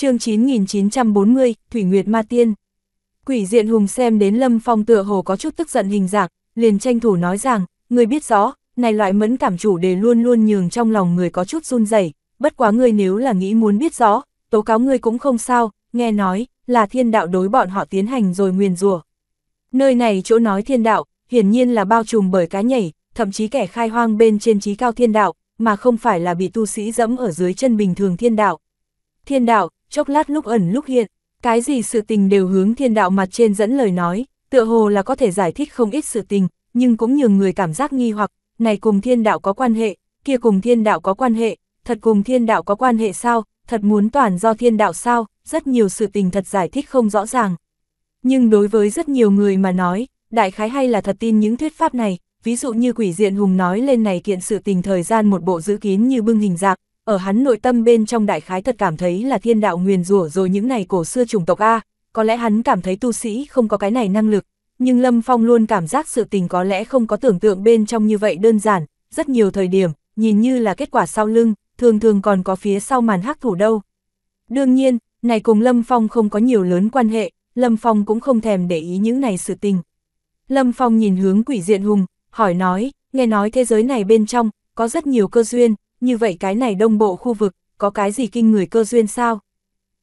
chương 9940, Thủy Nguyệt Ma Tiên. Quỷ diện hùng xem đến Lâm Phong tựa hồ có chút tức giận hình dạng, liền tranh thủ nói rằng, người biết rõ, này loại mẫn cảm chủ đề luôn luôn nhường trong lòng người có chút run rẩy bất quá người nếu là nghĩ muốn biết rõ, tố cáo người cũng không sao, nghe nói, là thiên đạo đối bọn họ tiến hành rồi nguyền rủa Nơi này chỗ nói thiên đạo, hiển nhiên là bao trùm bởi cá nhảy, thậm chí kẻ khai hoang bên trên trí cao thiên đạo, mà không phải là bị tu sĩ dẫm ở dưới chân bình thường thiên đạo. Thiên đạo, chốc lát lúc ẩn lúc hiện, cái gì sự tình đều hướng thiên đạo mặt trên dẫn lời nói, tựa hồ là có thể giải thích không ít sự tình, nhưng cũng nhường người cảm giác nghi hoặc, này cùng thiên đạo có quan hệ, kia cùng thiên đạo có quan hệ, thật cùng thiên đạo có quan hệ sao, thật muốn toàn do thiên đạo sao, rất nhiều sự tình thật giải thích không rõ ràng. Nhưng đối với rất nhiều người mà nói, đại khái hay là thật tin những thuyết pháp này, ví dụ như quỷ diện hùng nói lên này kiện sự tình thời gian một bộ giữ kín như bưng hình dạng ở hắn nội tâm bên trong đại khái thật cảm thấy là thiên đạo nguyền rủa rồi những này cổ xưa chủng tộc A, có lẽ hắn cảm thấy tu sĩ không có cái này năng lực, nhưng Lâm Phong luôn cảm giác sự tình có lẽ không có tưởng tượng bên trong như vậy đơn giản, rất nhiều thời điểm, nhìn như là kết quả sau lưng, thường thường còn có phía sau màn hắc thủ đâu. Đương nhiên, này cùng Lâm Phong không có nhiều lớn quan hệ, Lâm Phong cũng không thèm để ý những này sự tình. Lâm Phong nhìn hướng quỷ diện hùng, hỏi nói, nghe nói thế giới này bên trong, có rất nhiều cơ duyên, như vậy cái này đông bộ khu vực, có cái gì kinh người cơ duyên sao?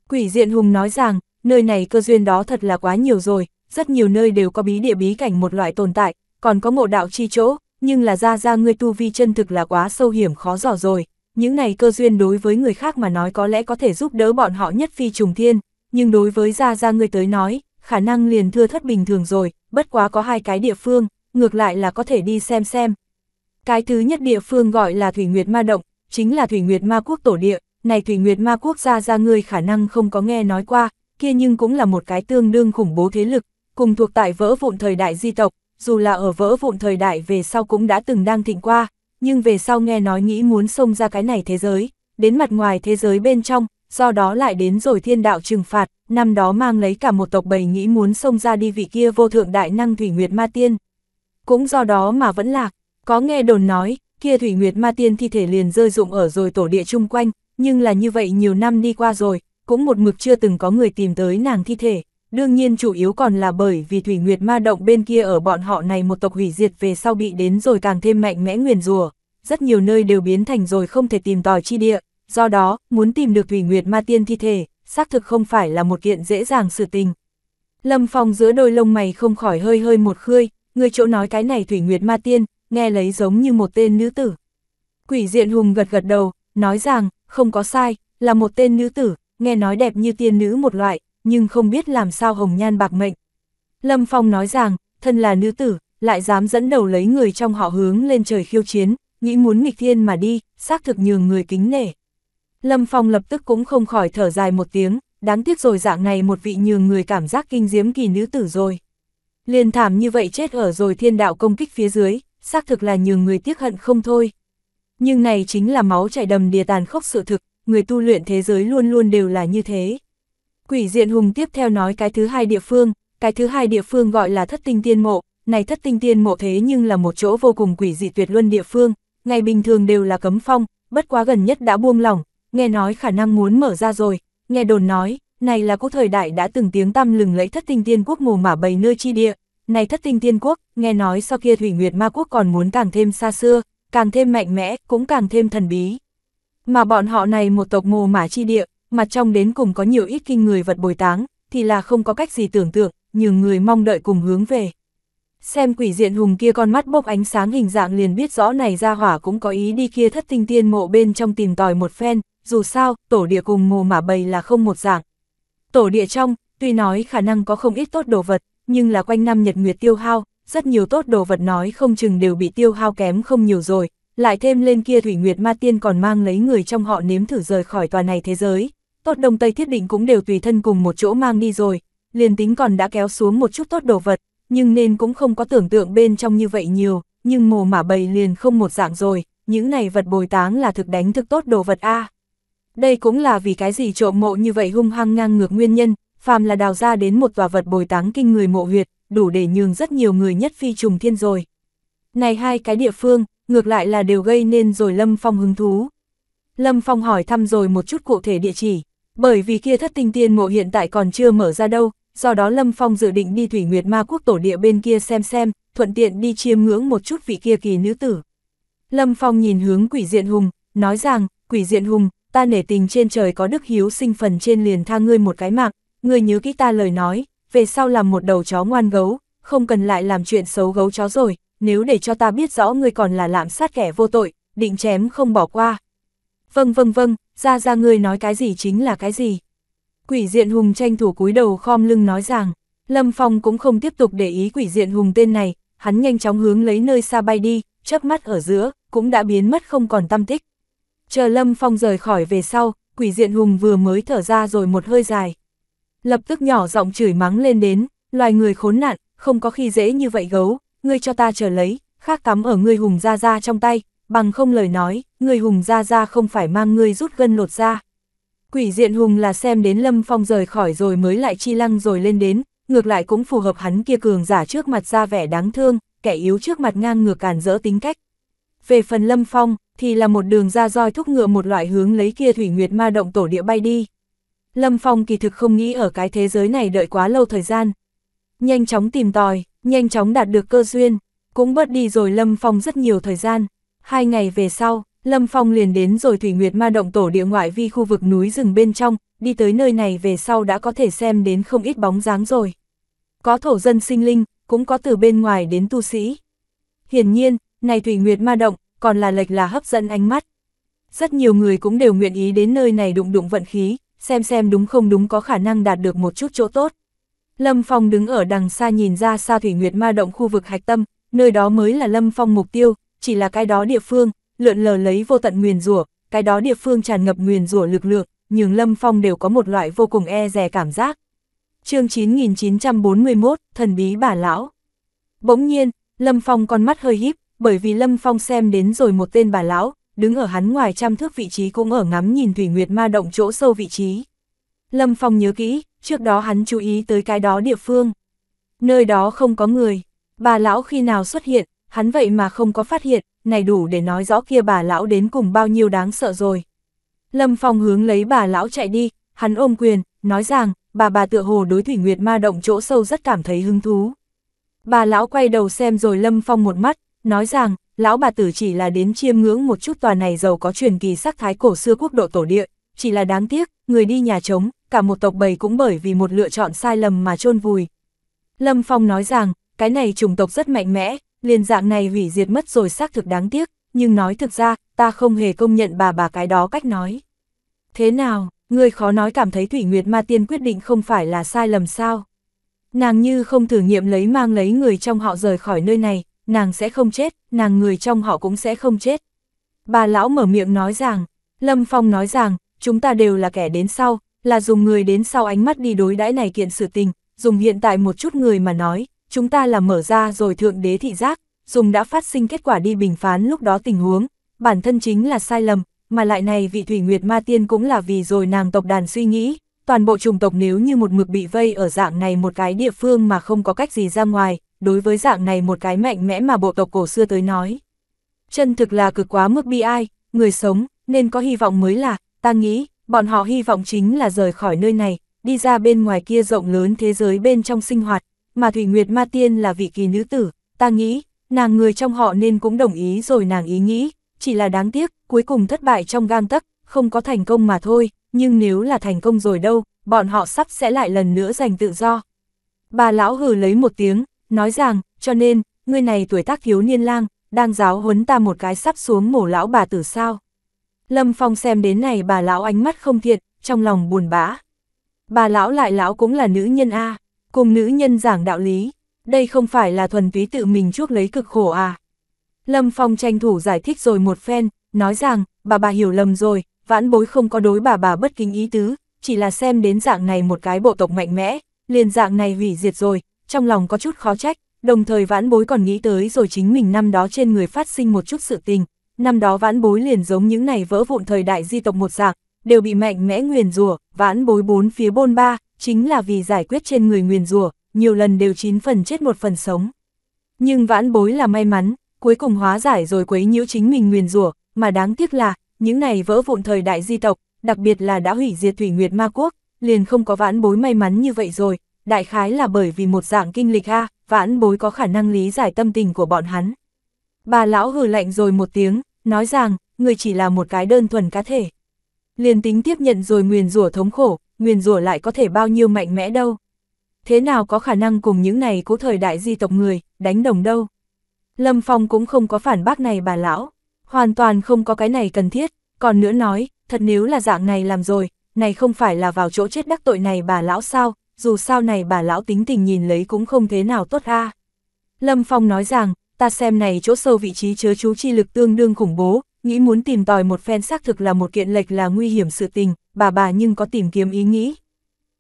Quỷ diện hùng nói rằng, nơi này cơ duyên đó thật là quá nhiều rồi, rất nhiều nơi đều có bí địa bí cảnh một loại tồn tại, còn có ngộ đạo chi chỗ, nhưng là ra ra ngươi tu vi chân thực là quá sâu hiểm khó dò rồi. Những này cơ duyên đối với người khác mà nói có lẽ có thể giúp đỡ bọn họ nhất phi trùng thiên, nhưng đối với ra ra ngươi tới nói, khả năng liền thưa thất bình thường rồi, bất quá có hai cái địa phương, ngược lại là có thể đi xem xem, cái thứ nhất địa phương gọi là Thủy Nguyệt Ma Động, chính là Thủy Nguyệt Ma Quốc tổ địa, này Thủy Nguyệt Ma Quốc gia ra ngươi khả năng không có nghe nói qua, kia nhưng cũng là một cái tương đương khủng bố thế lực, cùng thuộc tại vỡ vụn thời đại di tộc, dù là ở vỡ vụn thời đại về sau cũng đã từng đang thịnh qua, nhưng về sau nghe nói nghĩ muốn xông ra cái này thế giới, đến mặt ngoài thế giới bên trong, do đó lại đến rồi thiên đạo trừng phạt, năm đó mang lấy cả một tộc bầy nghĩ muốn xông ra đi vị kia vô thượng đại năng Thủy Nguyệt Ma Tiên. Cũng do đó mà vẫn lạc. Có nghe đồn nói, kia Thủy Nguyệt Ma Tiên thi thể liền rơi rụng ở rồi tổ địa chung quanh, nhưng là như vậy nhiều năm đi qua rồi, cũng một mực chưa từng có người tìm tới nàng thi thể. Đương nhiên chủ yếu còn là bởi vì Thủy Nguyệt Ma Động bên kia ở bọn họ này một tộc hủy diệt về sau bị đến rồi càng thêm mạnh mẽ nguyền rùa. Rất nhiều nơi đều biến thành rồi không thể tìm tòi chi địa, do đó, muốn tìm được Thủy Nguyệt Ma Tiên thi thể, xác thực không phải là một kiện dễ dàng sự tình. Lâm phòng giữa đôi lông mày không khỏi hơi hơi một khơi, người chỗ nói cái này Thủy Nguyệt Ma Tiên, nghe lấy giống như một tên nữ tử. Quỷ diện hùng gật gật đầu, nói rằng, không có sai, là một tên nữ tử, nghe nói đẹp như tiên nữ một loại, nhưng không biết làm sao hồng nhan bạc mệnh. Lâm Phong nói rằng, thân là nữ tử, lại dám dẫn đầu lấy người trong họ hướng lên trời khiêu chiến, nghĩ muốn nghịch thiên mà đi, xác thực nhường người kính nể. Lâm Phong lập tức cũng không khỏi thở dài một tiếng, đáng tiếc rồi dạng này một vị nhường người cảm giác kinh diếm kỳ nữ tử rồi. Liên thảm như vậy chết ở rồi thiên đạo công kích phía dưới, xác thực là nhiều người tiếc hận không thôi. Nhưng này chính là máu chảy đầm đìa tàn khốc sự thực, người tu luyện thế giới luôn luôn đều là như thế. Quỷ diện hùng tiếp theo nói cái thứ hai địa phương, cái thứ hai địa phương gọi là thất tinh tiên mộ, này thất tinh tiên mộ thế nhưng là một chỗ vô cùng quỷ dị tuyệt luân địa phương, ngày bình thường đều là cấm phong, bất quá gần nhất đã buông lỏng, nghe nói khả năng muốn mở ra rồi, nghe đồn nói, này là quốc thời đại đã từng tiếng tăm lừng lẫy thất tinh tiên quốc mù mả bầy nơi chi địa, này thất tinh tiên quốc, nghe nói sau kia Thủy Nguyệt Ma Quốc còn muốn càng thêm xa xưa, càng thêm mạnh mẽ, cũng càng thêm thần bí. Mà bọn họ này một tộc mù mả chi địa, mặt trong đến cùng có nhiều ít kinh người vật bồi táng, thì là không có cách gì tưởng tượng, nhưng người mong đợi cùng hướng về. Xem quỷ diện hùng kia con mắt bốc ánh sáng hình dạng liền biết rõ này ra hỏa cũng có ý đi kia thất tinh tiên mộ bên trong tìm tòi một phen, dù sao, tổ địa cùng mù mả bầy là không một dạng. Tổ địa trong, tuy nói khả năng có không ít tốt đồ vật, nhưng là quanh năm nhật nguyệt tiêu hao, rất nhiều tốt đồ vật nói không chừng đều bị tiêu hao kém không nhiều rồi, lại thêm lên kia Thủy Nguyệt Ma Tiên còn mang lấy người trong họ nếm thử rời khỏi tòa này thế giới, tốt đông tây thiết định cũng đều tùy thân cùng một chỗ mang đi rồi, liền tính còn đã kéo xuống một chút tốt đồ vật, nhưng nên cũng không có tưởng tượng bên trong như vậy nhiều, nhưng mồ mả bầy liền không một dạng rồi, những này vật bồi táng là thực đánh thực tốt đồ vật A. Đây cũng là vì cái gì trộm mộ như vậy hung hăng ngang ngược nguyên nhân, phàm là đào ra đến một tòa vật bồi táng kinh người mộ huyệt, đủ để nhường rất nhiều người nhất phi trùng thiên rồi. Này hai cái địa phương, ngược lại là đều gây nên rồi Lâm Phong hứng thú. Lâm Phong hỏi thăm rồi một chút cụ thể địa chỉ, bởi vì kia thất tinh tiên mộ hiện tại còn chưa mở ra đâu, do đó Lâm Phong dự định đi Thủy Nguyệt Ma Quốc tổ địa bên kia xem xem, thuận tiện đi chiêm ngưỡng một chút vị kia kỳ nữ tử. Lâm Phong nhìn hướng quỷ diện hùng, nói rằng, quỷ diện hùng, ta nể tình trên trời có đức hiếu sinh phần trên liền tha ngươi một cái mạng, ngươi nhớ kỹ ta lời nói, về sau làm một đầu chó ngoan gấu, không cần lại làm chuyện xấu gấu chó rồi, nếu để cho ta biết rõ ngươi còn là lạm sát kẻ vô tội, định chém không bỏ qua. Vâng vâng vâng, ra ra ngươi nói cái gì chính là cái gì. Quỷ diện hùng tranh thủ cúi đầu khom lưng nói rằng, Lâm Phong cũng không tiếp tục để ý quỷ diện hùng tên này, hắn nhanh chóng hướng lấy nơi xa bay đi, chớp mắt ở giữa, cũng đã biến mất không còn tâm tích. Chờ Lâm Phong rời khỏi về sau, quỷ diện hùng vừa mới thở ra rồi một hơi dài lập tức nhỏ giọng chửi mắng lên đến, loài người khốn nạn, không có khi dễ như vậy gấu, ngươi cho ta chờ lấy, khác cắm ở ngươi hùng ra ra trong tay, bằng không lời nói, ngươi hùng ra ra không phải mang ngươi rút gân lột ra. Quỷ diện hùng là xem đến Lâm Phong rời khỏi rồi mới lại chi lăng rồi lên đến, ngược lại cũng phù hợp hắn kia cường giả trước mặt ra vẻ đáng thương, kẻ yếu trước mặt ngang ngược càn rỡ tính cách. Về phần Lâm Phong, thì là một đường ra roi thúc ngựa một loại hướng lấy kia thủy nguyệt ma động tổ địa bay đi. Lâm Phong kỳ thực không nghĩ ở cái thế giới này đợi quá lâu thời gian. Nhanh chóng tìm tòi, nhanh chóng đạt được cơ duyên, cũng bớt đi rồi Lâm Phong rất nhiều thời gian. Hai ngày về sau, Lâm Phong liền đến rồi Thủy Nguyệt Ma Động Tổ địa ngoại vi khu vực núi rừng bên trong, đi tới nơi này về sau đã có thể xem đến không ít bóng dáng rồi. Có thổ dân sinh linh, cũng có từ bên ngoài đến tu sĩ. Hiển nhiên, này Thủy Nguyệt Ma Động, còn là lệch là hấp dẫn ánh mắt. Rất nhiều người cũng đều nguyện ý đến nơi này đụng đụng vận khí, xem xem đúng không đúng có khả năng đạt được một chút chỗ tốt. Lâm Phong đứng ở đằng xa nhìn ra xa Thủy Nguyệt Ma động khu vực hạch tâm, nơi đó mới là Lâm Phong mục tiêu, chỉ là cái đó địa phương, lượn lờ lấy vô tận nguyền rủa, cái đó địa phương tràn ngập nguyền rủa lực lượng, nhưng Lâm Phong đều có một loại vô cùng e dè cảm giác. Chương 9941, thần bí bà lão. Bỗng nhiên, Lâm Phong con mắt hơi híp, bởi vì Lâm Phong xem đến rồi một tên bà lão, đứng ở hắn ngoài trăm thước vị trí cũng ở ngắm nhìn Thủy Nguyệt Ma động chỗ sâu vị trí. Lâm Phong nhớ kỹ, trước đó hắn chú ý tới cái đó địa phương. Nơi đó không có người, bà lão khi nào xuất hiện, hắn vậy mà không có phát hiện, này đủ để nói rõ kia bà lão đến cùng bao nhiêu đáng sợ rồi. Lâm Phong hướng lấy bà lão chạy đi, hắn ôm quyền, nói rằng, bà bà tựa hồ đối Thủy Nguyệt Ma động chỗ sâu rất cảm thấy hứng thú. Bà lão quay đầu xem rồi Lâm Phong một mắt, nói rằng, lão bà tử chỉ là đến chiêm ngưỡng một chút tòa này giàu có truyền kỳ sắc thái cổ xưa quốc độ tổ địa, chỉ là đáng tiếc, người đi nhà trống, cả một tộc bầy cũng bởi vì một lựa chọn sai lầm mà chôn vùi. Lâm Phong nói rằng, cái này chủng tộc rất mạnh mẽ, liền dạng này hủy diệt mất rồi xác thực đáng tiếc, nhưng nói thực ra, ta không hề công nhận bà bà cái đó cách nói. Thế nào, người khó nói cảm thấy Thủy Nguyệt Ma Tiên quyết định không phải là sai lầm sao? Nàng như không thử nghiệm lấy mang lấy người trong họ rời khỏi nơi này, nàng sẽ không chết, nàng người trong họ cũng sẽ không chết. Bà lão mở miệng nói rằng, Lâm Phong nói rằng, chúng ta đều là kẻ đến sau, là dùng người đến sau ánh mắt đi đối đãi này kiện sự tình, dùng hiện tại một chút người mà nói, chúng ta là mở ra rồi thượng đế thị giác, dùng đã phát sinh kết quả đi bình phán lúc đó tình huống, bản thân chính là sai lầm, mà lại này vị Thủy Nguyệt Ma Tiên cũng là vì rồi nàng tộc đàn suy nghĩ, toàn bộ chủng tộc nếu như một mực bị vây ở dạng này một cái địa phương mà không có cách gì ra ngoài, đối với dạng này một cái mạnh mẽ mà bộ tộc cổ xưa tới nói. Chân thực là cực quá mức bi ai, người sống, nên có hy vọng mới là, ta nghĩ, bọn họ hy vọng chính là rời khỏi nơi này, đi ra bên ngoài kia rộng lớn thế giới bên trong sinh hoạt, mà Thủy Nguyệt Ma Tiên là vị kỳ nữ tử, ta nghĩ, nàng người trong họ nên cũng đồng ý rồi nàng ý nghĩ, chỉ là đáng tiếc, cuối cùng thất bại trong gang tấc, không có thành công mà thôi, nhưng nếu là thành công rồi đâu, bọn họ sắp sẽ lại lần nữa giành tự do. Bà lão hừ lấy một tiếng, nói rằng, cho nên, ngươi này tuổi tác thiếu niên lang, đang giáo huấn ta một cái sắp xuống mổ lão bà tử sao. Lâm Phong xem đến này bà lão ánh mắt không thiện, trong lòng buồn bã. Bà lão lại lão cũng là nữ nhân A, cùng nữ nhân giảng đạo lý, đây không phải là thuần túy tự mình chuốc lấy cực khổ à. Lâm Phong tranh thủ giải thích rồi một phen, nói rằng, bà bà hiểu lầm rồi, vãn bối không có đối bà bà bất kính ý tứ, chỉ là xem đến dạng này một cái bộ tộc mạnh mẽ, liền dạng này hủy diệt rồi, trong lòng có chút khó trách, đồng thời vãn bối còn nghĩ tới rồi chính mình năm đó trên người phát sinh một chút sự tình, năm đó vãn bối liền giống những này vỡ vụn thời đại di tộc một dạng, đều bị mạnh mẽ nguyền rủa, vãn bối bốn phía bôn ba, chính là vì giải quyết trên người nguyền rủa, nhiều lần đều chín phần chết một phần sống. Nhưng vãn bối là may mắn, cuối cùng hóa giải rồi quấy nhiễu chính mình nguyền rủa, mà đáng tiếc là, những này vỡ vụn thời đại di tộc, đặc biệt là đã hủy diệt thủy nguyệt ma quốc, liền không có vãn bối may mắn như vậy rồi, đại khái là bởi vì một dạng kinh lịch A, vãn bối có khả năng lý giải tâm tình của bọn hắn. Bà lão hừ lạnh rồi một tiếng, nói rằng, người chỉ là một cái đơn thuần cá thể. Liền tính tiếp nhận rồi nguyền rủa thống khổ, nguyền rủa lại có thể bao nhiêu mạnh mẽ đâu. Thế nào có khả năng cùng những này cố thời đại di tộc người, đánh đồng đâu. Lâm Phong cũng không có phản bác này bà lão, hoàn toàn không có cái này cần thiết, còn nữa nói, thật nếu là dạng này làm rồi, này không phải là vào chỗ chết đắc tội này bà lão sao, dù sao này bà lão tính tình nhìn lấy cũng không thế nào tốt a. Lâm Phong nói rằng, ta xem này chỗ sâu vị trí chớ chú chi lực tương đương khủng bố, nghĩ muốn tìm tòi một phen xác thực là một kiện lệch là nguy hiểm sự tình, bà bà nhưng có tìm kiếm ý nghĩ.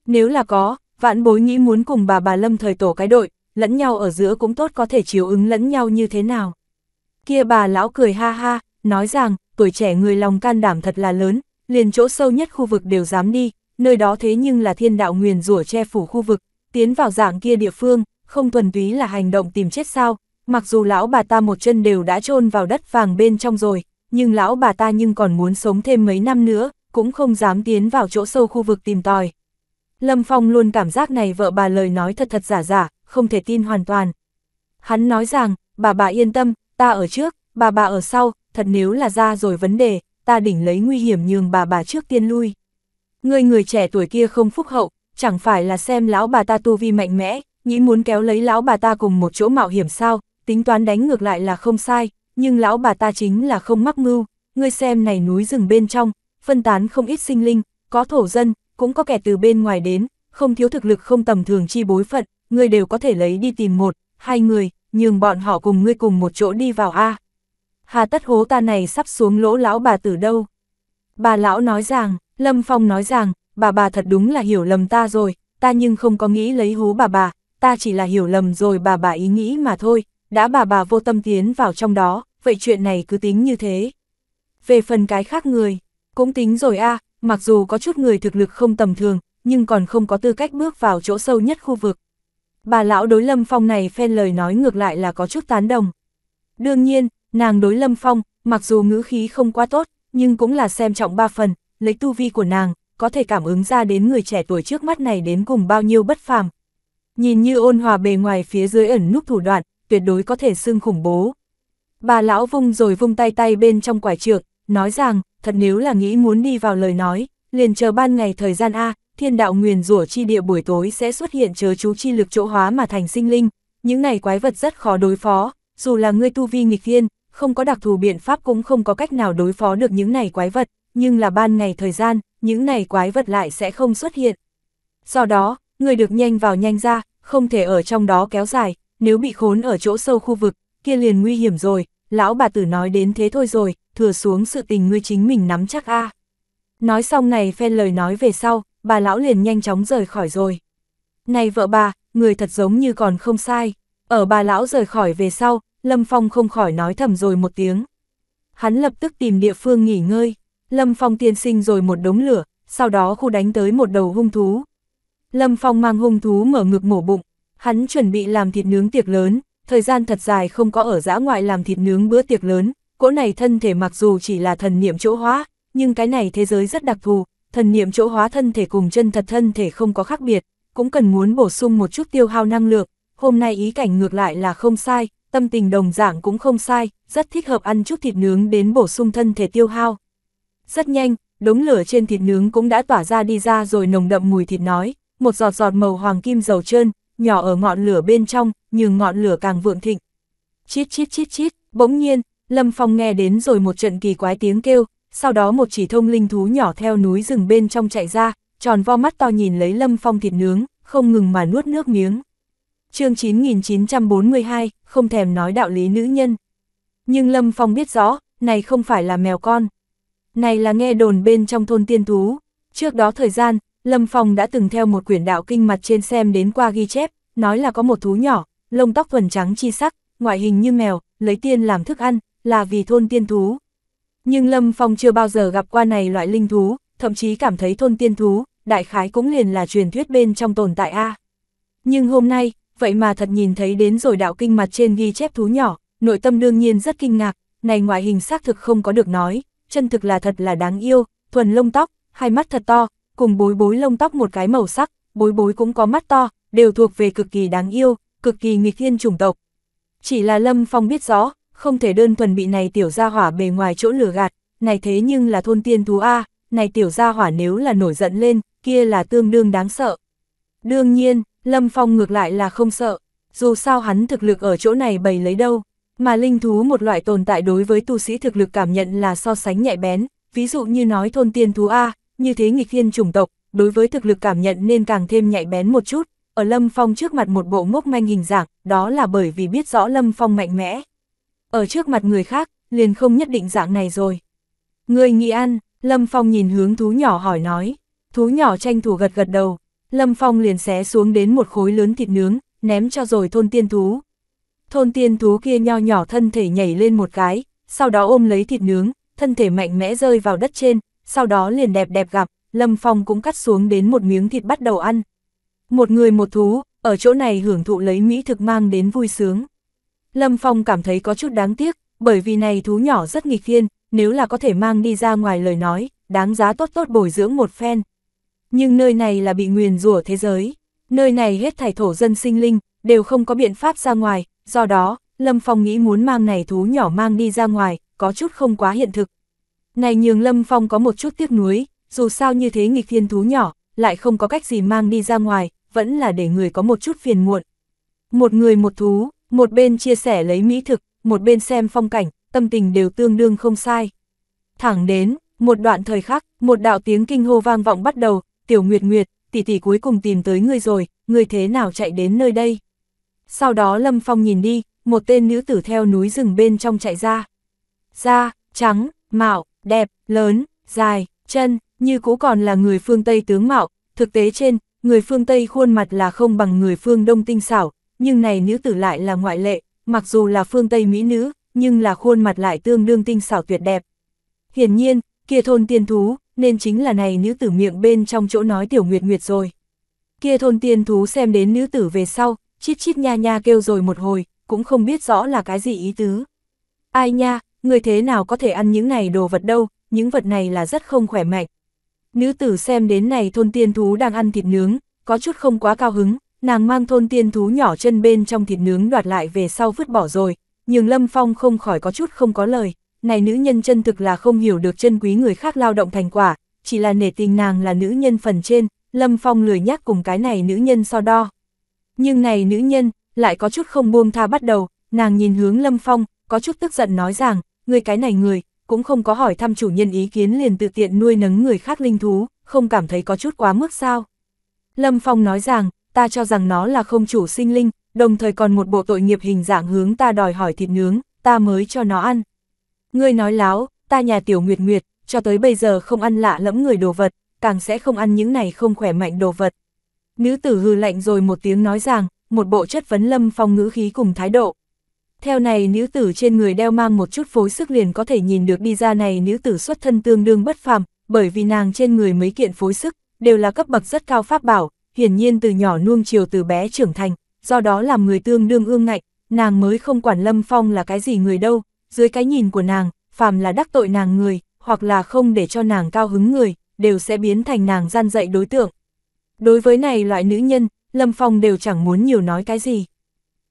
Nếu là có, vạn bối nghĩ muốn cùng bà bà Lâm thời tổ cái đội, lẫn nhau ở giữa cũng tốt có thể chiếu ứng lẫn nhau như thế nào. Kia bà lão cười ha ha, nói rằng, tuổi trẻ người lòng can đảm thật là lớn, liền chỗ sâu nhất khu vực đều dám đi, nơi đó thế nhưng là thiên đạo nguyền rủa che phủ khu vực, tiến vào dạng kia địa phương, không thuần túy là hành động tìm chết sao, mặc dù lão bà ta một chân đều đã chôn vào đất vàng bên trong rồi, nhưng lão bà ta nhưng còn muốn sống thêm mấy năm nữa, cũng không dám tiến vào chỗ sâu khu vực tìm tòi. Lâm Phong luôn cảm giác này vợ bà lời nói thật thật giả giả, không thể tin hoàn toàn. Hắn nói rằng, bà bà yên tâm, ta ở trước, bà bà ở sau, thật nếu là ra rồi vấn đề, ta đỉnh lấy nguy hiểm nhường bà bà trước tiên lui. Người người trẻ tuổi kia không phúc hậu, chẳng phải là xem lão bà ta tu vi mạnh mẽ, nghĩ muốn kéo lấy lão bà ta cùng một chỗ mạo hiểm sao, tính toán đánh ngược lại là không sai, nhưng lão bà ta chính là không mắc mưu, ngươi xem này núi rừng bên trong, phân tán không ít sinh linh, có thổ dân, cũng có kẻ từ bên ngoài đến, không thiếu thực lực không tầm thường chi bối phận, ngươi đều có thể lấy đi tìm một, hai người, nhưng bọn họ cùng ngươi cùng một chỗ đi vào A. Hà tất hố ta này sắp xuống lỗ lão bà từ đâu? Bà lão nói rằng, Lâm Phong nói rằng, bà bà thật đúng là hiểu lầm ta rồi, ta nhưng không có nghĩ lấy hú bà bà, ta chỉ là hiểu lầm rồi bà bà ý nghĩ mà thôi, đã bà bà vô tâm tiến vào trong đó, vậy chuyện này cứ tính như thế. Về phần cái khác người, cũng tính rồi a mặc dù có chút người thực lực không tầm thường, nhưng còn không có tư cách bước vào chỗ sâu nhất khu vực. Bà lão đối Lâm Phong này phen lời nói ngược lại là có chút tán đồng. Đương nhiên, nàng đối Lâm Phong, mặc dù ngữ khí không quá tốt, nhưng cũng là xem trọng ba phần, lấy tu vi của nàng, có thể cảm ứng ra đến người trẻ tuổi trước mắt này đến cùng bao nhiêu bất phàm. Nhìn như ôn hòa bề ngoài phía dưới ẩn núp thủ đoạn, tuyệt đối có thể xưng khủng bố. Bà lão vung rồi vung tay tay bên trong quải trượng, nói rằng, thật nếu là nghĩ muốn đi vào lời nói, liền chờ ban ngày thời gian A, thiên đạo nguyền rủa chi địa buổi tối sẽ xuất hiện chớ chú chi lực chỗ hóa mà thành sinh linh. Những này quái vật rất khó đối phó, dù là người tu vi nghịch thiên, không có đặc thù biện pháp cũng không có cách nào đối phó được những này quái vật, nhưng là ban ngày thời gian, những này quái vật lại sẽ không xuất hiện. Do đó, người được nhanh vào nhanh ra, không thể ở trong đó kéo dài, nếu bị khốn ở chỗ sâu khu vực, kia liền nguy hiểm rồi, lão bà tử nói đến thế thôi rồi, thừa xuống sự tình ngươi chính mình nắm chắc a. Nói xong này phen lời nói về sau, bà lão liền nhanh chóng rời khỏi rồi. Này vợ bà, người thật giống như còn không sai. Ở bà lão rời khỏi về sau, Lâm Phong không khỏi nói thầm rồi một tiếng. Hắn lập tức tìm địa phương nghỉ ngơi. Lâm Phong tiên sinh rồi một đống lửa, sau đó khu đánh tới một đầu hung thú. Lâm Phong mang hung thú mở ngực mổ bụng, hắn chuẩn bị làm thịt nướng tiệc lớn, thời gian thật dài không có ở giã ngoại làm thịt nướng bữa tiệc lớn, cỗ này thân thể mặc dù chỉ là thần niệm chỗ hóa, nhưng cái này thế giới rất đặc thù, thần niệm chỗ hóa thân thể cùng chân thật thân thể không có khác biệt, cũng cần muốn bổ sung một chút tiêu hao năng lượng, hôm nay ý cảnh ngược lại là không sai, tâm tình đồng dạng cũng không sai, rất thích hợp ăn chút thịt nướng đến bổ sung thân thể tiêu hao. Rất nhanh, đống lửa trên thịt nướng cũng đã tỏa ra đi ra rồi nồng đậm mùi thịt nói, một giọt giọt màu hoàng kim dầu trơn, nhỏ ở ngọn lửa bên trong, nhưng ngọn lửa càng vượng thịnh. Chít chít chít chít, bỗng nhiên, Lâm Phong nghe đến rồi một trận kỳ quái tiếng kêu, sau đó một chỉ thông linh thú nhỏ theo núi rừng bên trong chạy ra, tròn vo mắt to nhìn lấy Lâm Phong thịt nướng, không ngừng mà nuốt nước miếng. chương 9942, không thèm nói đạo lý nữ nhân. Nhưng Lâm Phong biết rõ, này không phải là mèo con này là nghe đồn bên trong thôn tiên thú. Trước đó thời gian, Lâm Phong đã từng theo một quyển đạo kinh mặt trên xem đến qua ghi chép, nói là có một thú nhỏ, lông tóc thuần trắng chi sắc, ngoại hình như mèo, lấy tiên làm thức ăn, là vì thôn tiên thú. Nhưng Lâm Phong chưa bao giờ gặp qua này loại linh thú, thậm chí cảm thấy thôn tiên thú, đại khái cũng liền là truyền thuyết bên trong tồn tại A. Nhưng hôm nay, vậy mà thật nhìn thấy đến rồi đạo kinh mặt trên ghi chép thú nhỏ, nội tâm đương nhiên rất kinh ngạc, này ngoại hình xác thực không có được nói, chân thực là thật là đáng yêu, thuần lông tóc, hai mắt thật to, cùng bối bối lông tóc một cái màu sắc, bối bối cũng có mắt to, đều thuộc về cực kỳ đáng yêu, cực kỳ nghịch thiên chủng tộc. Chỉ là Lâm Phong biết rõ, không thể đơn thuần bị này tiểu gia hỏa bề ngoài chỗ lửa gạt, này thế nhưng là thôn tiên thú A, này tiểu gia hỏa nếu là nổi giận lên, kia là tương đương đáng sợ. Đương nhiên, Lâm Phong ngược lại là không sợ, dù sao hắn thực lực ở chỗ này bày lấy đâu. Mà linh thú một loại tồn tại đối với tu sĩ thực lực cảm nhận là so sánh nhạy bén, ví dụ như nói thôn tiên thú A, như thế nghịch thiên chủng tộc, đối với thực lực cảm nhận nên càng thêm nhạy bén một chút, ở Lâm Phong trước mặt một bộ ngốc manh hình dạng, đó là bởi vì biết rõ Lâm Phong mạnh mẽ. Ở trước mặt người khác, liền không nhất định dạng này rồi. Người nghị ăn, Lâm Phong nhìn hướng thú nhỏ hỏi nói, thú nhỏ tranh thủ gật gật đầu, Lâm Phong liền xé xuống đến một khối lớn thịt nướng, ném cho rồi thôn tiên thú, Thôn tiên thú kia nho nhỏ thân thể nhảy lên một cái, sau đó ôm lấy thịt nướng, thân thể mạnh mẽ rơi vào đất trên, sau đó liền đẹp đẹp gặp, Lâm Phong cũng cắt xuống đến một miếng thịt bắt đầu ăn. Một người một thú, ở chỗ này hưởng thụ lấy mỹ thực mang đến vui sướng. Lâm Phong cảm thấy có chút đáng tiếc, bởi vì này thú nhỏ rất nghịch thiên, nếu là có thể mang đi ra ngoài lời nói, đáng giá tốt tốt bồi dưỡng một phen. Nhưng nơi này là bị nguyền rủa thế giới, nơi này hết thảy thổ dân sinh linh, đều không có biện pháp ra ngoài, Do đó, Lâm Phong nghĩ muốn mang này thú nhỏ mang đi ra ngoài, có chút không quá hiện thực. Này nhường Lâm Phong có một chút tiếc nuối, dù sao như thế nghịch thiên thú nhỏ, lại không có cách gì mang đi ra ngoài, vẫn là để người có một chút phiền muộn. Một người một thú, một bên chia sẻ lấy mỹ thực, một bên xem phong cảnh, tâm tình đều tương đương không sai. Thẳng đến, một đoạn thời khắc, một đạo tiếng kinh hô vang vọng bắt đầu, tiểu nguyệt nguyệt, tỷ tỷ cuối cùng tìm tới ngươi rồi, ngươi thế nào chạy đến nơi đây? Sau đó Lâm Phong nhìn đi, một tên nữ tử theo núi rừng bên trong chạy ra. Da, trắng, mạo, đẹp, lớn, dài, chân, như cũ còn là người phương Tây tướng mạo, thực tế trên, người phương Tây khuôn mặt là không bằng người phương Đông tinh xảo, nhưng này nữ tử lại là ngoại lệ, mặc dù là phương Tây mỹ nữ, nhưng là khuôn mặt lại tương đương tinh xảo tuyệt đẹp. Hiển nhiên, kia thôn tiên thú, nên chính là này nữ tử miệng bên trong chỗ nói tiểu nguyệt nguyệt rồi. Kia thôn tiên thú xem đến nữ tử về sau, chít chít nha nha kêu rồi một hồi, cũng không biết rõ là cái gì ý tứ. Ai nha, người thế nào có thể ăn những này đồ vật đâu, những vật này là rất không khỏe mạnh. Nữ tử xem đến này thôn tiên thú đang ăn thịt nướng, có chút không quá cao hứng, nàng mang thôn tiên thú nhỏ chân bên trong thịt nướng đoạt lại về sau vứt bỏ rồi, nhưng Lâm Phong không khỏi có chút không có lời, này nữ nhân chân thực là không hiểu được chân quý người khác lao động thành quả, chỉ là nể tình nàng là nữ nhân phần trên, Lâm Phong lười nhắc cùng cái này nữ nhân so đo, nhưng này nữ nhân, lại có chút không buông tha bắt đầu, nàng nhìn hướng Lâm Phong, có chút tức giận nói rằng, người cái này người, cũng không có hỏi thăm chủ nhân ý kiến liền tự tiện nuôi nấng người khác linh thú, không cảm thấy có chút quá mức sao. Lâm Phong nói rằng, ta cho rằng nó là không chủ sinh linh, đồng thời còn một bộ tội nghiệp hình dạng hướng ta đòi hỏi thịt nướng, ta mới cho nó ăn. Ngươi nói láo, ta nhà tiểu nguyệt nguyệt, cho tới bây giờ không ăn lạ lẫm người đồ vật, càng sẽ không ăn những này không khỏe mạnh đồ vật. Nữ tử hư lạnh rồi một tiếng nói rằng, một bộ chất vấn lâm phong ngữ khí cùng thái độ. Theo này nữ tử trên người đeo mang một chút phối sức liền có thể nhìn được đi ra này nữ tử xuất thân tương đương bất phàm, bởi vì nàng trên người mấy kiện phối sức, đều là cấp bậc rất cao pháp bảo, hiển nhiên từ nhỏ nuông chiều từ bé trưởng thành, do đó làm người tương đương ương ngạnh, nàng mới không quản lâm phong là cái gì người đâu, dưới cái nhìn của nàng, phàm là đắc tội nàng người, hoặc là không để cho nàng cao hứng người, đều sẽ biến thành nàng gian dạy đối tượng. Đối với này loại nữ nhân, Lâm Phong đều chẳng muốn nhiều nói cái gì.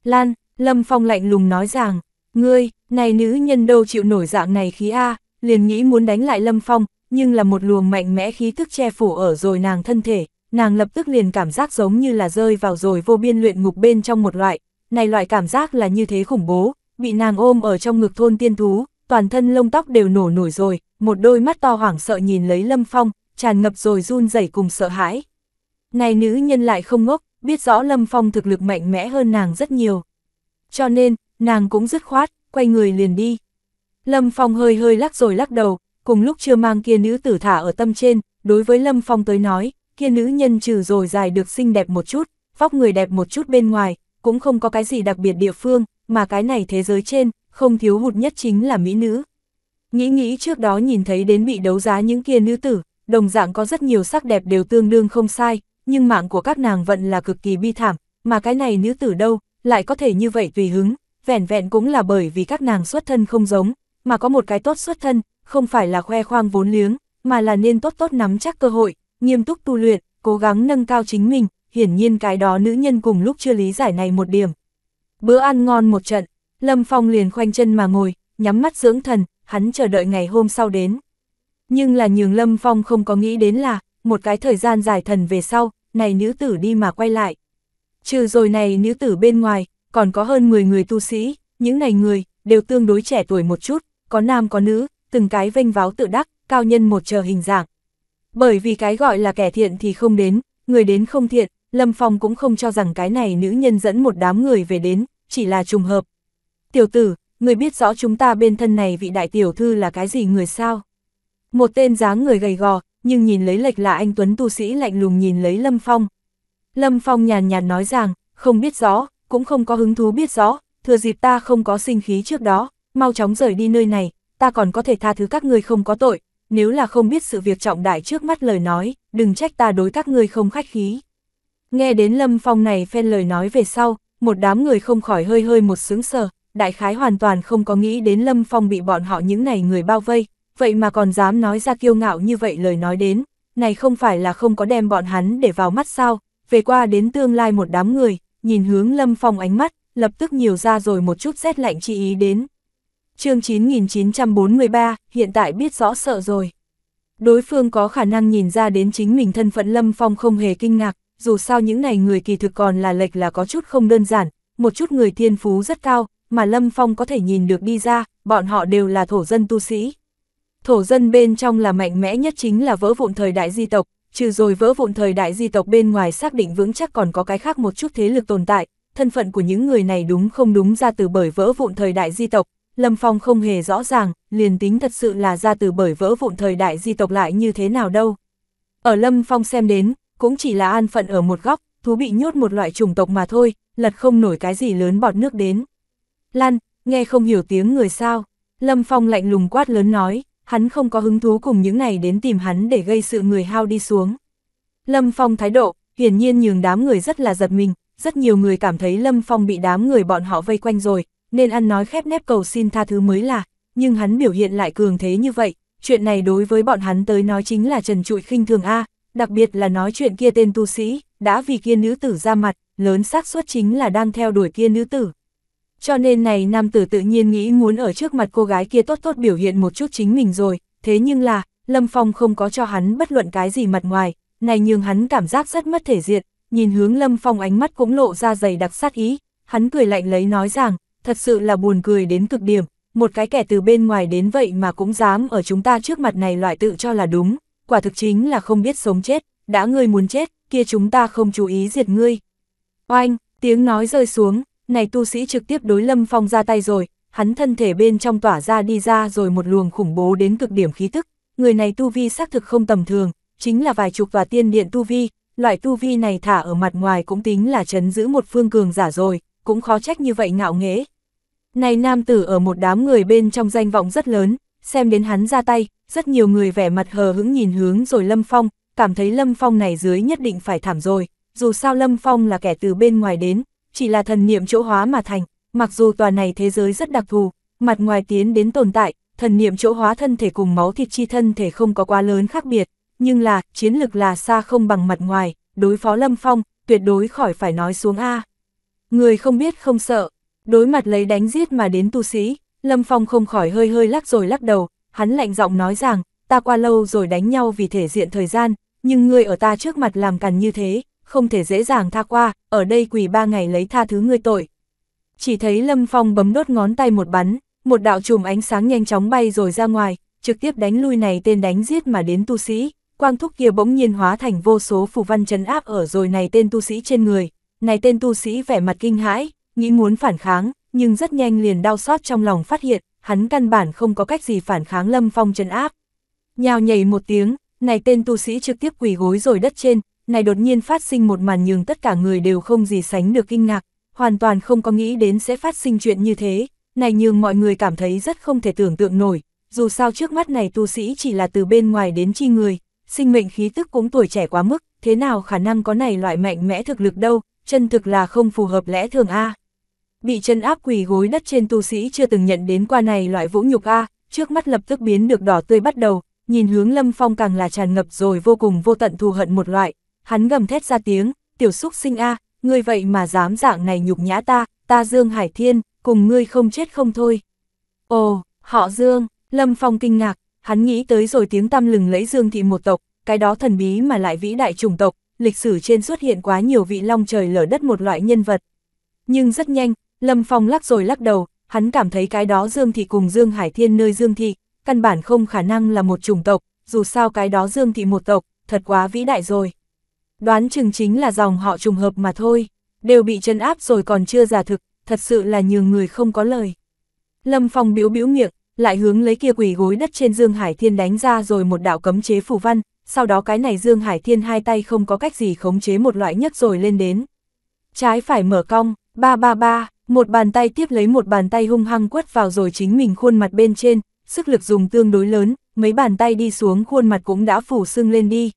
Lan, Lâm Phong lạnh lùng nói rằng, ngươi, này nữ nhân đâu chịu nổi dạng này khí A, liền nghĩ muốn đánh lại Lâm Phong, nhưng là một luồng mạnh mẽ khí tức che phủ ở rồi nàng thân thể, nàng lập tức liền cảm giác giống như là rơi vào rồi vô biên luyện ngục bên trong một loại, này loại cảm giác là như thế khủng bố, bị nàng ôm ở trong ngực thôn tiên thú, toàn thân lông tóc đều nổ nổi rồi, một đôi mắt to hoảng sợ nhìn lấy Lâm Phong, tràn ngập rồi run rẩy cùng sợ hãi. Này nữ nhân lại không ngốc, biết rõ Lâm Phong thực lực mạnh mẽ hơn nàng rất nhiều. Cho nên, nàng cũng dứt khoát, quay người liền đi. Lâm Phong hơi hơi lắc rồi lắc đầu, cùng lúc chưa mang kia nữ tử thả ở tâm trên, đối với Lâm Phong tới nói, kia nữ nhân trừ rồi dài được xinh đẹp một chút, vóc người đẹp một chút bên ngoài, cũng không có cái gì đặc biệt địa phương, mà cái này thế giới trên, không thiếu hụt nhất chính là mỹ nữ. Nghĩ nghĩ trước đó nhìn thấy đến bị đấu giá những kia nữ tử, đồng dạng có rất nhiều sắc đẹp đều tương đương không sai, nhưng mạng của các nàng vẫn là cực kỳ bi thảm, mà cái này nữ tử đâu, lại có thể như vậy tùy hứng, vẻn vẹn cũng là bởi vì các nàng xuất thân không giống, mà có một cái tốt xuất thân, không phải là khoe khoang vốn liếng, mà là nên tốt tốt nắm chắc cơ hội, nghiêm túc tu luyện, cố gắng nâng cao chính mình, hiển nhiên cái đó nữ nhân cùng lúc chưa lý giải này một điểm. Bữa ăn ngon một trận, Lâm Phong liền khoanh chân mà ngồi, nhắm mắt dưỡng thần, hắn chờ đợi ngày hôm sau đến. Nhưng là nhường Lâm Phong không có nghĩ đến là, một cái thời gian dài thần về sau, này nữ tử đi mà quay lại. Trừ rồi này nữ tử bên ngoài, còn có hơn 10 người tu sĩ, những này người, đều tương đối trẻ tuổi một chút, có nam có nữ, từng cái vênh váo tự đắc, cao nhân một chờ hình dạng. Bởi vì cái gọi là kẻ thiện thì không đến, người đến không thiện, Lâm Phong cũng không cho rằng cái này nữ nhân dẫn một đám người về đến, chỉ là trùng hợp. Tiểu tử, người biết rõ chúng ta bên thân này vị đại tiểu thư là cái gì người sao? Một tên dáng người gầy gò, nhưng nhìn lấy lệch là anh Tuấn tu sĩ lạnh lùng nhìn lấy Lâm Phong. Lâm Phong nhàn nhạt nói rằng, không biết rõ, cũng không có hứng thú biết rõ, thừa dịp ta không có sinh khí trước đó, mau chóng rời đi nơi này, ta còn có thể tha thứ các người không có tội, nếu là không biết sự việc trọng đại trước mắt lời nói, đừng trách ta đối các người không khách khí. Nghe đến Lâm Phong này phen lời nói về sau, một đám người không khỏi hơi hơi một sướng sờ, đại khái hoàn toàn không có nghĩ đến Lâm Phong bị bọn họ những này người bao vây, vậy mà còn dám nói ra kiêu ngạo như vậy lời nói đến, này không phải là không có đem bọn hắn để vào mắt sao, về qua đến tương lai một đám người, nhìn hướng Lâm Phong ánh mắt, lập tức nhiều ra rồi một chút rét lạnh chi ý đến. chương 9943, hiện tại biết rõ sợ rồi. Đối phương có khả năng nhìn ra đến chính mình thân phận Lâm Phong không hề kinh ngạc, dù sao những này người kỳ thực còn là lệch là có chút không đơn giản, một chút người thiên phú rất cao, mà Lâm Phong có thể nhìn được đi ra, bọn họ đều là thổ dân tu sĩ, thổ dân bên trong là mạnh mẽ nhất chính là vỡ vụn thời đại di tộc, trừ rồi vỡ vụn thời đại di tộc bên ngoài xác định vững chắc còn có cái khác một chút thế lực tồn tại, thân phận của những người này đúng không đúng ra từ bởi vỡ vụn thời đại di tộc, Lâm Phong không hề rõ ràng, liền tính thật sự là ra từ bởi vỡ vụn thời đại di tộc lại như thế nào đâu. Ở Lâm Phong xem đến, cũng chỉ là an phận ở một góc, thú bị nhốt một loại chủng tộc mà thôi, lật không nổi cái gì lớn bọt nước đến. Lan, nghe không hiểu tiếng người sao, Lâm Phong lạnh lùng quát lớn nói hắn không có hứng thú cùng những này đến tìm hắn để gây sự người hao đi xuống. Lâm Phong thái độ, hiển nhiên nhường đám người rất là giật mình, rất nhiều người cảm thấy Lâm Phong bị đám người bọn họ vây quanh rồi, nên ăn nói khép nép cầu xin tha thứ mới là, nhưng hắn biểu hiện lại cường thế như vậy, chuyện này đối với bọn hắn tới nói chính là trần trụi khinh thường A, đặc biệt là nói chuyện kia tên tu sĩ, đã vì kia nữ tử ra mặt, lớn xác suất chính là đang theo đuổi kia nữ tử. Cho nên này nam tử tự nhiên nghĩ muốn ở trước mặt cô gái kia tốt tốt biểu hiện một chút chính mình rồi, thế nhưng là, Lâm Phong không có cho hắn bất luận cái gì mặt ngoài, này nhưng hắn cảm giác rất mất thể diện, nhìn hướng Lâm Phong ánh mắt cũng lộ ra dày đặc sát ý, hắn cười lạnh lấy nói rằng, thật sự là buồn cười đến cực điểm, một cái kẻ từ bên ngoài đến vậy mà cũng dám ở chúng ta trước mặt này loại tự cho là đúng, quả thực chính là không biết sống chết, đã ngươi muốn chết, kia chúng ta không chú ý diệt ngươi. Oanh, tiếng nói rơi xuống, này tu sĩ trực tiếp đối Lâm Phong ra tay rồi, hắn thân thể bên trong tỏa ra đi ra rồi một luồng khủng bố đến cực điểm khí tức, người này tu vi xác thực không tầm thường, chính là vài chục và tiên điện tu vi, loại tu vi này thả ở mặt ngoài cũng tính là chấn giữ một phương cường giả rồi, cũng khó trách như vậy ngạo nghễ. Này nam tử ở một đám người bên trong danh vọng rất lớn, xem đến hắn ra tay, rất nhiều người vẻ mặt hờ hững nhìn hướng rồi Lâm Phong, cảm thấy Lâm Phong này dưới nhất định phải thảm rồi, dù sao Lâm Phong là kẻ từ bên ngoài đến, chỉ là thần niệm chỗ hóa mà thành, mặc dù tòa này thế giới rất đặc thù, mặt ngoài tiến đến tồn tại, thần niệm chỗ hóa thân thể cùng máu thịt chi thân thể không có quá lớn khác biệt, nhưng là, chiến lực là xa không bằng mặt ngoài, đối phó Lâm Phong, tuyệt đối khỏi phải nói xuống A. Người không biết không sợ, đối mặt lấy đánh giết mà đến tu sĩ, Lâm Phong không khỏi hơi hơi lắc rồi lắc đầu, hắn lạnh giọng nói rằng, ta qua lâu rồi đánh nhau vì thể diện thời gian, nhưng người ở ta trước mặt làm càn như thế, không thể dễ dàng tha qua, ở đây quỳ ba ngày lấy tha thứ ngươi tội. Chỉ thấy Lâm Phong bấm đốt ngón tay một bắn, một đạo chùm ánh sáng nhanh chóng bay rồi ra ngoài, trực tiếp đánh lui này tên đánh giết mà đến tu sĩ, quang thúc kia bỗng nhiên hóa thành vô số phù văn chấn áp ở rồi này tên tu sĩ trên người, này tên tu sĩ vẻ mặt kinh hãi, nghĩ muốn phản kháng, nhưng rất nhanh liền đau xót trong lòng phát hiện, hắn căn bản không có cách gì phản kháng Lâm Phong chấn áp. Nhào nhảy một tiếng, này tên tu sĩ trực tiếp quỳ gối rồi đất trên, này đột nhiên phát sinh một màn nhường tất cả người đều không gì sánh được kinh ngạc, hoàn toàn không có nghĩ đến sẽ phát sinh chuyện như thế, này nhường mọi người cảm thấy rất không thể tưởng tượng nổi, dù sao trước mắt này tu sĩ chỉ là từ bên ngoài đến chi người, sinh mệnh khí tức cũng tuổi trẻ quá mức, thế nào khả năng có này loại mạnh mẽ thực lực đâu, chân thực là không phù hợp lẽ thường A. Bị chân áp quỳ gối đất trên tu sĩ chưa từng nhận đến qua này loại vũ nhục A, trước mắt lập tức biến được đỏ tươi bắt đầu, nhìn hướng lâm phong càng là tràn ngập rồi vô cùng vô tận thù hận một loại, hắn gầm thét ra tiếng, tiểu xúc sinh a, ngươi vậy mà dám dạng này nhục nhã ta, ta Dương Hải Thiên, cùng ngươi không chết không thôi. Ồ, họ Dương, Lâm Phong kinh ngạc, hắn nghĩ tới rồi tiếng tăm lừng lấy Dương thị một tộc, cái đó thần bí mà lại vĩ đại chủng tộc, lịch sử trên xuất hiện quá nhiều vị long trời lở đất một loại nhân vật. Nhưng rất nhanh, Lâm Phong lắc rồi lắc đầu, hắn cảm thấy cái đó Dương thị cùng Dương Hải Thiên nơi Dương thị, căn bản không khả năng là một chủng tộc, dù sao cái đó Dương thị một tộc, thật quá vĩ đại rồi. Đoán chừng chính là dòng họ trùng hợp mà thôi, đều bị chân áp rồi còn chưa giả thực, thật sự là nhường người không có lời. Lâm Phong biếu biếu miệng, lại hướng lấy kia quỷ gối đất trên Dương Hải Thiên đánh ra rồi một đạo cấm chế phù văn, sau đó cái này Dương Hải Thiên hai tay không có cách gì khống chế một loại nhất rồi lên đến. Trái phải mở cong, ba ba ba, một bàn tay tiếp lấy một bàn tay hung hăng quất vào rồi chính mình khuôn mặt bên trên, sức lực dùng tương đối lớn, mấy bàn tay đi xuống khuôn mặt cũng đã phủ sưng lên đi,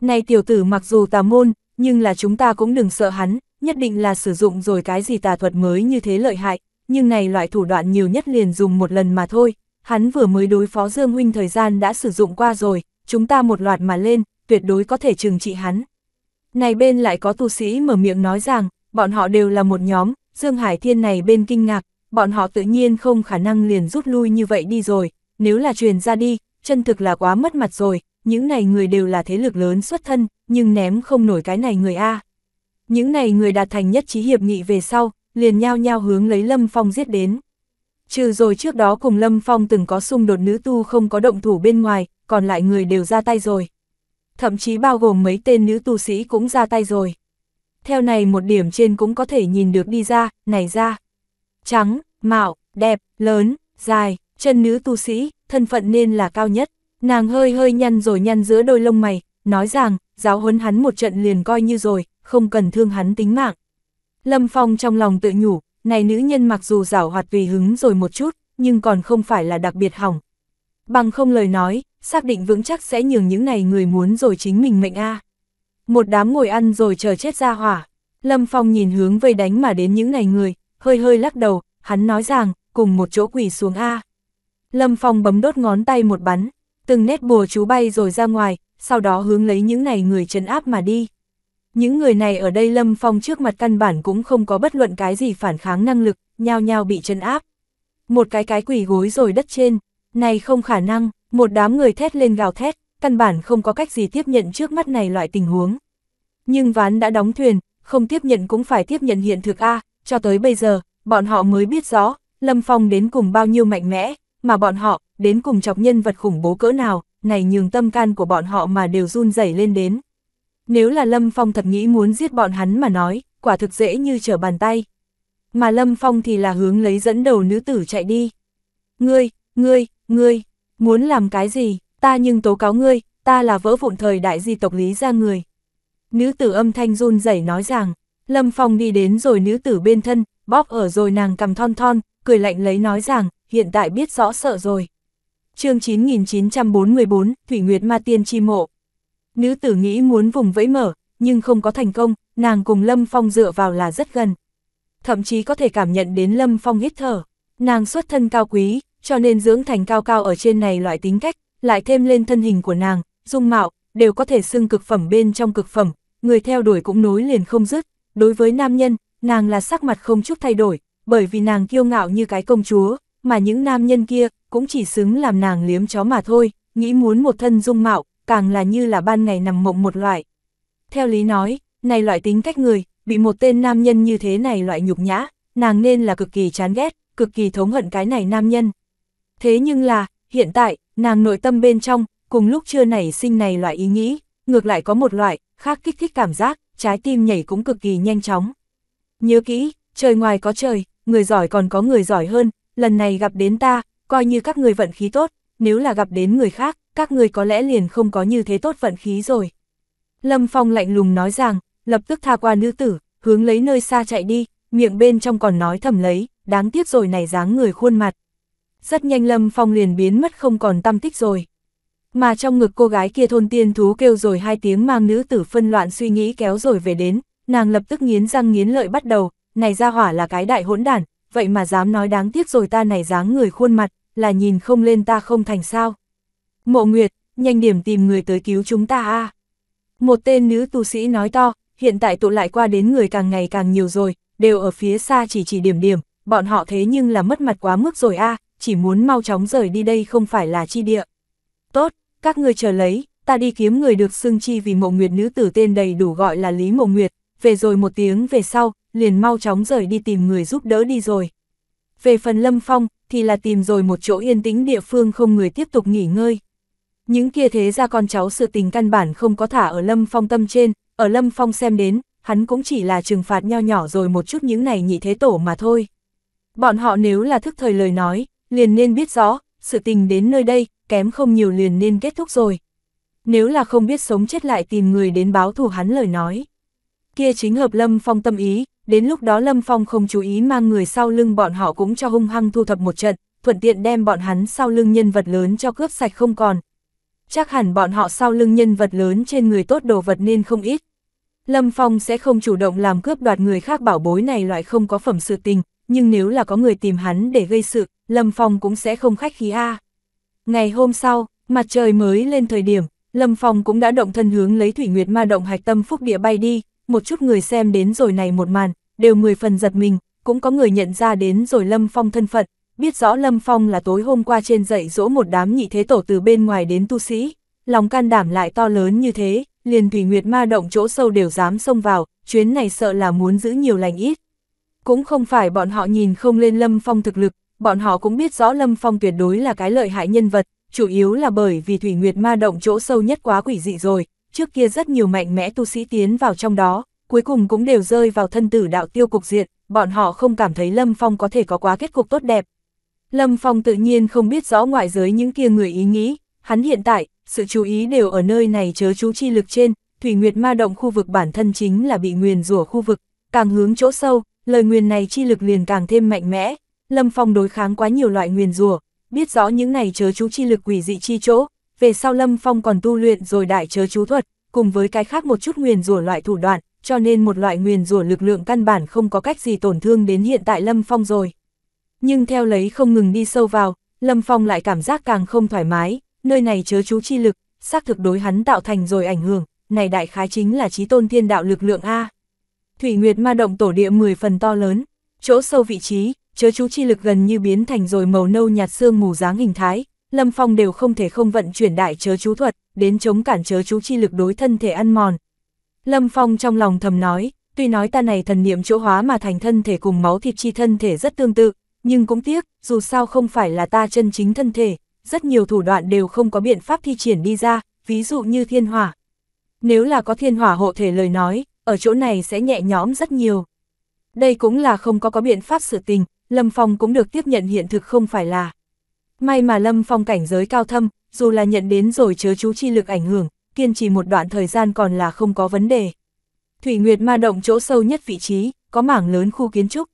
này tiểu tử mặc dù tà môn, nhưng là chúng ta cũng đừng sợ hắn, nhất định là sử dụng rồi cái gì tà thuật mới như thế lợi hại, nhưng này loại thủ đoạn nhiều nhất liền dùng một lần mà thôi, hắn vừa mới đối phó Dương Huynh thời gian đã sử dụng qua rồi, chúng ta một loạt mà lên, tuyệt đối có thể trừng trị hắn. Này bên lại có tu sĩ mở miệng nói rằng, bọn họ đều là một nhóm, Dương Hải Thiên này bên kinh ngạc, bọn họ tự nhiên không khả năng liền rút lui như vậy đi rồi, nếu là truyền ra đi, chân thực là quá mất mặt rồi, những này người đều là thế lực lớn xuất thân, nhưng ném không nổi cái này người A. Những này người đạt thành nhất trí hiệp nghị về sau, liền nhao nhao hướng lấy Lâm Phong giết đến. Trừ rồi trước đó cùng Lâm Phong từng có xung đột nữ tu không có động thủ bên ngoài, còn lại người đều ra tay rồi. Thậm chí bao gồm mấy tên nữ tu sĩ cũng ra tay rồi. Theo này một điểm trên cũng có thể nhìn được đi ra, này ra. Trắng, mạo, đẹp, lớn, dài, chân nữ tu sĩ, thân phận nên là cao nhất. Nàng hơi hơi nhăn rồi nhăn giữa đôi lông mày, nói rằng, giáo huấn hắn một trận liền coi như rồi, không cần thương hắn tính mạng. Lâm Phong trong lòng tự nhủ, này nữ nhân mặc dù giảo hoạt tùy hứng rồi một chút, nhưng còn không phải là đặc biệt hỏng. Bằng không lời nói, xác định vững chắc sẽ nhường những này người muốn rồi chính mình mệnh a. Một đám ngồi ăn rồi chờ chết ra hỏa. Lâm Phong nhìn hướng vây đánh mà đến những này người, hơi hơi lắc đầu, hắn nói rằng, cùng một chỗ quỳ xuống a. Lâm Phong bấm đốt ngón tay một bắn, từng nét bùa chú bay rồi ra ngoài, sau đó hướng lấy những này người trấn áp mà đi. Những người này ở đây Lâm Phong trước mặt căn bản cũng không có bất luận cái gì phản kháng năng lực, nhao nhao bị trấn áp. Một cái cái quỷ gối rồi đất trên, này không khả năng, một đám người thét lên gào thét, căn bản không có cách gì tiếp nhận trước mắt này loại tình huống. Nhưng ván đã đóng thuyền, không tiếp nhận cũng phải tiếp nhận hiện thực A, cho tới bây giờ, bọn họ mới biết rõ, Lâm Phong đến cùng bao nhiêu mạnh mẽ, mà bọn họ, đến cùng chọc nhân vật khủng bố cỡ nào, này nhường tâm can của bọn họ mà đều run rẩy lên đến. Nếu là Lâm Phong thật nghĩ muốn giết bọn hắn mà nói, quả thực dễ như trở bàn tay. Mà Lâm Phong thì là hướng lấy dẫn đầu nữ tử chạy đi. Ngươi, ngươi, ngươi, muốn làm cái gì, ta nhưng tố cáo ngươi, ta là vỡ vụn thời đại di tộc lý ra người. Nữ tử âm thanh run rẩy nói rằng, Lâm Phong đi đến rồi nữ tử bên thân, bóp ở rồi nàng cầm thon thon, cười lạnh lấy nói rằng, hiện tại biết rõ sợ rồi chương 9944, Thủy Nguyệt Ma Tiên Chi Mộ. Nữ tử nghĩ muốn vùng vẫy mở, nhưng không có thành công, nàng cùng Lâm Phong dựa vào là rất gần. Thậm chí có thể cảm nhận đến Lâm Phong hít thở. Nàng xuất thân cao quý, cho nên dưỡng thành cao cao ở trên này loại tính cách, lại thêm lên thân hình của nàng, dung mạo, đều có thể xưng cực phẩm bên trong cực phẩm, người theo đuổi cũng nối liền không dứt. Đối với nam nhân, nàng là sắc mặt không chút thay đổi, bởi vì nàng kiêu ngạo như cái công chúa, mà những nam nhân kia, cũng chỉ xứng làm nàng liếm chó mà thôi, nghĩ muốn một thân dung mạo, càng là như là ban ngày nằm mộng một loại. Theo lý nói, này loại tính cách người, bị một tên nam nhân như thế này loại nhục nhã, nàng nên là cực kỳ chán ghét, cực kỳ thống hận cái này nam nhân. Thế nhưng là, hiện tại, nàng nội tâm bên trong, cùng lúc chưa nảy sinh này loại ý nghĩ, ngược lại có một loại, khác kích thích cảm giác, trái tim nhảy cũng cực kỳ nhanh chóng. Nhớ kỹ, trời ngoài có trời, người giỏi còn có người giỏi hơn, lần này gặp đến ta, coi như các người vận khí tốt, nếu là gặp đến người khác, các người có lẽ liền không có như thế tốt vận khí rồi. Lâm Phong lạnh lùng nói rằng, lập tức tha qua nữ tử, hướng lấy nơi xa chạy đi, miệng bên trong còn nói thầm lấy, đáng tiếc rồi này dáng người khuôn mặt. Rất nhanh Lâm Phong liền biến mất không còn tâm tích rồi. Mà trong ngực cô gái kia thôn tiên thú kêu rồi hai tiếng mang nữ tử phân loạn suy nghĩ kéo rồi về đến, nàng lập tức nghiến răng nghiến lợi bắt đầu, này ra hỏa là cái đại hỗn đản, vậy mà dám nói đáng tiếc rồi ta này dáng người khuôn mặt, là nhìn không lên ta không thành sao. Mộ Nguyệt, nhanh điểm tìm người tới cứu chúng ta a Một tên nữ tu sĩ nói to, hiện tại tụ lại qua đến người càng ngày càng nhiều rồi, đều ở phía xa chỉ chỉ điểm điểm, bọn họ thế nhưng là mất mặt quá mức rồi a chỉ muốn mau chóng rời đi đây không phải là chi địa. Tốt, các người chờ lấy, ta đi kiếm người được xưng chi vì mộ nguyệt nữ tử tên đầy đủ gọi là Lý Mộ Nguyệt, về rồi một tiếng về sau, liền mau chóng rời đi tìm người giúp đỡ đi rồi. Về phần Lâm Phong, thì là tìm rồi một chỗ yên tĩnh địa phương không người tiếp tục nghỉ ngơi. Những kia thế ra con cháu sự tình căn bản không có thả ở Lâm Phong tâm trên, ở Lâm Phong xem đến, hắn cũng chỉ là trừng phạt nho nhỏ rồi một chút những này nhị thế tổ mà thôi. Bọn họ nếu là thức thời lời nói, liền nên biết rõ, sự tình đến nơi đây, kém không nhiều liền nên kết thúc rồi. Nếu là không biết sống chết lại tìm người đến báo thù hắn lời nói. Kia chính hợp Lâm Phong tâm ý, đến lúc đó Lâm Phong không chú ý mang người sau lưng bọn họ cũng cho hung hăng thu thập một trận, thuận tiện đem bọn hắn sau lưng nhân vật lớn cho cướp sạch không còn. Chắc hẳn bọn họ sau lưng nhân vật lớn trên người tốt đồ vật nên không ít. Lâm Phong sẽ không chủ động làm cướp đoạt người khác bảo bối này loại không có phẩm sự tình, nhưng nếu là có người tìm hắn để gây sự, Lâm Phong cũng sẽ không khách khí a. Ngày hôm sau, mặt trời mới lên thời điểm, Lâm Phong cũng đã động thân hướng lấy Thủy Nguyệt Ma động hạch tâm phúc địa bay đi, một chút người xem đến rồi này một màn, đều người phần giật mình, cũng có người nhận ra đến rồi Lâm Phong thân phận, biết rõ Lâm Phong là tối hôm qua trên dậy dỗ một đám nhị thế tổ từ bên ngoài đến tu sĩ, lòng can đảm lại to lớn như thế, liền Thủy Nguyệt Ma động chỗ sâu đều dám xông vào, chuyến này sợ là muốn giữ nhiều lành ít. Cũng không phải bọn họ nhìn không lên Lâm Phong thực lực, bọn họ cũng biết rõ Lâm Phong tuyệt đối là cái lợi hại nhân vật, chủ yếu là bởi vì Thủy Nguyệt Ma động chỗ sâu nhất quá quỷ dị rồi, trước kia rất nhiều mạnh mẽ tu sĩ tiến vào trong đó, cuối cùng cũng đều rơi vào thân tử đạo tiêu cục diện, bọn họ không cảm thấy Lâm Phong có thể có quá kết cục tốt đẹp. Lâm Phong tự nhiên không biết rõ ngoại giới những kia người ý nghĩ, hắn hiện tại, sự chú ý đều ở nơi này chớ chú chi lực trên, Thủy Nguyệt ma động khu vực bản thân chính là bị nguyền rủa khu vực, càng hướng chỗ sâu, lời nguyền này chi lực liền càng thêm mạnh mẽ. Lâm Phong đối kháng quá nhiều loại nguyền rủa, biết rõ những này chớ chú chi lực quỷ dị chi chỗ, về sau Lâm Phong còn tu luyện rồi đại chớ chú thuật, cùng với cái khác một chút nguyền rủa loại thủ đoạn, cho nên một loại nguyền rủa lực lượng căn bản không có cách gì tổn thương đến hiện tại Lâm Phong rồi. Nhưng theo lấy không ngừng đi sâu vào, Lâm Phong lại cảm giác càng không thoải mái, nơi này chớ chú chi lực, xác thực đối hắn tạo thành rồi ảnh hưởng, này đại khái chính là trí tôn thiên đạo lực lượng A. Thủy Nguyệt ma động tổ địa 10 phần to lớn, chỗ sâu vị trí, chớ chú chi lực gần như biến thành rồi màu nâu nhạt xương mù dáng hình thái, Lâm Phong đều không thể không vận chuyển đại chớ chú thuật, đến chống cản chớ chú chi lực đối thân thể ăn mòn. Lâm Phong trong lòng thầm nói, tuy nói ta này thần niệm chỗ hóa mà thành thân thể cùng máu thịt chi thân thể rất tương tự, nhưng cũng tiếc, dù sao không phải là ta chân chính thân thể, rất nhiều thủ đoạn đều không có biện pháp thi triển đi ra, ví dụ như thiên hỏa. Nếu là có thiên hỏa hộ thể lời nói, ở chỗ này sẽ nhẹ nhõm rất nhiều. Đây cũng là không có có biện pháp sự tình, Lâm Phong cũng được tiếp nhận hiện thực không phải là May mà Lâm Phong cảnh giới cao thâm, dù là nhận đến rồi chớ chú chi lực ảnh hưởng, kiên trì một đoạn thời gian còn là không có vấn đề. Thủy Nguyệt ma động chỗ sâu nhất vị trí, có mảng lớn khu kiến trúc.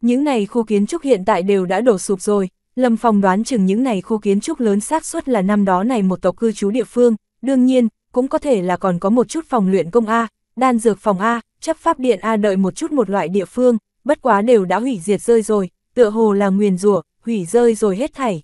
Những này khu kiến trúc hiện tại đều đã đổ sụp rồi, Lâm Phong đoán chừng những này khu kiến trúc lớn xác suất là năm đó này một tộc cư trú địa phương, đương nhiên, cũng có thể là còn có một chút phòng luyện công A, đan dược phòng A, chấp pháp điện A đợi một chút một loại địa phương, bất quá đều đã hủy diệt rơi rồi, tựa hồ là nguyền rủa hủy rơi rồi hết thảy,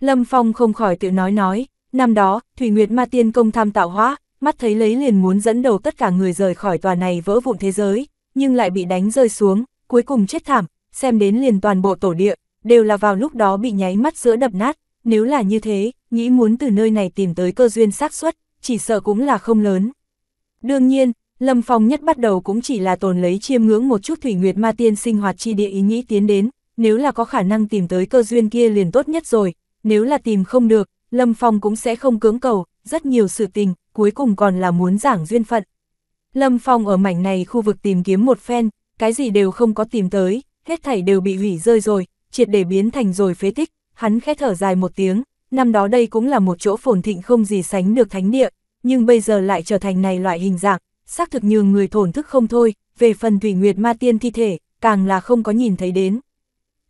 Lâm Phong không khỏi tự nói nói, năm đó, Thủy Nguyệt Ma Tiên công tham tạo hóa, mắt thấy lấy liền muốn dẫn đầu tất cả người rời khỏi tòa này vỡ vụn thế giới, nhưng lại bị đánh rơi xuống, cuối cùng chết thảm, xem đến liền toàn bộ tổ địa, đều là vào lúc đó bị nháy mắt giữa đập nát, nếu là như thế, nghĩ muốn từ nơi này tìm tới cơ duyên xác suất, chỉ sợ cũng là không lớn. Đương nhiên, Lâm Phong nhất bắt đầu cũng chỉ là tồn lấy chiêm ngưỡng một chút Thủy Nguyệt Ma Tiên sinh hoạt chi địa ý nghĩ tiến đến, nếu là có khả năng tìm tới cơ duyên kia liền tốt nhất rồi, nếu là tìm không được, Lâm Phong cũng sẽ không cưỡng cầu, rất nhiều sự tình, cuối cùng còn là muốn giảng duyên phận. Lâm Phong ở mảnh này khu vực tìm kiếm một phen, cái gì đều không có tìm tới, hết thảy đều bị hủy rơi rồi, triệt để biến thành rồi phế tích, hắn khẽ thở dài một tiếng, năm đó đây cũng là một chỗ phồn thịnh không gì sánh được thánh địa, nhưng bây giờ lại trở thành này loại hình dạng, xác thực như người thổn thức không thôi, về phần Thủy Nguyệt Ma Tiên thi thể, càng là không có nhìn thấy đến.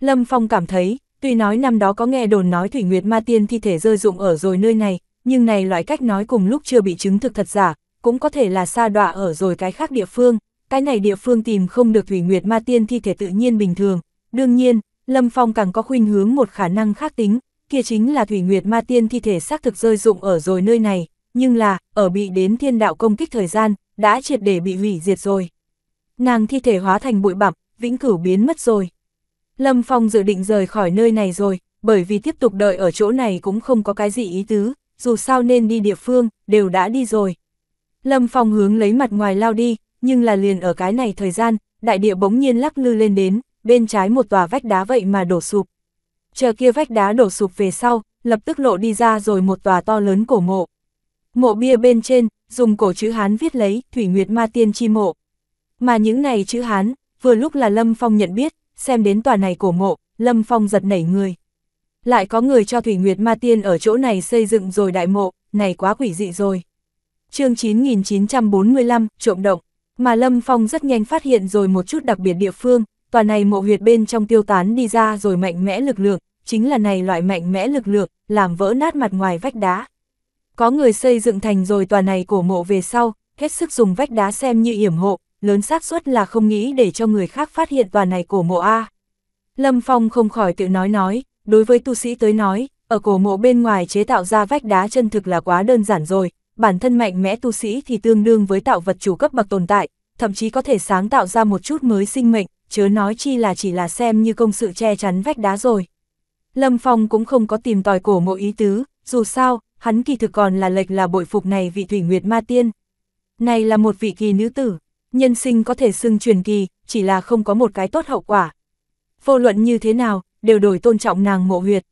Lâm Phong cảm thấy, Tuy nói năm đó có nghe đồn nói Thủy Nguyệt Ma Tiên thi thể rơi dụng ở rồi nơi này, nhưng này loại cách nói cùng lúc chưa bị chứng thực thật giả, cũng có thể là xa đọa ở rồi cái khác địa phương, cái này địa phương tìm không được Thủy Nguyệt Ma Tiên thi thể tự nhiên bình thường. Đương nhiên, Lâm Phong càng có khuynh hướng một khả năng khác tính, kia chính là Thủy Nguyệt Ma Tiên thi thể xác thực rơi dụng ở rồi nơi này, nhưng là, ở bị đến thiên đạo công kích thời gian, đã triệt để bị hủy diệt rồi. Nàng thi thể hóa thành bụi bặm, vĩnh cửu biến mất rồi. Lâm Phong dự định rời khỏi nơi này rồi, bởi vì tiếp tục đợi ở chỗ này cũng không có cái gì ý tứ, dù sao nên đi địa phương, đều đã đi rồi. Lâm Phong hướng lấy mặt ngoài lao đi, nhưng là liền ở cái này thời gian, đại địa bỗng nhiên lắc lư lên đến, bên trái một tòa vách đá vậy mà đổ sụp. Chờ kia vách đá đổ sụp về sau, lập tức lộ đi ra rồi một tòa to lớn cổ mộ. Mộ bia bên trên, dùng cổ chữ Hán viết lấy Thủy Nguyệt Ma Tiên Chi Mộ. Mà những này chữ Hán, vừa lúc là Lâm Phong nhận biết, xem đến tòa này cổ mộ, Lâm Phong giật nảy người. Lại có người cho Thủy Nguyệt Ma Tiên ở chỗ này xây dựng rồi đại mộ, này quá quỷ dị rồi. chương 9945, trộm động, mà Lâm Phong rất nhanh phát hiện rồi một chút đặc biệt địa phương, tòa này mộ huyệt bên trong tiêu tán đi ra rồi mạnh mẽ lực lượng, chính là này loại mạnh mẽ lực lượng, làm vỡ nát mặt ngoài vách đá. Có người xây dựng thành rồi tòa này cổ mộ về sau, hết sức dùng vách đá xem như yểm hộ, lớn xác suất là không nghĩ để cho người khác phát hiện tòa này cổ mộ A. Lâm Phong không khỏi tự nói nói, đối với tu sĩ tới nói, ở cổ mộ bên ngoài chế tạo ra vách đá chân thực là quá đơn giản rồi, bản thân mạnh mẽ tu sĩ thì tương đương với tạo vật chủ cấp bậc tồn tại, thậm chí có thể sáng tạo ra một chút mới sinh mệnh, chớ nói chi là chỉ là xem như công sự che chắn vách đá rồi. Lâm Phong cũng không có tìm tòi cổ mộ ý tứ, dù sao, hắn kỳ thực còn là lệch là bội phục này vị Thủy Nguyệt Ma Tiên. Này là một vị kỳ nữ tử, nhân sinh có thể xưng truyền kỳ, chỉ là không có một cái tốt hậu quả. Vô luận như thế nào, đều đổi tôn trọng nàng mộ huyệt.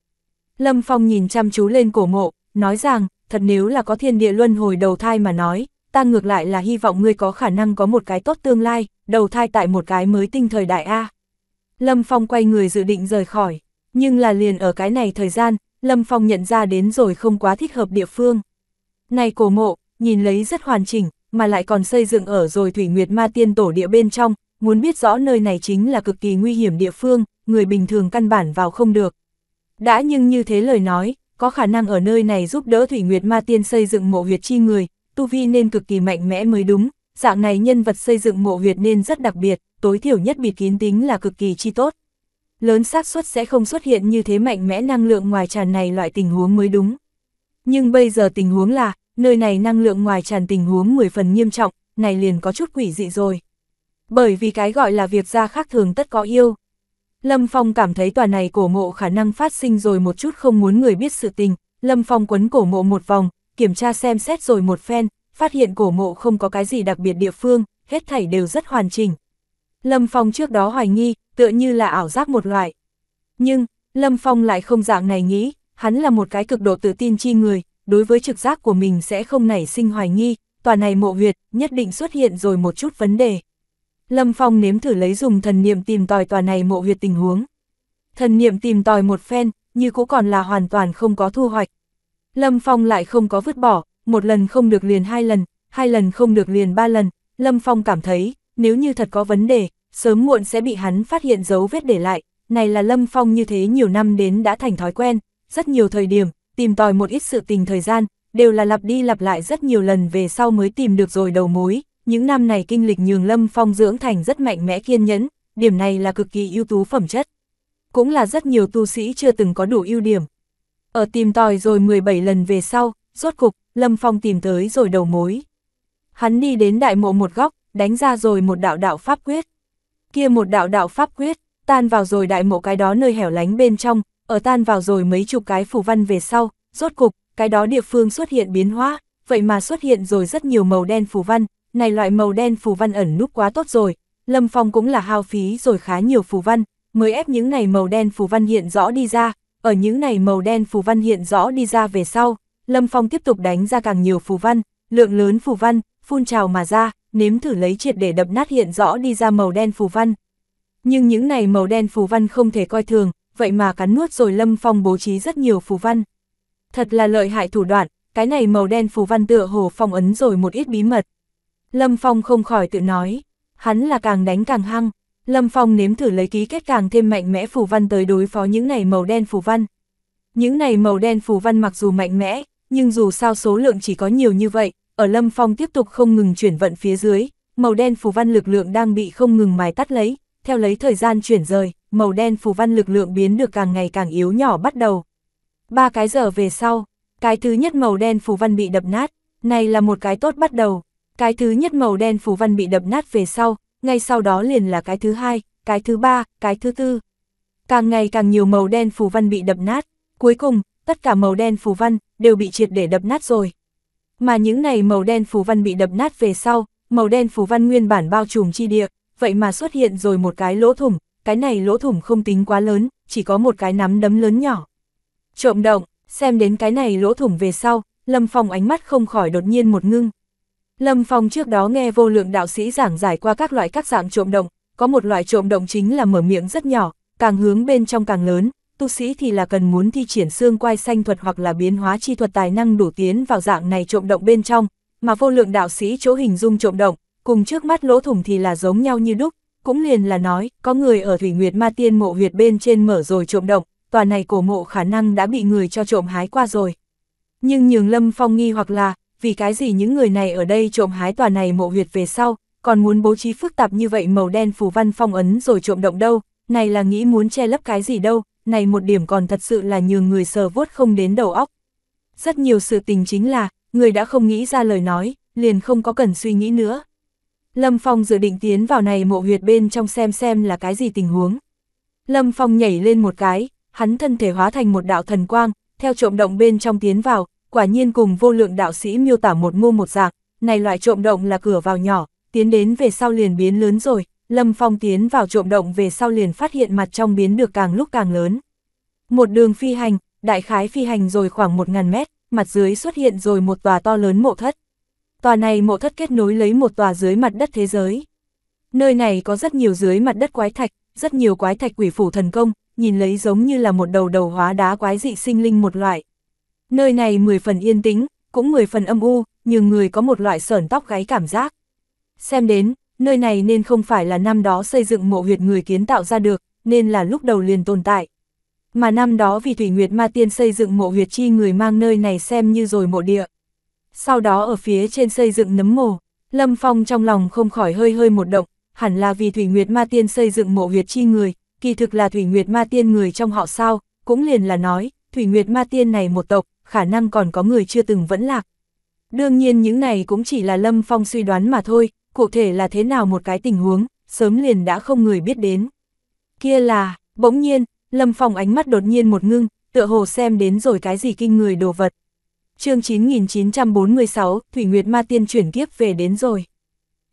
Lâm Phong nhìn chăm chú lên cổ mộ, nói rằng, thật nếu là có thiên địa luân hồi đầu thai mà nói, ta ngược lại là hy vọng ngươi có khả năng có một cái tốt tương lai, đầu thai tại một cái mới tinh thời đại A. Lâm Phong quay người dự định rời khỏi, nhưng là liền ở cái này thời gian, Lâm Phong nhận ra đến rồi không quá thích hợp địa phương. Này cổ mộ, nhìn lấy rất hoàn chỉnh, mà lại còn xây dựng ở rồi Thủy Nguyệt Ma Tiên Tổ địa bên trong, muốn biết rõ nơi này chính là cực kỳ nguy hiểm địa phương, người bình thường căn bản vào không được. Đã nhưng như thế lời nói, có khả năng ở nơi này giúp đỡ Thủy Nguyệt Ma Tiên xây dựng mộ huyệt chi người, tu vi nên cực kỳ mạnh mẽ mới đúng, dạng này nhân vật xây dựng mộ huyệt nên rất đặc biệt, tối thiểu nhất bịt kín tính là cực kỳ chi tốt. Lớn xác suất sẽ không xuất hiện như thế mạnh mẽ năng lượng ngoài tràn này loại tình huống mới đúng. Nhưng bây giờ tình huống là, nơi này năng lượng ngoài tràn tình huống 10 phần nghiêm trọng, này liền có chút quỷ dị rồi. Bởi vì cái gọi là việc ra khác thường tất có yêu. Lâm Phong cảm thấy tòa này cổ mộ khả năng phát sinh rồi một chút không muốn người biết sự tình, Lâm Phong quấn cổ mộ một vòng, kiểm tra xem xét rồi một phen, phát hiện cổ mộ không có cái gì đặc biệt địa phương, hết thảy đều rất hoàn chỉnh. Lâm Phong trước đó hoài nghi, tựa như là ảo giác một loại. Nhưng, Lâm Phong lại không dạng này nghĩ, hắn là một cái cực độ tự tin chi người, đối với trực giác của mình sẽ không nảy sinh hoài nghi, tòa này mộ huyệt, nhất định xuất hiện rồi một chút vấn đề. Lâm Phong nếm thử lấy dùng thần niệm tìm tòi tòa này mộ huyệt tình huống. Thần niệm tìm tòi một phen, như cũ còn là hoàn toàn không có thu hoạch. Lâm Phong lại không có vứt bỏ, một lần không được liền hai lần, hai lần không được liền ba lần, Lâm Phong cảm thấy, nếu như thật có vấn đề, sớm muộn sẽ bị hắn phát hiện dấu vết để lại, này là Lâm Phong như thế nhiều năm đến đã thành thói quen, rất nhiều thời điểm, tìm tòi một ít sự tình thời gian, đều là lặp đi lặp lại rất nhiều lần về sau mới tìm được rồi đầu mối, những năm này kinh lịch nhường Lâm Phong dưỡng thành rất mạnh mẽ kiên nhẫn, điểm này là cực kỳ ưu tú phẩm chất. Cũng là rất nhiều tu sĩ chưa từng có đủ ưu điểm. Ở tìm tòi rồi 17 lần về sau, rốt cục, Lâm Phong tìm tới rồi đầu mối. Hắn đi đến đại mộ một góc, đánh ra rồi một đạo đạo pháp quyết. Kia một đạo đạo pháp quyết, tan vào rồi đại mộ cái đó nơi hẻo lánh bên trong, ở tan vào rồi mấy chục cái phù văn về sau, rốt cục, cái đó địa phương xuất hiện biến hóa, vậy mà xuất hiện rồi rất nhiều màu đen phù văn, này loại màu đen phù văn ẩn núp quá tốt rồi, Lâm Phong cũng là hao phí rồi khá nhiều phù văn, mới ép những này màu đen phù văn hiện rõ đi ra, ở những này màu đen phù văn hiện rõ đi ra về sau, Lâm Phong tiếp tục đánh ra càng nhiều phù văn, lượng lớn phù văn, phun trào mà ra, nếm thử lấy triệt để đập nát hiện rõ đi ra màu đen phù văn. Nhưng những này màu đen phù văn không thể coi thường, vậy mà cắn nuốt rồi Lâm Phong bố trí rất nhiều phù văn. Thật là lợi hại thủ đoạn, cái này màu đen phù văn tựa hồ phong ấn rồi một ít bí mật. Lâm Phong không khỏi tự nói, hắn là càng đánh càng hăng, Lâm Phong nếm thử lấy ký kết càng thêm mạnh mẽ phù văn tới đối phó những này màu đen phù văn. Những này màu đen phù văn mặc dù mạnh mẽ, nhưng dù sao số lượng chỉ có nhiều như vậy, ở Lâm Phong tiếp tục không ngừng chuyển vận phía dưới, màu đen phù văn lực lượng đang bị không ngừng mài tắt lấy, theo lấy thời gian chuyển rời, màu đen phù văn lực lượng biến được càng ngày càng yếu nhỏ bắt đầu. Ba cái giờ về sau, cái thứ nhất màu đen phù văn bị đập nát, này là một cái tốt bắt đầu. Cái thứ nhất màu đen phù văn bị đập nát về sau, ngay sau đó liền là cái thứ hai, cái thứ ba, cái thứ tư. Càng ngày càng nhiều màu đen phù văn bị đập nát, cuối cùng, tất cả màu đen phù văn đều bị triệt để đập nát rồi. Mà những này màu đen phù văn bị đập nát về sau, màu đen phù văn nguyên bản bao trùm chi địa, vậy mà xuất hiện rồi một cái lỗ thủng, cái này lỗ thủng không tính quá lớn, chỉ có một cái nắm đấm lớn nhỏ. Trộm động, xem đến cái này lỗ thủng về sau, Lâm Phong ánh mắt không khỏi đột nhiên một ngưng. Lâm Phong trước đó nghe vô lượng đạo sĩ giảng giải qua các loại các dạng trộm động, có một loại trộm động chính là mở miệng rất nhỏ, càng hướng bên trong càng lớn, tu sĩ thì là cần muốn thi triển xương quay xanh thuật hoặc là biến hóa chi thuật tài năng đủ tiến vào dạng này trộm động bên trong, mà vô lượng đạo sĩ chỗ hình dung trộm động, cùng trước mắt lỗ thủng thì là giống nhau như đúc, cũng liền là nói, có người ở Thủy Nguyệt Ma Tiên mộ Việt bên trên mở rồi trộm động, tòa này cổ mộ khả năng đã bị người cho trộm hái qua rồi. Nhưng nhường Lâm Phong nghi hoặc là, vì cái gì những người này ở đây trộm hái tòa này mộ Việt về sau, còn muốn bố trí phức tạp như vậy màu đen phù văn phong ấn rồi trộm động đâu, này là nghĩ muốn che lấp cái gì đâu, này một điểm còn thật sự là nhường người sờ vuốt không đến đầu óc. Rất nhiều sự tình chính là, người đã không nghĩ ra lời nói, liền không có cần suy nghĩ nữa. Lâm Phong dự định tiến vào này mộ huyệt bên trong xem xem là cái gì tình huống. Lâm Phong nhảy lên một cái, hắn thân thể hóa thành một đạo thần quang, theo trộm động bên trong tiến vào, quả nhiên cùng vô lượng đạo sĩ miêu tả một mô một dạng, này loại trộm động là cửa vào nhỏ, tiến đến về sau liền biến lớn rồi, Lâm Phong tiến vào trộm động về sau liền phát hiện mặt trong biến được càng lúc càng lớn. Một đường phi hành, đại khái phi hành rồi khoảng 1.000 mét, mặt dưới xuất hiện rồi một tòa to lớn mộ thất tòa này mộ thất kết nối lấy một tòa dưới mặt đất thế giới. Nơi này có rất nhiều dưới mặt đất quái thạch, rất nhiều quái thạch quỷ phủ thần công, nhìn lấy giống như là một đầu đầu hóa đá quái dị sinh linh một loại. Nơi này mười phần yên tĩnh, cũng mười phần âm u, nhưng người có một loại sởn tóc gáy cảm giác. Xem đến, nơi này nên không phải là năm đó xây dựng mộ huyệt người kiến tạo ra được, nên là lúc đầu liền tồn tại. Mà năm đó vì Thủy Nguyệt Ma Tiên xây dựng mộ huyệt chi người mang nơi này xem như rồi mộ địa sau đó ở phía trên xây dựng nấm mồ. Lâm Phong trong lòng không khỏi hơi hơi một động, hẳn là vì Thủy Nguyệt Ma Tiên xây dựng mộ huyệt chi người, kỳ thực là Thủy Nguyệt Ma Tiên người trong họ sao, cũng liền là nói, Thủy Nguyệt Ma Tiên này một tộc, khả năng còn có người chưa từng vẫn lạc. Đương nhiên những này cũng chỉ là Lâm Phong suy đoán mà thôi, cụ thể là thế nào một cái tình huống, sớm liền đã không người biết đến. Kia là, bỗng nhiên, Lâm Phong ánh mắt đột nhiên một ngưng, tựa hồ xem đến rồi cái gì kinh người đồ vật chương 9946, Thủy Nguyệt Ma Tiên chuyển kiếp về đến rồi.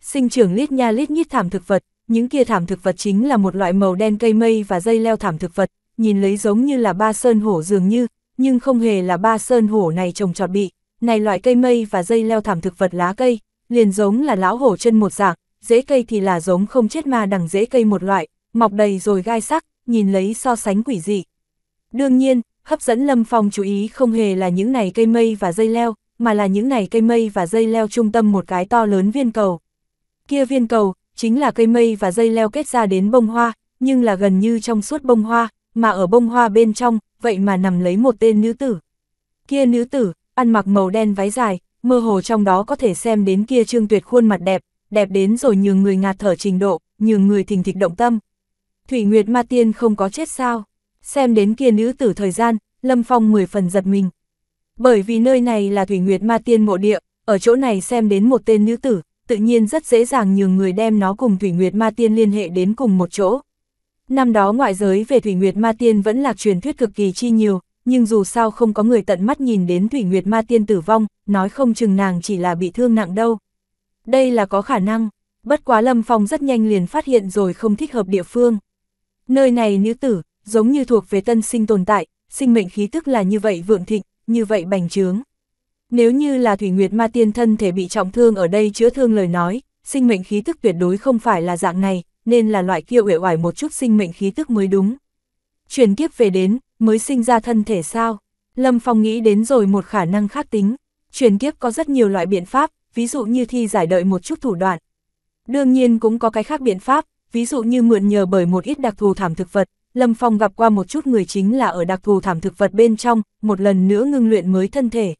Sinh trưởng lít nha lít nhít thảm thực vật, những kia thảm thực vật chính là một loại màu đen cây mây và dây leo thảm thực vật, nhìn lấy giống như là ba sơn hổ dường như, nhưng không hề là ba sơn hổ này trồng trọt bị, này loại cây mây và dây leo thảm thực vật lá cây, liền giống là lão hổ chân một dạng, dễ cây thì là giống không chết ma đằng dễ cây một loại, mọc đầy rồi gai sắc, nhìn lấy so sánh quỷ dị. Đương nhiên, Hấp dẫn Lâm Phong chú ý không hề là những này cây mây và dây leo, mà là những này cây mây và dây leo trung tâm một cái to lớn viên cầu. Kia viên cầu, chính là cây mây và dây leo kết ra đến bông hoa, nhưng là gần như trong suốt bông hoa, mà ở bông hoa bên trong, vậy mà nằm lấy một tên nữ tử. Kia nữ tử, ăn mặc màu đen váy dài, mơ hồ trong đó có thể xem đến kia trương tuyệt khuôn mặt đẹp, đẹp đến rồi nhường người ngạt thở trình độ, nhường người thình thịch động tâm. Thủy Nguyệt Ma Tiên không có chết sao? xem đến kia nữ tử thời gian, Lâm Phong mười phần giật mình. Bởi vì nơi này là Thủy Nguyệt Ma Tiên mộ địa, ở chỗ này xem đến một tên nữ tử, tự nhiên rất dễ dàng nhường người đem nó cùng Thủy Nguyệt Ma Tiên liên hệ đến cùng một chỗ. Năm đó ngoại giới về Thủy Nguyệt Ma Tiên vẫn là truyền thuyết cực kỳ chi nhiều, nhưng dù sao không có người tận mắt nhìn đến Thủy Nguyệt Ma Tiên tử vong, nói không chừng nàng chỉ là bị thương nặng đâu. Đây là có khả năng, bất quá Lâm Phong rất nhanh liền phát hiện rồi không thích hợp địa phương. Nơi này nữ tử, giống như thuộc về tân sinh tồn tại, sinh mệnh khí tức là như vậy vượng thịnh, như vậy bành trướng. Nếu như là Thủy Nguyệt Ma Tiên thân thể bị trọng thương ở đây chữa thương lời nói, sinh mệnh khí tức tuyệt đối không phải là dạng này, nên là loại kia uể oải một chút sinh mệnh khí tức mới đúng. truyền kiếp về đến, mới sinh ra thân thể sao? Lâm Phong nghĩ đến rồi một khả năng khác tính. truyền kiếp có rất nhiều loại biện pháp, ví dụ như thi giải đợi một chút thủ đoạn. Đương nhiên cũng có cái khác biện pháp, ví dụ như mượn nhờ bởi một ít đặc thù thảm thực vật, Lâm Phong gặp qua một chút người chính là ở đặc thù thảm thực vật bên trong, một lần nữa ngưng luyện mới thân thể.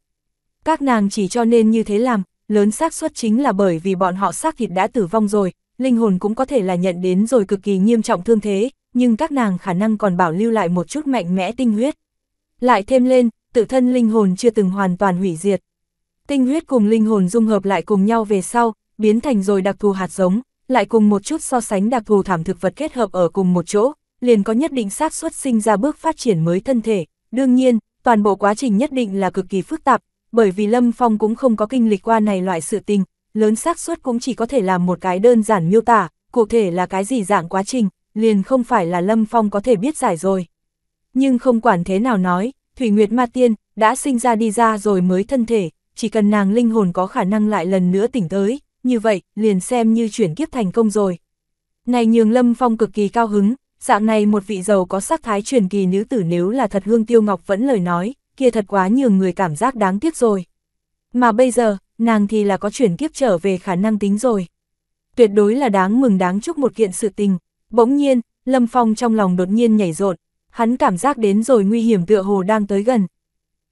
Các nàng chỉ cho nên như thế làm, lớn xác suất chính là bởi vì bọn họ xác thịt đã tử vong rồi, linh hồn cũng có thể là nhận đến rồi cực kỳ nghiêm trọng thương thế, nhưng các nàng khả năng còn bảo lưu lại một chút mạnh mẽ tinh huyết. Lại thêm lên, tự thân linh hồn chưa từng hoàn toàn hủy diệt. Tinh huyết cùng linh hồn dung hợp lại cùng nhau về sau, biến thành rồi đặc thù hạt giống, lại cùng một chút so sánh đặc thù thảm thực vật kết hợp ở cùng một chỗ, liền có nhất định xác suất sinh ra bước phát triển mới thân thể. Đương nhiên, toàn bộ quá trình nhất định là cực kỳ phức tạp, bởi vì Lâm Phong cũng không có kinh lịch qua này loại sự tình, lớn xác suất cũng chỉ có thể làm một cái đơn giản miêu tả, cụ thể là cái gì dạng quá trình, liền không phải là Lâm Phong có thể biết giải rồi. Nhưng không quản thế nào nói, Thủy Nguyệt Ma Tiên đã sinh ra đi ra rồi mới thân thể, chỉ cần nàng linh hồn có khả năng lại lần nữa tỉnh tới, như vậy liền xem như chuyển kiếp thành công rồi. Này nhường Lâm Phong cực kỳ cao hứng, dạng này một vị giàu có sắc thái truyền kỳ nữ tử nếu là thật hương tiêu ngọc vẫn lời nói, kia thật quá nhiều người cảm giác đáng tiếc rồi. Mà bây giờ, nàng thì là có chuyển kiếp trở về khả năng tính rồi. Tuyệt đối là đáng mừng đáng chúc một kiện sự tình. Bỗng nhiên, Lâm Phong trong lòng đột nhiên nhảy rộn, hắn cảm giác đến rồi nguy hiểm tựa hồ đang tới gần.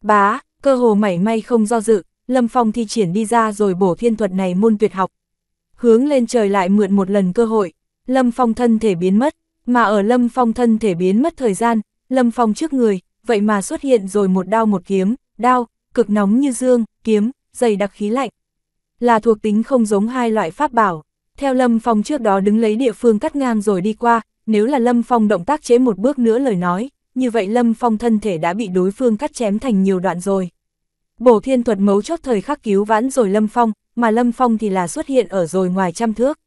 Bá, cơ hồ mảy may không do dự, Lâm Phong thi triển đi ra rồi bổ thiên thuật này môn tuyệt học. Hướng lên trời lại mượn một lần cơ hội, Lâm Phong thân thể biến mất, mà ở Lâm Phong thân thể biến mất thời gian, Lâm Phong trước người, vậy mà xuất hiện rồi một đao một kiếm, đao, cực nóng như dương, kiếm, dày đặc khí lạnh. Là thuộc tính không giống hai loại pháp bảo. Theo Lâm Phong trước đó đứng lấy địa phương cắt ngang rồi đi qua, nếu là Lâm Phong động tác chế một bước nữa lời nói, như vậy Lâm Phong thân thể đã bị đối phương cắt chém thành nhiều đoạn rồi. Bổ thiên thuật mấu chốt thời khắc cứu vãn rồi Lâm Phong, mà Lâm Phong thì là xuất hiện ở rồi ngoài trăm thước.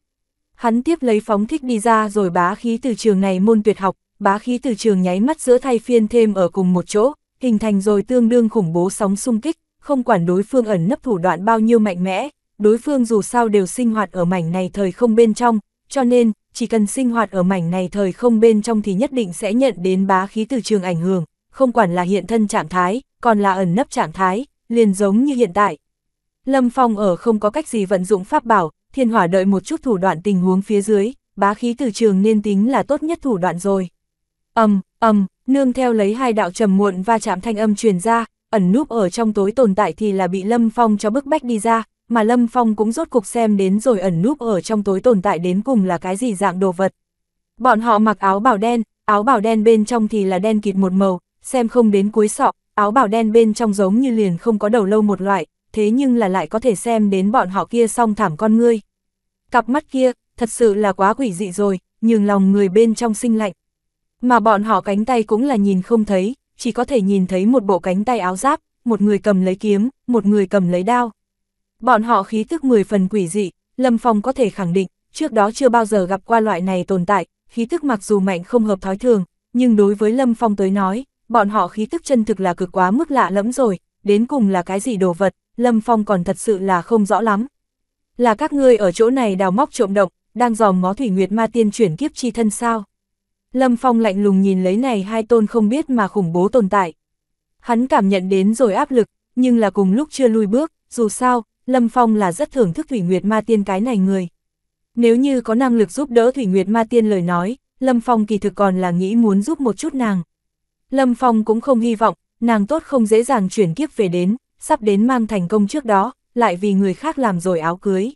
Hắn tiếp lấy phóng thích đi ra rồi bá khí từ trường này môn tuyệt học, bá khí từ trường nháy mắt giữa thay phiên thêm ở cùng một chỗ, hình thành rồi tương đương khủng bố sóng xung kích, không quản đối phương ẩn nấp thủ đoạn bao nhiêu mạnh mẽ, đối phương dù sao đều sinh hoạt ở mảnh này thời không bên trong, cho nên, chỉ cần sinh hoạt ở mảnh này thời không bên trong thì nhất định sẽ nhận đến bá khí từ trường ảnh hưởng, không quản là hiện thân trạng thái, còn là ẩn nấp trạng thái, liền giống như hiện tại. Lâm Phong ở không có cách gì vận dụng pháp bảo, thiên hỏa đợi một chút thủ đoạn tình huống phía dưới, bá khí từ trường nên tính là tốt nhất thủ đoạn rồi. Âm, um, âm, nương theo lấy hai đạo trầm muộn va chạm thanh âm truyền ra, ẩn núp ở trong tối tồn tại thì là bị Lâm Phong cho bức bách đi ra, mà Lâm Phong cũng rốt cục xem đến rồi ẩn núp ở trong tối tồn tại đến cùng là cái gì dạng đồ vật. Bọn họ mặc áo bảo đen, áo bảo đen bên trong thì là đen kịt một màu, xem không đến cuối sọ, áo bảo đen bên trong giống như liền không có đầu lâu một loại, thế nhưng là lại có thể xem đến bọn họ kia song thảm con ngươi. Cặp mắt kia, thật sự là quá quỷ dị rồi, nhường lòng người bên trong sinh lạnh. Mà bọn họ cánh tay cũng là nhìn không thấy, chỉ có thể nhìn thấy một bộ cánh tay áo giáp, một người cầm lấy kiếm, một người cầm lấy đao. Bọn họ khí tức 10 phần quỷ dị, Lâm Phong có thể khẳng định, trước đó chưa bao giờ gặp qua loại này tồn tại, khí tức mặc dù mạnh không hợp thói thường, nhưng đối với Lâm Phong tới nói, bọn họ khí tức chân thực là cực quá mức lạ lẫm rồi, đến cùng là cái gì đồ vật, Lâm Phong còn thật sự là không rõ lắm. Là các ngươi ở chỗ này đào móc trộm động, đang dòm ngó thủy nguyệt ma tiên chuyển kiếp chi thân sao. Lâm Phong lạnh lùng nhìn lấy này hai tôn không biết mà khủng bố tồn tại. Hắn cảm nhận đến rồi áp lực, nhưng là cùng lúc chưa lui bước, dù sao, Lâm Phong là rất thưởng thức Thủy Nguyệt Ma Tiên cái này người. Nếu như có năng lực giúp đỡ Thủy Nguyệt Ma Tiên lời nói, Lâm Phong kỳ thực còn là nghĩ muốn giúp một chút nàng. Lâm Phong cũng không hy vọng, nàng tốt không dễ dàng chuyển kiếp về đến, sắp đến mang thành công trước đó, lại vì người khác làm rồi áo cưới.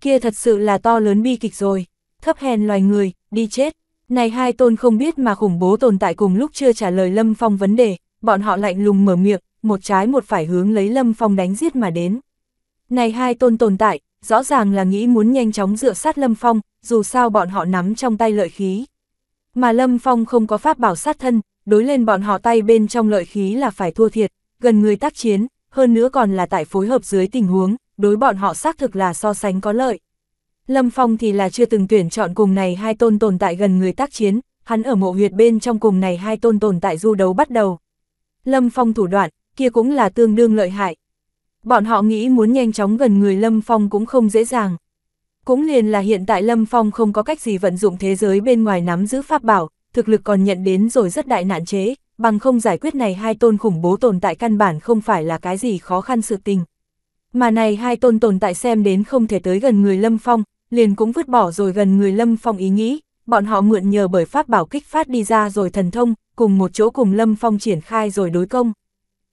Kia thật sự là to lớn bi kịch rồi, thấp hèn loài người, đi chết. Này hai tôn không biết mà khủng bố tồn tại cùng lúc chưa trả lời Lâm Phong vấn đề, bọn họ lạnh lùng mở miệng, một trái một phải hướng lấy Lâm Phong đánh giết mà đến. Này hai tôn tồn tại, rõ ràng là nghĩ muốn nhanh chóng dựa sát Lâm Phong, dù sao bọn họ nắm trong tay lợi khí. Mà Lâm Phong không có pháp bảo sát thân, đối lên bọn họ tay bên trong lợi khí là phải thua thiệt, gần người tác chiến, hơn nữa còn là tại phối hợp dưới tình huống, đối bọn họ xác thực là so sánh có lợi. Lâm Phong thì là chưa từng tuyển chọn cùng này hai tôn tồn tại gần người tác chiến, hắn ở mộ huyệt bên trong cùng này hai tôn tồn tại du đấu bắt đầu. Lâm Phong thủ đoạn, kia cũng là tương đương lợi hại. Bọn họ nghĩ muốn nhanh chóng gần người Lâm Phong cũng không dễ dàng. Cũng liền là hiện tại Lâm Phong không có cách gì vận dụng thế giới bên ngoài nắm giữ pháp bảo, thực lực còn nhận đến rồi rất đại nạn chế, bằng không giải quyết này hai tôn khủng bố tồn tại căn bản không phải là cái gì khó khăn sự tình. Mà này hai tôn tồn tại xem đến không thể tới gần người Lâm Phong, liền cũng vứt bỏ rồi gần người Lâm Phong ý nghĩ, bọn họ mượn nhờ bởi pháp bảo kích phát đi ra rồi thần thông, cùng một chỗ cùng Lâm Phong triển khai rồi đối công.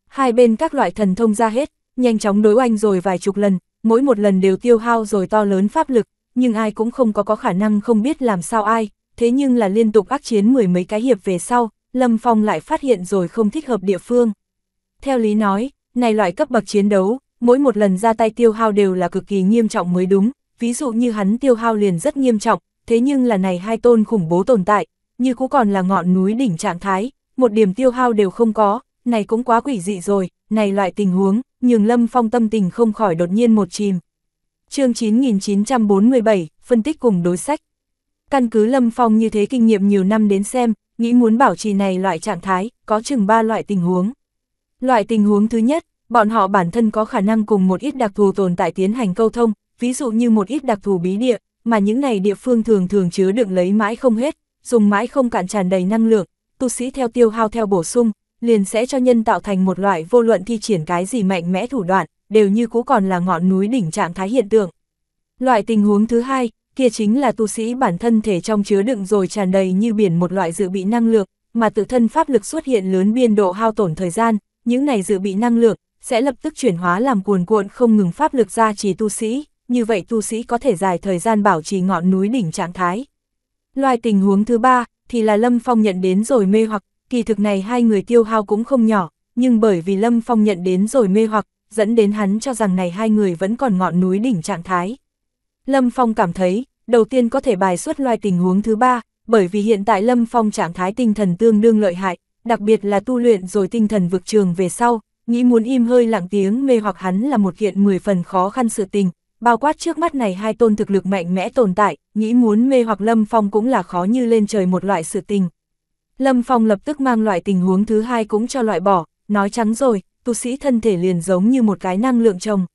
Hai bên các loại thần thông ra hết, nhanh chóng đối oanh rồi vài chục lần, mỗi một lần đều tiêu hao rồi to lớn pháp lực, nhưng ai cũng không có có khả năng không biết làm sao ai, thế nhưng là liên tục ác chiến mười mấy cái hiệp về sau, Lâm Phong lại phát hiện rồi không thích hợp địa phương. Theo lý nói, này loại cấp bậc chiến đấu, mỗi một lần ra tay tiêu hao đều là cực kỳ nghiêm trọng mới đúng, ví dụ như hắn tiêu hao liền rất nghiêm trọng, thế nhưng là này hai tôn khủng bố tồn tại, như cũ còn là ngọn núi đỉnh trạng thái, một điểm tiêu hao đều không có, này cũng quá quỷ dị rồi, này loại tình huống, nhưng Lâm Phong tâm tình không khỏi đột nhiên một chìm. chương 9947, phân tích cùng đối sách. Căn cứ Lâm Phong như thế kinh nghiệm nhiều năm đến xem, nghĩ muốn bảo trì này loại trạng thái, có chừng ba loại tình huống. Loại tình huống thứ nhất, bọn họ bản thân có khả năng cùng một ít đặc thù tồn tại tiến hành câu thông, ví dụ như một ít đặc thù bí địa, mà những này địa phương thường thường chứa đựng lấy mãi không hết, dùng mãi không cạn tràn đầy năng lượng, tu sĩ theo tiêu hao theo bổ sung, liền sẽ cho nhân tạo thành một loại vô luận thi triển cái gì mạnh mẽ thủ đoạn, đều như cũ còn là ngọn núi đỉnh trạng thái hiện tượng. Loại tình huống thứ hai, kia chính là tu sĩ bản thân thể trong chứa đựng rồi tràn đầy như biển một loại dự bị năng lượng, mà tự thân pháp lực xuất hiện lớn biên độ hao tổn thời gian, những này dự bị năng lượng sẽ lập tức chuyển hóa làm cuồn cuộn không ngừng pháp lực ra trì tu sĩ, như vậy tu sĩ có thể dài thời gian bảo trì ngọn núi đỉnh trạng thái. Loại tình huống thứ ba thì là Lâm Phong nhận đến rồi mê hoặc, kỳ thực này hai người tiêu hao cũng không nhỏ, nhưng bởi vì Lâm Phong nhận đến rồi mê hoặc, dẫn đến hắn cho rằng này hai người vẫn còn ngọn núi đỉnh trạng thái. Lâm Phong cảm thấy, đầu tiên có thể bài xuất loại tình huống thứ ba, bởi vì hiện tại Lâm Phong trạng thái tinh thần tương đương lợi hại, đặc biệt là tu luyện rồi tinh thần vực trường về sau, nghĩ muốn im hơi lặng tiếng mê hoặc hắn là một kiện 10 phần khó khăn sự tình, bao quát trước mắt này hai tôn thực lực mạnh mẽ tồn tại, nghĩ muốn mê hoặc Lâm Phong cũng là khó như lên trời một loại sự tình. Lâm Phong lập tức mang loại tình huống thứ hai cũng cho loại bỏ, nói trắng rồi, tu sĩ thân thể liền giống như một cái năng lượng trồng,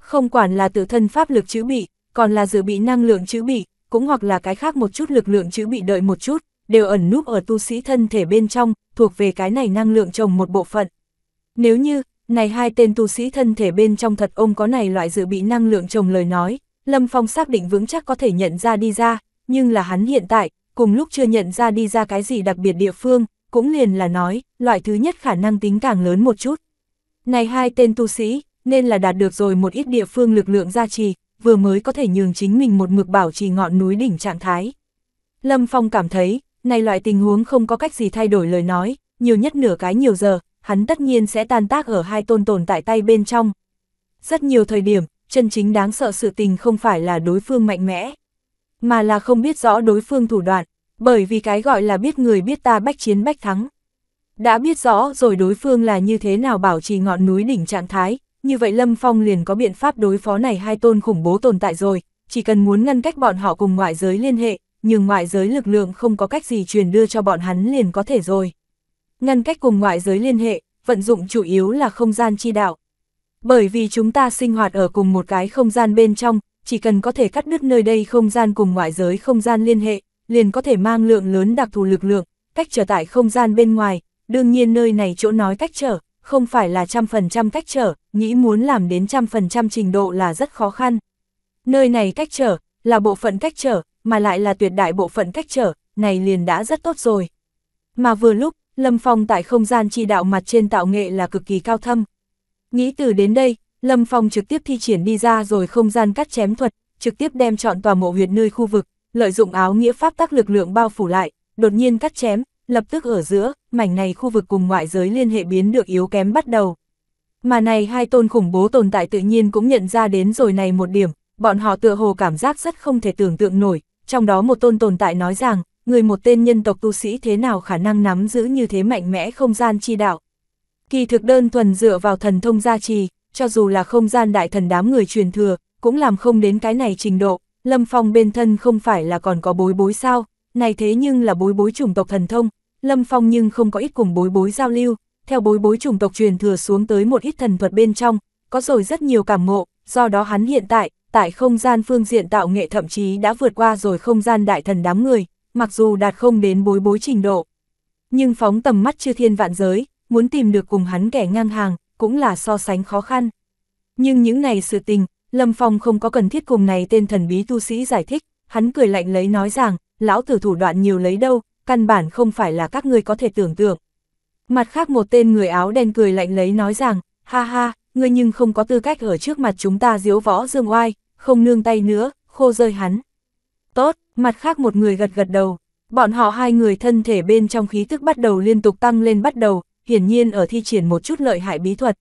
Không quản là tự thân pháp lực chữ bị, còn là dự bị năng lượng chữ bị, cũng hoặc là cái khác một chút lực lượng chữ bị đợi một chút, đều ẩn núp ở tu sĩ thân thể bên trong, thuộc về cái này năng lượng trồng một bộ phận. Nếu như, này hai tên tu sĩ thân thể bên trong thật ông có này loại dự bị năng lượng trồng lời nói, Lâm Phong xác định vững chắc có thể nhận ra đi ra, nhưng là hắn hiện tại, cùng lúc chưa nhận ra đi ra cái gì đặc biệt địa phương, cũng liền là nói, loại thứ nhất khả năng tính càng lớn một chút. Này hai tên tu sĩ, nên là đạt được rồi một ít địa phương lực lượng gia trì, vừa mới có thể nhường chính mình một mực bảo trì ngọn núi đỉnh trạng thái. Lâm Phong cảm thấy, này loại tình huống không có cách gì thay đổi lời nói, nhiều nhất nửa cái nhiều giờ, hắn tất nhiên sẽ tan tác ở hai tôn tồn tại tay bên trong. Rất nhiều thời điểm, chân chính đáng sợ sự tình không phải là đối phương mạnh mẽ, mà là không biết rõ đối phương thủ đoạn, bởi vì cái gọi là biết người biết ta bách chiến bách thắng. Đã biết rõ rồi đối phương là như thế nào bảo trì ngọn núi đỉnh trạng thái, như vậy Lâm Phong liền có biện pháp đối phó này hai tôn khủng bố tồn tại rồi, chỉ cần muốn ngăn cách bọn họ cùng ngoại giới liên hệ, nhưng ngoại giới lực lượng không có cách gì truyền đưa cho bọn hắn liền có thể rồi. Ngăn cách cùng ngoại giới liên hệ, vận dụng chủ yếu là không gian chi đạo. Bởi vì chúng ta sinh hoạt ở cùng một cái không gian bên trong, chỉ cần có thể cắt đứt nơi đây không gian cùng ngoại giới không gian liên hệ, liền có thể mang lượng lớn đặc thù lực lượng, cách trở tại không gian bên ngoài, đương nhiên nơi này chỗ nói cách trở, không phải là trăm phần trăm cách trở, nghĩ muốn làm đến trăm phần trăm trình độ là rất khó khăn. Nơi này cách trở, là bộ phận cách trở, mà lại là tuyệt đại bộ phận cách trở, này liền đã rất tốt rồi. Mà vừa lúc, Lâm Phong tại không gian chi đạo mặt trên tạo nghệ là cực kỳ cao thâm. Nghĩ từ đến đây, Lâm Phong trực tiếp thi triển đi ra rồi không gian cắt chém thuật, trực tiếp đem chọn tòa mộ huyệt nơi khu vực, lợi dụng áo nghĩa pháp tác lực lượng bao phủ lại, đột nhiên cắt chém, Lập tức ở giữa, mảnh này khu vực cùng ngoại giới liên hệ biến được yếu kém bắt đầu. Mà này hai tôn khủng bố tồn tại tự nhiên cũng nhận ra đến rồi này một điểm, bọn họ tựa hồ cảm giác rất không thể tưởng tượng nổi, trong đó một tôn tồn tại nói rằng, người một tên nhân tộc tu sĩ thế nào khả năng nắm giữ như thế mạnh mẽ không gian chi đạo. Kỳ thực đơn thuần dựa vào thần thông gia trì, cho dù là không gian đại thần đám người truyền thừa, cũng làm không đến cái này trình độ, Lâm Phong bên thân không phải là còn có bối bối sao, này thế nhưng là bối bối chủng tộc thần thông, Lâm Phong nhưng không có ít cùng bối bối giao lưu, theo bối bối chủng tộc truyền thừa xuống tới một ít thần thuật bên trong, có rồi rất nhiều cảm ngộ, do đó hắn hiện tại, tại không gian phương diện tạo nghệ thậm chí đã vượt qua rồi không gian đại thần đám người, mặc dù đạt không đến bối bối trình độ. Nhưng phóng tầm mắt chư thiên vạn giới, muốn tìm được cùng hắn kẻ ngang hàng, cũng là so sánh khó khăn. Nhưng những này sự tình, Lâm Phong không có cần thiết cùng này tên thần bí tu sĩ giải thích, hắn cười lạnh lấy nói rằng, lão tử thủ đoạn nhiều lấy đâu, căn bản không phải là các ngươi có thể tưởng tượng. Mặt khác một tên người áo đen cười lạnh lấy nói rằng, ha ha, ngươi nhưng không có tư cách ở trước mặt chúng ta diếu võ dương oai, không nương tay nữa, khô rơi hắn. Tốt, mặt khác một người gật gật đầu, bọn họ hai người thân thể bên trong khí tức bắt đầu liên tục tăng lên bắt đầu, hiển nhiên ở thi triển một chút lợi hại bí thuật.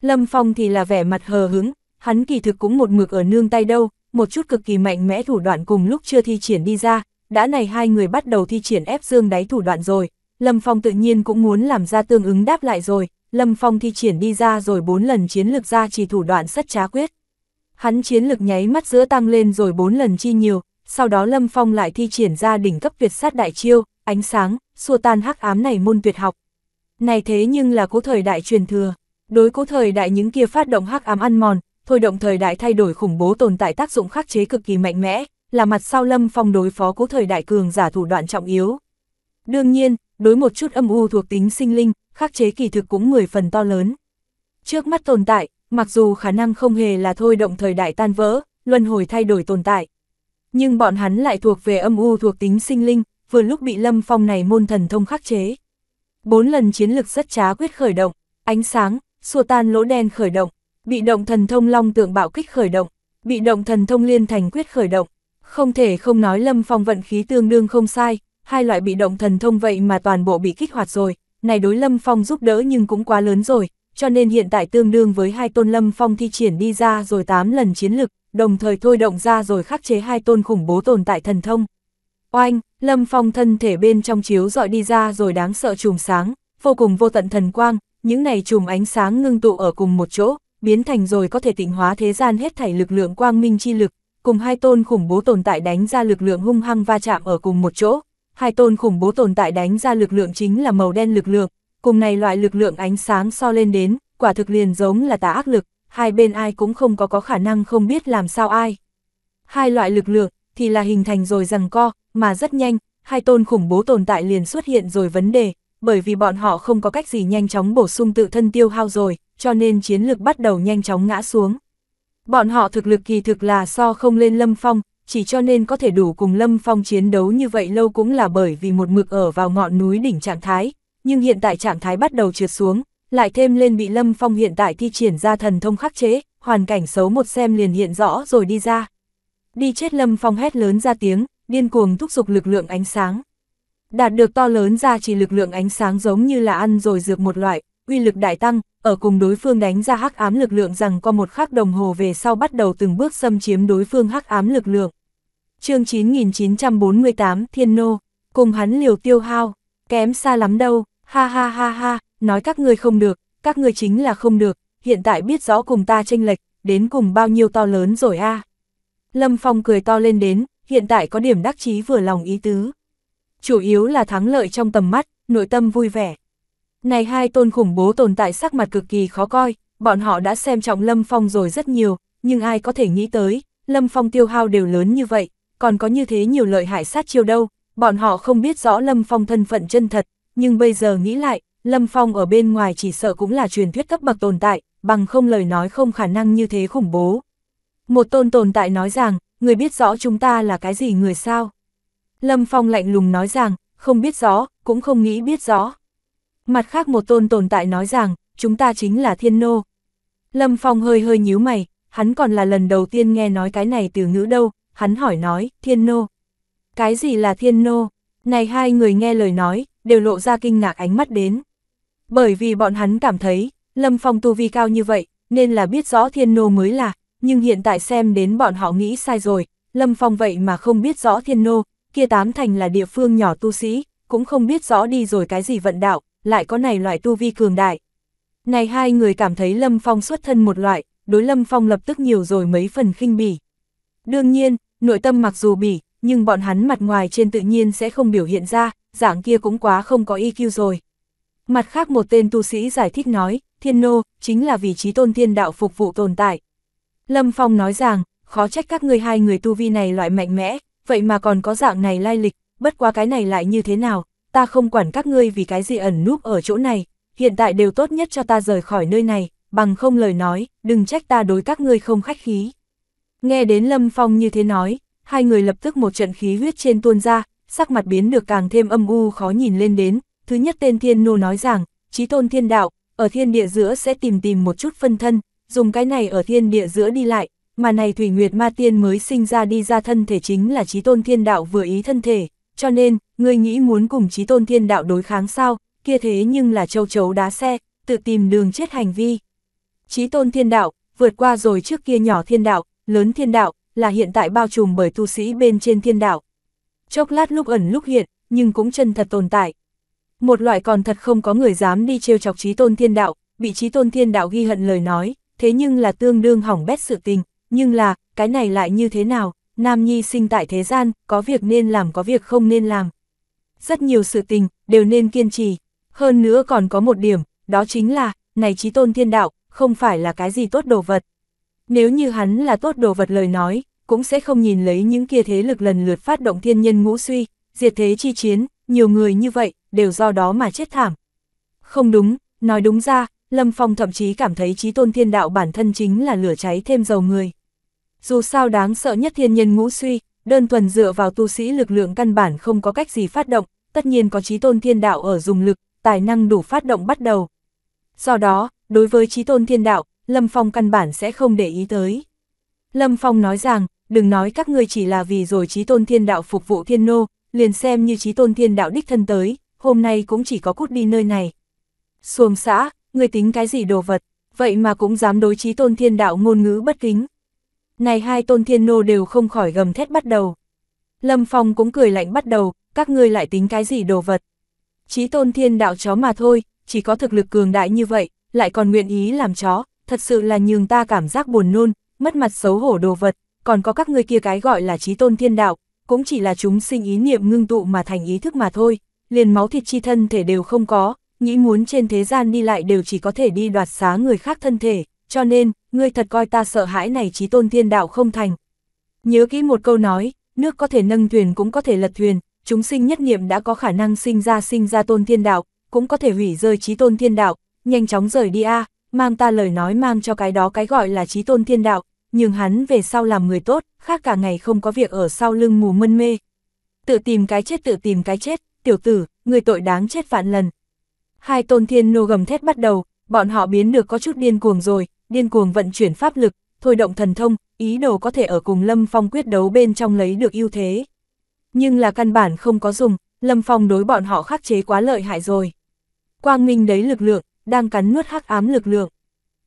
Lâm Phong thì là vẻ mặt hờ hứng, hắn kỳ thực cũng một mực ở nương tay đâu, một chút cực kỳ mạnh mẽ thủ đoạn cùng lúc chưa thi triển đi ra, đã này hai người bắt đầu thi triển ép dương đáy thủ đoạn rồi, Lâm Phong tự nhiên cũng muốn làm ra tương ứng đáp lại rồi, Lâm Phong thi triển đi ra rồi bốn lần chiến lược ra chỉ thủ đoạn sắt trá quyết. Hắn chiến lược nháy mắt giữa tăng lên rồi bốn lần chi nhiều, sau đó Lâm Phong lại thi triển ra đỉnh cấp tuyệt sát đại chiêu, ánh sáng, xua tan hắc ám này môn tuyệt học. Này thế nhưng là cố thời đại truyền thừa, đối cố thời đại những kia phát động hắc ám ăn mòn, thôi động thời đại thay đổi khủng bố tồn tại tác dụng khắc chế cực kỳ mạnh mẽ, là mặt sau Lâm Phong đối phó cố thời đại cường giả thủ đoạn trọng yếu. Đương nhiên, đối một chút âm u thuộc tính sinh linh, khắc chế kỳ thực cũng mười phần to lớn. Trước mắt tồn tại, mặc dù khả năng không hề là thôi động thời đại tan vỡ, luân hồi thay đổi tồn tại. Nhưng bọn hắn lại thuộc về âm u thuộc tính sinh linh, vừa lúc bị Lâm Phong này môn thần thông khắc chế. Bốn lần chiến lực rất trá quyết khởi động, ánh sáng, xua tan lỗ đen khởi động, bị động thần thông long tượng bạo kích khởi động, bị động thần thông liên thành quyết khởi động, không thể không nói Lâm Phong vận khí tương đương không sai, hai loại bị động thần thông vậy mà toàn bộ bị kích hoạt rồi, này đối Lâm Phong giúp đỡ nhưng cũng quá lớn rồi, cho nên hiện tại tương đương với hai tôn Lâm Phong thi triển đi ra rồi 8 lần chiến lực, đồng thời thôi động ra rồi khắc chế hai tôn khủng bố tồn tại thần thông. Oanh, Lâm Phong thân thể bên trong chiếu dọi đi ra rồi đáng sợ chùm sáng, vô cùng vô tận thần quang, những này chùm ánh sáng ngưng tụ ở cùng một chỗ, biến thành rồi có thể tịnh hóa thế gian hết thảy lực lượng quang minh chi lực, cùng hai tôn khủng bố tồn tại đánh ra lực lượng hung hăng va chạm ở cùng một chỗ. Hai tôn khủng bố tồn tại đánh ra lực lượng chính là màu đen lực lượng, cùng này loại lực lượng ánh sáng so lên đến, quả thực liền giống là tà ác lực, hai bên ai cũng không có có khả năng không biết làm sao ai. Hai loại lực lượng thì là hình thành rồi rằng co, mà rất nhanh, hai tôn khủng bố tồn tại liền xuất hiện rồi vấn đề, bởi vì bọn họ không có cách gì nhanh chóng bổ sung tự thân tiêu hao rồi, cho nên chiến lực bắt đầu nhanh chóng ngã xuống. Bọn họ thực lực kỳ thực là so không lên Lâm Phong, chỉ cho nên có thể đủ cùng Lâm Phong chiến đấu như vậy lâu cũng là bởi vì một mực ở vào ngọn núi đỉnh trạng thái, nhưng hiện tại trạng thái bắt đầu trượt xuống, lại thêm lên bị Lâm Phong hiện tại thi triển ra thần thông khắc chế, hoàn cảnh xấu một xem liền hiện rõ rồi đi ra. Đi chết Lâm Phong hét lớn ra tiếng, điên cuồng thúc giục lực lượng ánh sáng. Đạt được to lớn ra chỉ lực lượng ánh sáng giống như là ăn rồi dược một loại, uy lực đại tăng, ở cùng đối phương đánh ra hắc ám lực lượng rằng qua một khắc đồng hồ về sau bắt đầu từng bước xâm chiếm đối phương hắc ám lực lượng. chương 9948 Thiên Nô, cùng hắn liều tiêu hao, kém xa lắm đâu, ha ha ha ha, nói các ngươi không được, các ngươi chính là không được, hiện tại biết rõ cùng ta tranh lệch, đến cùng bao nhiêu to lớn rồi a Lâm Phong cười to lên đến, hiện tại có điểm đắc chí vừa lòng ý tứ. Chủ yếu là thắng lợi trong tầm mắt, nội tâm vui vẻ, này hai tôn khủng bố tồn tại sắc mặt cực kỳ khó coi, bọn họ đã xem trọng Lâm Phong rồi rất nhiều, nhưng ai có thể nghĩ tới, Lâm Phong tiêu hao đều lớn như vậy, còn có như thế nhiều lợi hại sát chiêu đâu, bọn họ không biết rõ Lâm Phong thân phận chân thật, nhưng bây giờ nghĩ lại, Lâm Phong ở bên ngoài chỉ sợ cũng là truyền thuyết cấp bậc tồn tại, bằng không lời nói không khả năng như thế khủng bố. Một tôn tồn tại nói rằng, người biết rõ chúng ta là cái gì người sao? Lâm Phong lạnh lùng nói rằng, không biết rõ, cũng không nghĩ biết rõ. Mặt khác một tôn tồn tại nói rằng, chúng ta chính là thiên nô. Lâm Phong hơi hơi nhíu mày, hắn còn là lần đầu tiên nghe nói cái này từ ngữ đâu, hắn hỏi nói, thiên nô. Cái gì là thiên nô? Này hai người nghe lời nói, đều lộ ra kinh ngạc ánh mắt đến. Bởi vì bọn hắn cảm thấy, Lâm Phong tu vi cao như vậy, nên là biết rõ thiên nô mới là, nhưng hiện tại xem đến bọn họ nghĩ sai rồi, Lâm Phong vậy mà không biết rõ thiên nô, kia tám thành là địa phương nhỏ tu sĩ, cũng không biết rõ đi rồi cái gì vận đạo, lại có này loại tu vi cường đại. Này hai người cảm thấy Lâm Phong xuất thân một loại, đối Lâm Phong lập tức nhiều rồi mấy phần khinh bỉ. Đương nhiên, nội tâm mặc dù bỉ, nhưng bọn hắn mặt ngoài trên tự nhiên sẽ không biểu hiện ra, dạng kia cũng quá không có EQ rồi. Mặt khác một tên tu sĩ giải thích nói, thiên nô, chính là vì trí tôn thiên đạo phục vụ tồn tại. Lâm Phong nói rằng, khó trách các ngươi hai người tu vi này loại mạnh mẽ, vậy mà còn có dạng này lai lịch, bất quá cái này lại như thế nào, ta không quản các ngươi vì cái gì ẩn núp ở chỗ này, hiện tại đều tốt nhất cho ta rời khỏi nơi này, bằng không lời nói, đừng trách ta đối các ngươi không khách khí. Nghe đến Lâm Phong như thế nói, hai người lập tức một trận khí huyết trên tuôn ra, sắc mặt biến được càng thêm âm u khó nhìn lên đến, thứ nhất tên thiên nô nói rằng, trí tôn thiên đạo, ở thiên địa giữa sẽ tìm tìm một chút phân thân, dùng cái này ở thiên địa giữa đi lại, mà này Thủy Nguyệt Ma Tiên mới sinh ra đi ra thân thể chính là trí tôn thiên đạo vừa ý thân thể cho nên, ngươi nghĩ muốn cùng trí tôn thiên đạo đối kháng sao, kia thế nhưng là châu chấu đá xe, tự tìm đường chết hành vi. Trí tôn thiên đạo, vượt qua rồi trước kia nhỏ thiên đạo, lớn thiên đạo, là hiện tại bao trùm bởi tu sĩ bên trên thiên đạo. Chốc lát lúc ẩn lúc hiện, nhưng cũng chân thật tồn tại. Một loại còn thật không có người dám đi trêu chọc trí tôn thiên đạo, bị trí tôn thiên đạo ghi hận lời nói, thế nhưng là tương đương hỏng bét sự tình, nhưng là, cái này lại như thế nào, Nam Nhi sinh tại thế gian, có việc nên làm có việc không nên làm. Rất nhiều sự tình, đều nên kiên trì. Hơn nữa còn có một điểm, đó chính là, này trí tôn thiên đạo, không phải là cái gì tốt đồ vật. Nếu như hắn là tốt đồ vật lời nói, cũng sẽ không nhìn lấy những kia thế lực lần lượt phát động thiên nhân ngũ suy, diệt thế chi chiến, nhiều người như vậy, đều do đó mà chết thảm. Không đúng, nói đúng ra, Lâm Phong thậm chí cảm thấy trí tôn thiên đạo bản thân chính là lửa cháy thêm dầu người. Dù sao đáng sợ nhất thiên nhân ngũ suy, đơn thuần dựa vào tu sĩ lực lượng căn bản không có cách gì phát động, tất nhiên có trí tôn thiên đạo ở dùng lực, tài năng đủ phát động bắt đầu. Do đó, đối với trí tôn thiên đạo, Lâm Phong căn bản sẽ không để ý tới. Lâm Phong nói rằng, đừng nói các ngươi chỉ là vì rồi trí tôn thiên đạo phục vụ thiên nô, liền xem như trí tôn thiên đạo đích thân tới, hôm nay cũng chỉ có cút đi nơi này. Xuồng xã, người tính cái gì đồ vật, vậy mà cũng dám đối trí tôn thiên đạo ngôn ngữ bất kính. Này hai tôn thiên nô đều không khỏi gầm thét bắt đầu. Lâm Phong cũng cười lạnh bắt đầu, các ngươi lại tính cái gì đồ vật. Chí tôn thiên đạo chó mà thôi, chỉ có thực lực cường đại như vậy, lại còn nguyện ý làm chó, thật sự là nhường ta cảm giác buồn nôn, mất mặt xấu hổ đồ vật, còn có các ngươi kia cái gọi là chí tôn thiên đạo, cũng chỉ là chúng sinh ý niệm ngưng tụ mà thành ý thức mà thôi, liền máu thịt chi thân thể đều không có, nghĩ muốn trên thế gian đi lại đều chỉ có thể đi đoạt xá người khác thân thể, cho nên, ngươi thật coi ta sợ hãi này trí tôn thiên đạo không thành. Nhớ kỹ một câu nói, nước có thể nâng thuyền cũng có thể lật thuyền, chúng sinh nhất niệm đã có khả năng sinh ra sinh ra tôn thiên đạo, cũng có thể hủy rơi trí tôn thiên đạo, nhanh chóng rời đi a mang ta lời nói mang cho cái đó cái gọi là trí tôn thiên đạo, nhưng hắn về sau làm người tốt, khác cả ngày không có việc ở sau lưng mù mân mê. Tự tìm cái chết tự tìm cái chết, tiểu tử, người tội đáng chết vạn lần. Hai tôn thiên nô gầm thét bắt đầu, bọn họ biến được có chút điên cuồng rồi, điên cuồng vận chuyển pháp lực, thôi động thần thông, ý đồ có thể ở cùng Lâm Phong quyết đấu bên trong lấy được ưu thế. Nhưng là căn bản không có dùng, Lâm Phong đối bọn họ khắc chế quá lợi hại rồi. Quang Minh đấy lực lượng, đang cắn nuốt hắc ám lực lượng.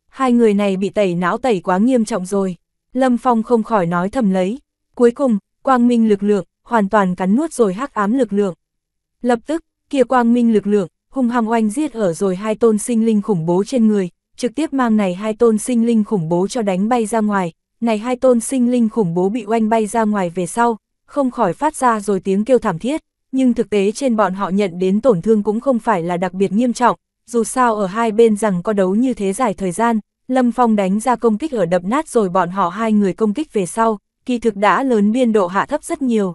Hai người này bị tẩy não tẩy quá nghiêm trọng rồi. Lâm Phong không khỏi nói thầm lấy. Cuối cùng, Quang Minh lực lượng, hoàn toàn cắn nuốt rồi hắc ám lực lượng. Lập tức, kia Quang Minh lực lượng, hung hăng oanh giết ở rồi hai tôn sinh linh khủng bố trên người, trực tiếp mang này hai tôn sinh linh khủng bố cho đánh bay ra ngoài, này hai tôn sinh linh khủng bố bị oanh bay ra ngoài về sau, không khỏi phát ra rồi tiếng kêu thảm thiết, nhưng thực tế trên bọn họ nhận đến tổn thương cũng không phải là đặc biệt nghiêm trọng, dù sao ở hai bên rằng có đấu như thế dài thời gian, Lâm Phong đánh ra công kích ở đập nát rồi bọn họ hai người công kích về sau, kỳ thực đã lớn biên độ hạ thấp rất nhiều.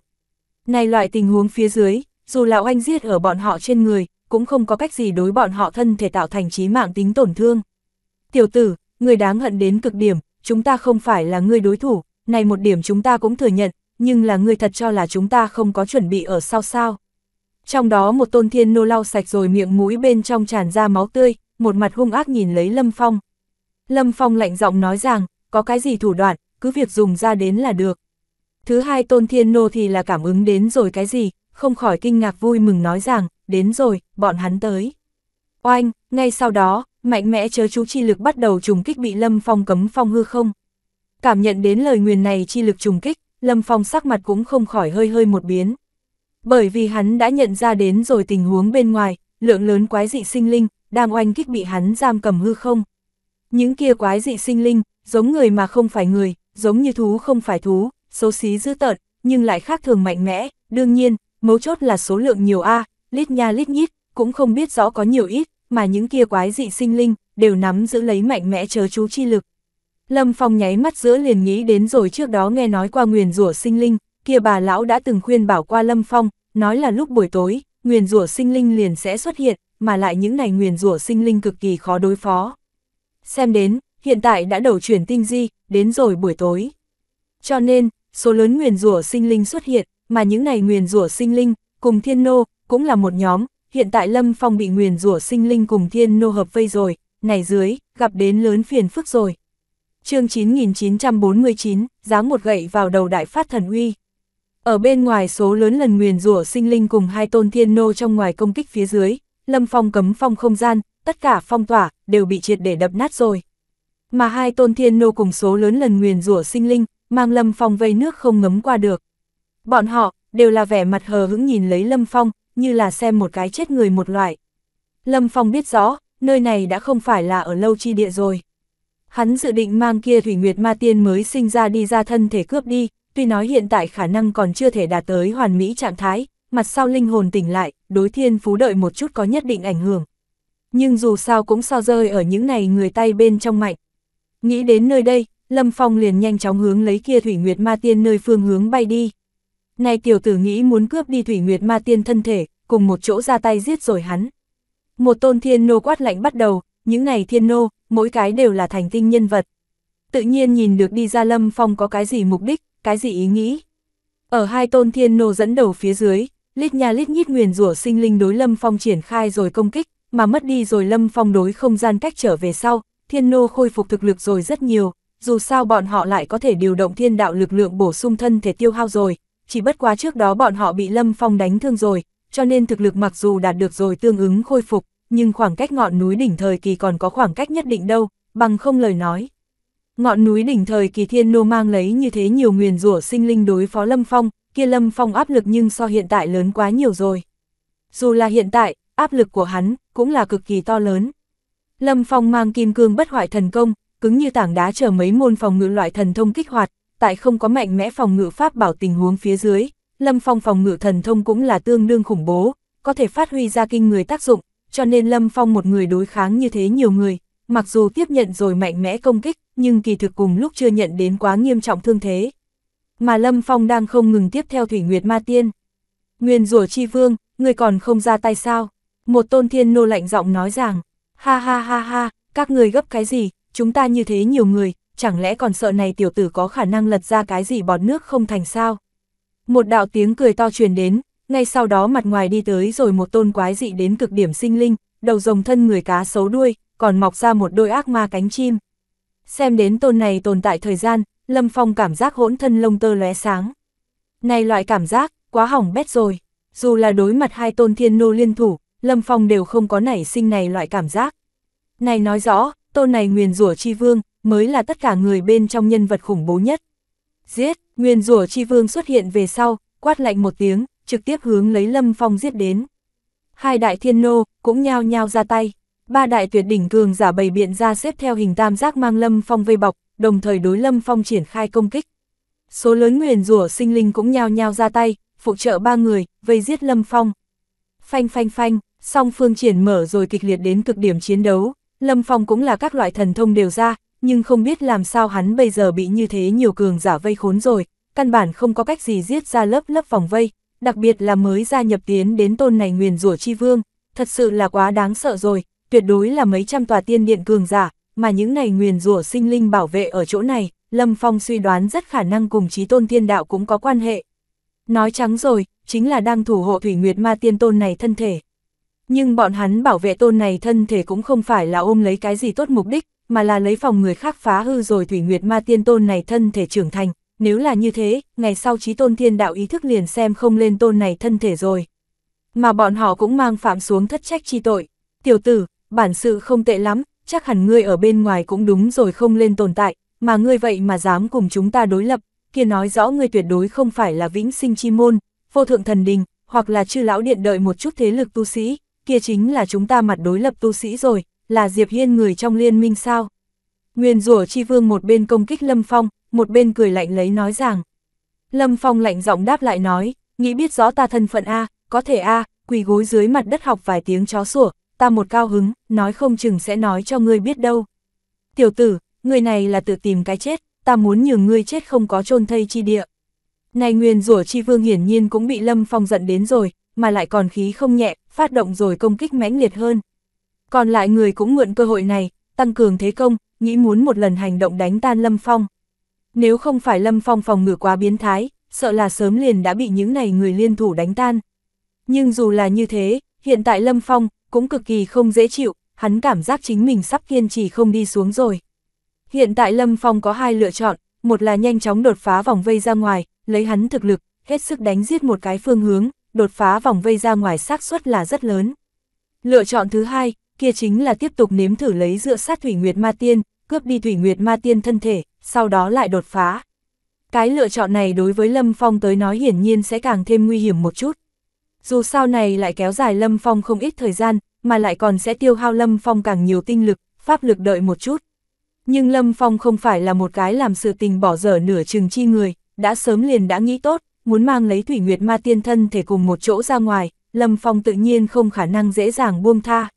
Này loại tình huống phía dưới, dù là oanh giết ở bọn họ trên người, cũng không có cách gì đối bọn họ thân thể tạo thành trí mạng tính tổn thương. Tiểu tử, người đáng hận đến cực điểm, chúng ta không phải là người đối thủ, này một điểm chúng ta cũng thừa nhận, nhưng là người thật cho là chúng ta không có chuẩn bị ở sau sao. Trong đó một tôn thiên nô lau sạch rồi miệng mũi bên trong tràn ra máu tươi, một mặt hung ác nhìn lấy Lâm Phong. Lâm Phong lạnh giọng nói rằng, có cái gì thủ đoạn, cứ việc dùng ra đến là được. Thứ hai tôn thiên nô thì là cảm ứng đến rồi cái gì, không khỏi kinh ngạc vui mừng nói rằng, đến rồi, bọn hắn tới. Oanh, ngay sau đó, mạnh mẽ chớ chú chi lực bắt đầu trùng kích bị Lâm Phong cấm phong hư không. Cảm nhận đến lời nguyền này chi lực trùng kích, Lâm Phong sắc mặt cũng không khỏi hơi hơi một biến. Bởi vì hắn đã nhận ra đến rồi tình huống bên ngoài, lượng lớn quái dị sinh linh, đang oanh kích bị hắn giam cầm hư không. Những kia quái dị sinh linh, giống người mà không phải người, giống như thú không phải thú, xấu xí dữ tợn, nhưng lại khác thường mạnh mẽ, đương nhiên, mấu chốt là số lượng nhiều A, lít nha lít nhít, cũng không biết rõ có nhiều ít, mà những kia quái dị sinh linh, đều nắm giữ lấy mạnh mẽ chớ chú chi lực. Lâm Phong nháy mắt giữa liền nghĩ đến rồi trước đó nghe nói qua nguyền rủa sinh linh, kia bà lão đã từng khuyên bảo qua Lâm Phong, nói là lúc buổi tối, nguyền rủa sinh linh liền sẽ xuất hiện, mà lại những này nguyền rủa sinh linh cực kỳ khó đối phó. Xem đến, hiện tại đã đầu chuyển tinh di, đến rồi buổi tối. Cho nên, số lớn nguyền rủa sinh linh xuất hiện, mà những này nguyền rủa sinh linh, cùng thiên nô, cũng là một nhóm, hiện tại Lâm Phong bị nguyền rủa sinh linh cùng thiên nô hợp vây rồi, này dưới, gặp đến lớn phiền phức rồi. chương 9949, giáng một gậy vào đầu đại phát thần uy. Ở bên ngoài số lớn lần nguyền rủa sinh linh cùng hai tôn thiên nô trong ngoài công kích phía dưới, Lâm Phong cấm phong không gian, tất cả phong tỏa, đều bị triệt để đập nát rồi. Mà hai tôn thiên nô cùng số lớn lần nguyền rủa sinh linh, mang Lâm Phong vây nước không ngấm qua được. Bọn họ, đều là vẻ mặt hờ hững nhìn lấy Lâm Phong, như là xem một cái chết người một loại. Lâm Phong biết rõ, nơi này đã không phải là ở lâu chi địa rồi. Hắn dự định mang kia Thủy Nguyệt Ma Tiên mới sinh ra đi ra thân thể cướp đi, tuy nói hiện tại khả năng còn chưa thể đạt tới hoàn mỹ trạng thái, mặt sau linh hồn tỉnh lại, đối thiên phú đợi một chút có nhất định ảnh hưởng. Nhưng dù sao cũng sao rơi ở những này người tay bên trong mạnh. Nghĩ đến nơi đây, Lâm Phong liền nhanh chóng hướng lấy kia Thủy Nguyệt Ma Tiên nơi phương hướng bay đi. Này tiểu tử nghĩ muốn cướp đi Thủy Nguyệt Ma Tiên thân thể, cùng một chỗ ra tay giết rồi hắn. Một tôn thiên nô quát lạnh bắt đầu, những ngày thiên nô, mỗi cái đều là thành tinh nhân vật. Tự nhiên nhìn được đi ra lâm phong có cái gì mục đích, cái gì ý nghĩ. Ở hai tôn thiên nô dẫn đầu phía dưới, lít nhà lít nhít nguyền rủa sinh linh đối lâm phong triển khai rồi công kích, mà mất đi rồi lâm phong đối không gian cách trở về sau, thiên nô khôi phục thực lực rồi rất nhiều, dù sao bọn họ lại có thể điều động thiên đạo lực lượng bổ sung thân thể tiêu hao rồi, chỉ bất quá trước đó bọn họ bị Lâm Phong đánh thương rồi, cho nên thực lực mặc dù đạt được rồi tương ứng khôi phục, nhưng khoảng cách ngọn núi đỉnh thời kỳ còn có khoảng cách nhất định đâu, bằng không lời nói. Ngọn núi đỉnh thời kỳ thiên nô mang lấy như thế nhiều nguyền rủa sinh linh đối phó Lâm Phong, kia Lâm Phong áp lực nhưng so hiện tại lớn quá nhiều rồi. Dù là hiện tại, áp lực của hắn cũng là cực kỳ to lớn. Lâm Phong mang kim cương bất hoại thần công, cứng như tảng đá chờ mấy môn phòng ngự loại thần thông kích hoạt, tại không có mạnh mẽ phòng ngự pháp bảo tình huống phía dưới, Lâm Phong phòng ngự thần thông cũng là tương đương khủng bố, có thể phát huy ra kinh người tác dụng, cho nên Lâm Phong một người đối kháng như thế nhiều người, mặc dù tiếp nhận rồi mạnh mẽ công kích, nhưng kỳ thực cùng lúc chưa nhận đến quá nghiêm trọng thương thế. Mà Lâm Phong đang không ngừng tiếp theo Thủy Nguyệt Ma Tiên. Nguyên rủa chi vương, người còn không ra tay sao? Một tôn thiên nô lạnh giọng nói rằng, ha ha ha ha, các người gấp cái gì, chúng ta như thế nhiều người, chẳng lẽ còn sợ này tiểu tử có khả năng lật ra cái gì bọt nước không thành sao? Một đạo tiếng cười to truyền đến, ngay sau đó mặt ngoài đi tới rồi một tôn quái dị đến cực điểm sinh linh, đầu rồng thân người cá xấu đuôi, còn mọc ra một đôi ác ma cánh chim. Xem đến tôn này tồn tại thời gian, Lâm Phong cảm giác hỗn thân lông tơ lóe sáng. Này loại cảm giác, quá hỏng bét rồi. Dù là đối mặt hai tôn thiên nô liên thủ, Lâm Phong đều không có nảy sinh này loại cảm giác. Này nói rõ, tôn này nguyền rủa chi vương, mới là tất cả người bên trong nhân vật khủng bố nhất. Giết, nguyên rùa chi vương xuất hiện về sau, quát lạnh một tiếng, trực tiếp hướng lấy Lâm Phong giết đến. Hai đại thiên nô cũng nhao nhao ra tay, ba đại tuyệt đỉnh cường giả bày biện ra xếp theo hình tam giác mang Lâm Phong vây bọc, đồng thời đối Lâm Phong triển khai công kích. Số lớn nguyền rủa sinh linh cũng nhao nhao ra tay, phụ trợ ba người, vây giết Lâm Phong. Phanh phanh phanh, song phương triển mở rồi kịch liệt đến cực điểm chiến đấu, Lâm Phong cũng là các loại thần thông đều ra, nhưng không biết làm sao hắn bây giờ bị như thế nhiều cường giả vây khốn rồi, căn bản không có cách gì giết ra lớp lớp vòng vây, đặc biệt là mới gia nhập tiến đến tôn này nguyền rủa chi vương, thật sự là quá đáng sợ rồi, tuyệt đối là mấy trăm tòa tiên điện cường giả, mà những này nguyền rủa sinh linh bảo vệ ở chỗ này, Lâm Phong suy đoán rất khả năng cùng trí tôn tiên đạo cũng có quan hệ. Nói trắng rồi, chính là đang thủ hộ thủy nguyệt ma tiên tôn này thân thể. Nhưng bọn hắn bảo vệ tôn này thân thể cũng không phải là ôm lấy cái gì tốt mục đích, mà là lấy phòng người khác phá hư rồi Thủy Nguyệt Ma Tiên Tôn này thân thể trưởng thành. Nếu là như thế, ngày sau trí tôn thiên đạo ý thức liền xem không lên tôn này thân thể rồi. Mà bọn họ cũng mang phạm xuống thất trách chi tội. Tiểu tử, bản sự không tệ lắm, chắc hẳn ngươi ở bên ngoài cũng đúng rồi không lên tồn tại, mà ngươi vậy mà dám cùng chúng ta đối lập, kia nói rõ ngươi tuyệt đối không phải là vĩnh sinh chi môn, vô thượng thần đình, hoặc là chư lão điện đợi một chút thế lực tu sĩ, kia chính là chúng ta mặt đối lập tu sĩ rồi, là Diệp Hiên người trong liên minh sao? Nguyên rủa chi vương một bên công kích Lâm Phong, một bên cười lạnh lấy nói rằng. Lâm Phong lạnh giọng đáp lại nói, nghĩ biết rõ ta thân phận A, có thể A, quỳ gối dưới mặt đất học vài tiếng chó sủa, ta một cao hứng, nói không chừng sẽ nói cho ngươi biết đâu. Tiểu tử, người này là tự tìm cái chết, ta muốn nhường ngươi chết không có chôn thây chi địa. Này nguyên rủa chi vương hiển nhiên cũng bị Lâm Phong giận đến rồi, mà lại còn khí không nhẹ, phát động rồi công kích mãnh liệt hơn. Còn lại người cũng mượn cơ hội này, tăng cường thế công, nghĩ muốn một lần hành động đánh tan Lâm Phong. Nếu không phải Lâm Phong phòng ngừa quá biến thái, sợ là sớm liền đã bị những này người liên thủ đánh tan. Nhưng dù là như thế, hiện tại Lâm Phong cũng cực kỳ không dễ chịu, hắn cảm giác chính mình sắp kiên trì không đi xuống rồi. Hiện tại Lâm Phong có hai lựa chọn, một là nhanh chóng đột phá vòng vây ra ngoài, lấy hắn thực lực, hết sức đánh giết một cái phương hướng, đột phá vòng vây ra ngoài xác suất là rất lớn. Lựa chọn thứ hai, kia chính là tiếp tục nếm thử lấy dựa sát Thủy Nguyệt Ma Tiên, cướp đi Thủy Nguyệt Ma Tiên thân thể, sau đó lại đột phá. Cái lựa chọn này đối với Lâm Phong tới nói hiển nhiên sẽ càng thêm nguy hiểm một chút. Dù sau này lại kéo dài Lâm Phong không ít thời gian, mà lại còn sẽ tiêu hao Lâm Phong càng nhiều tinh lực, pháp lực đợi một chút. Nhưng Lâm Phong không phải là một cái làm sự tình bỏ dở nửa chừng chi người, đã sớm liền đã nghĩ tốt, muốn mang lấy Thủy Nguyệt Ma Tiên thân thể cùng một chỗ ra ngoài, Lâm Phong tự nhiên không khả năng dễ dàng buông tha.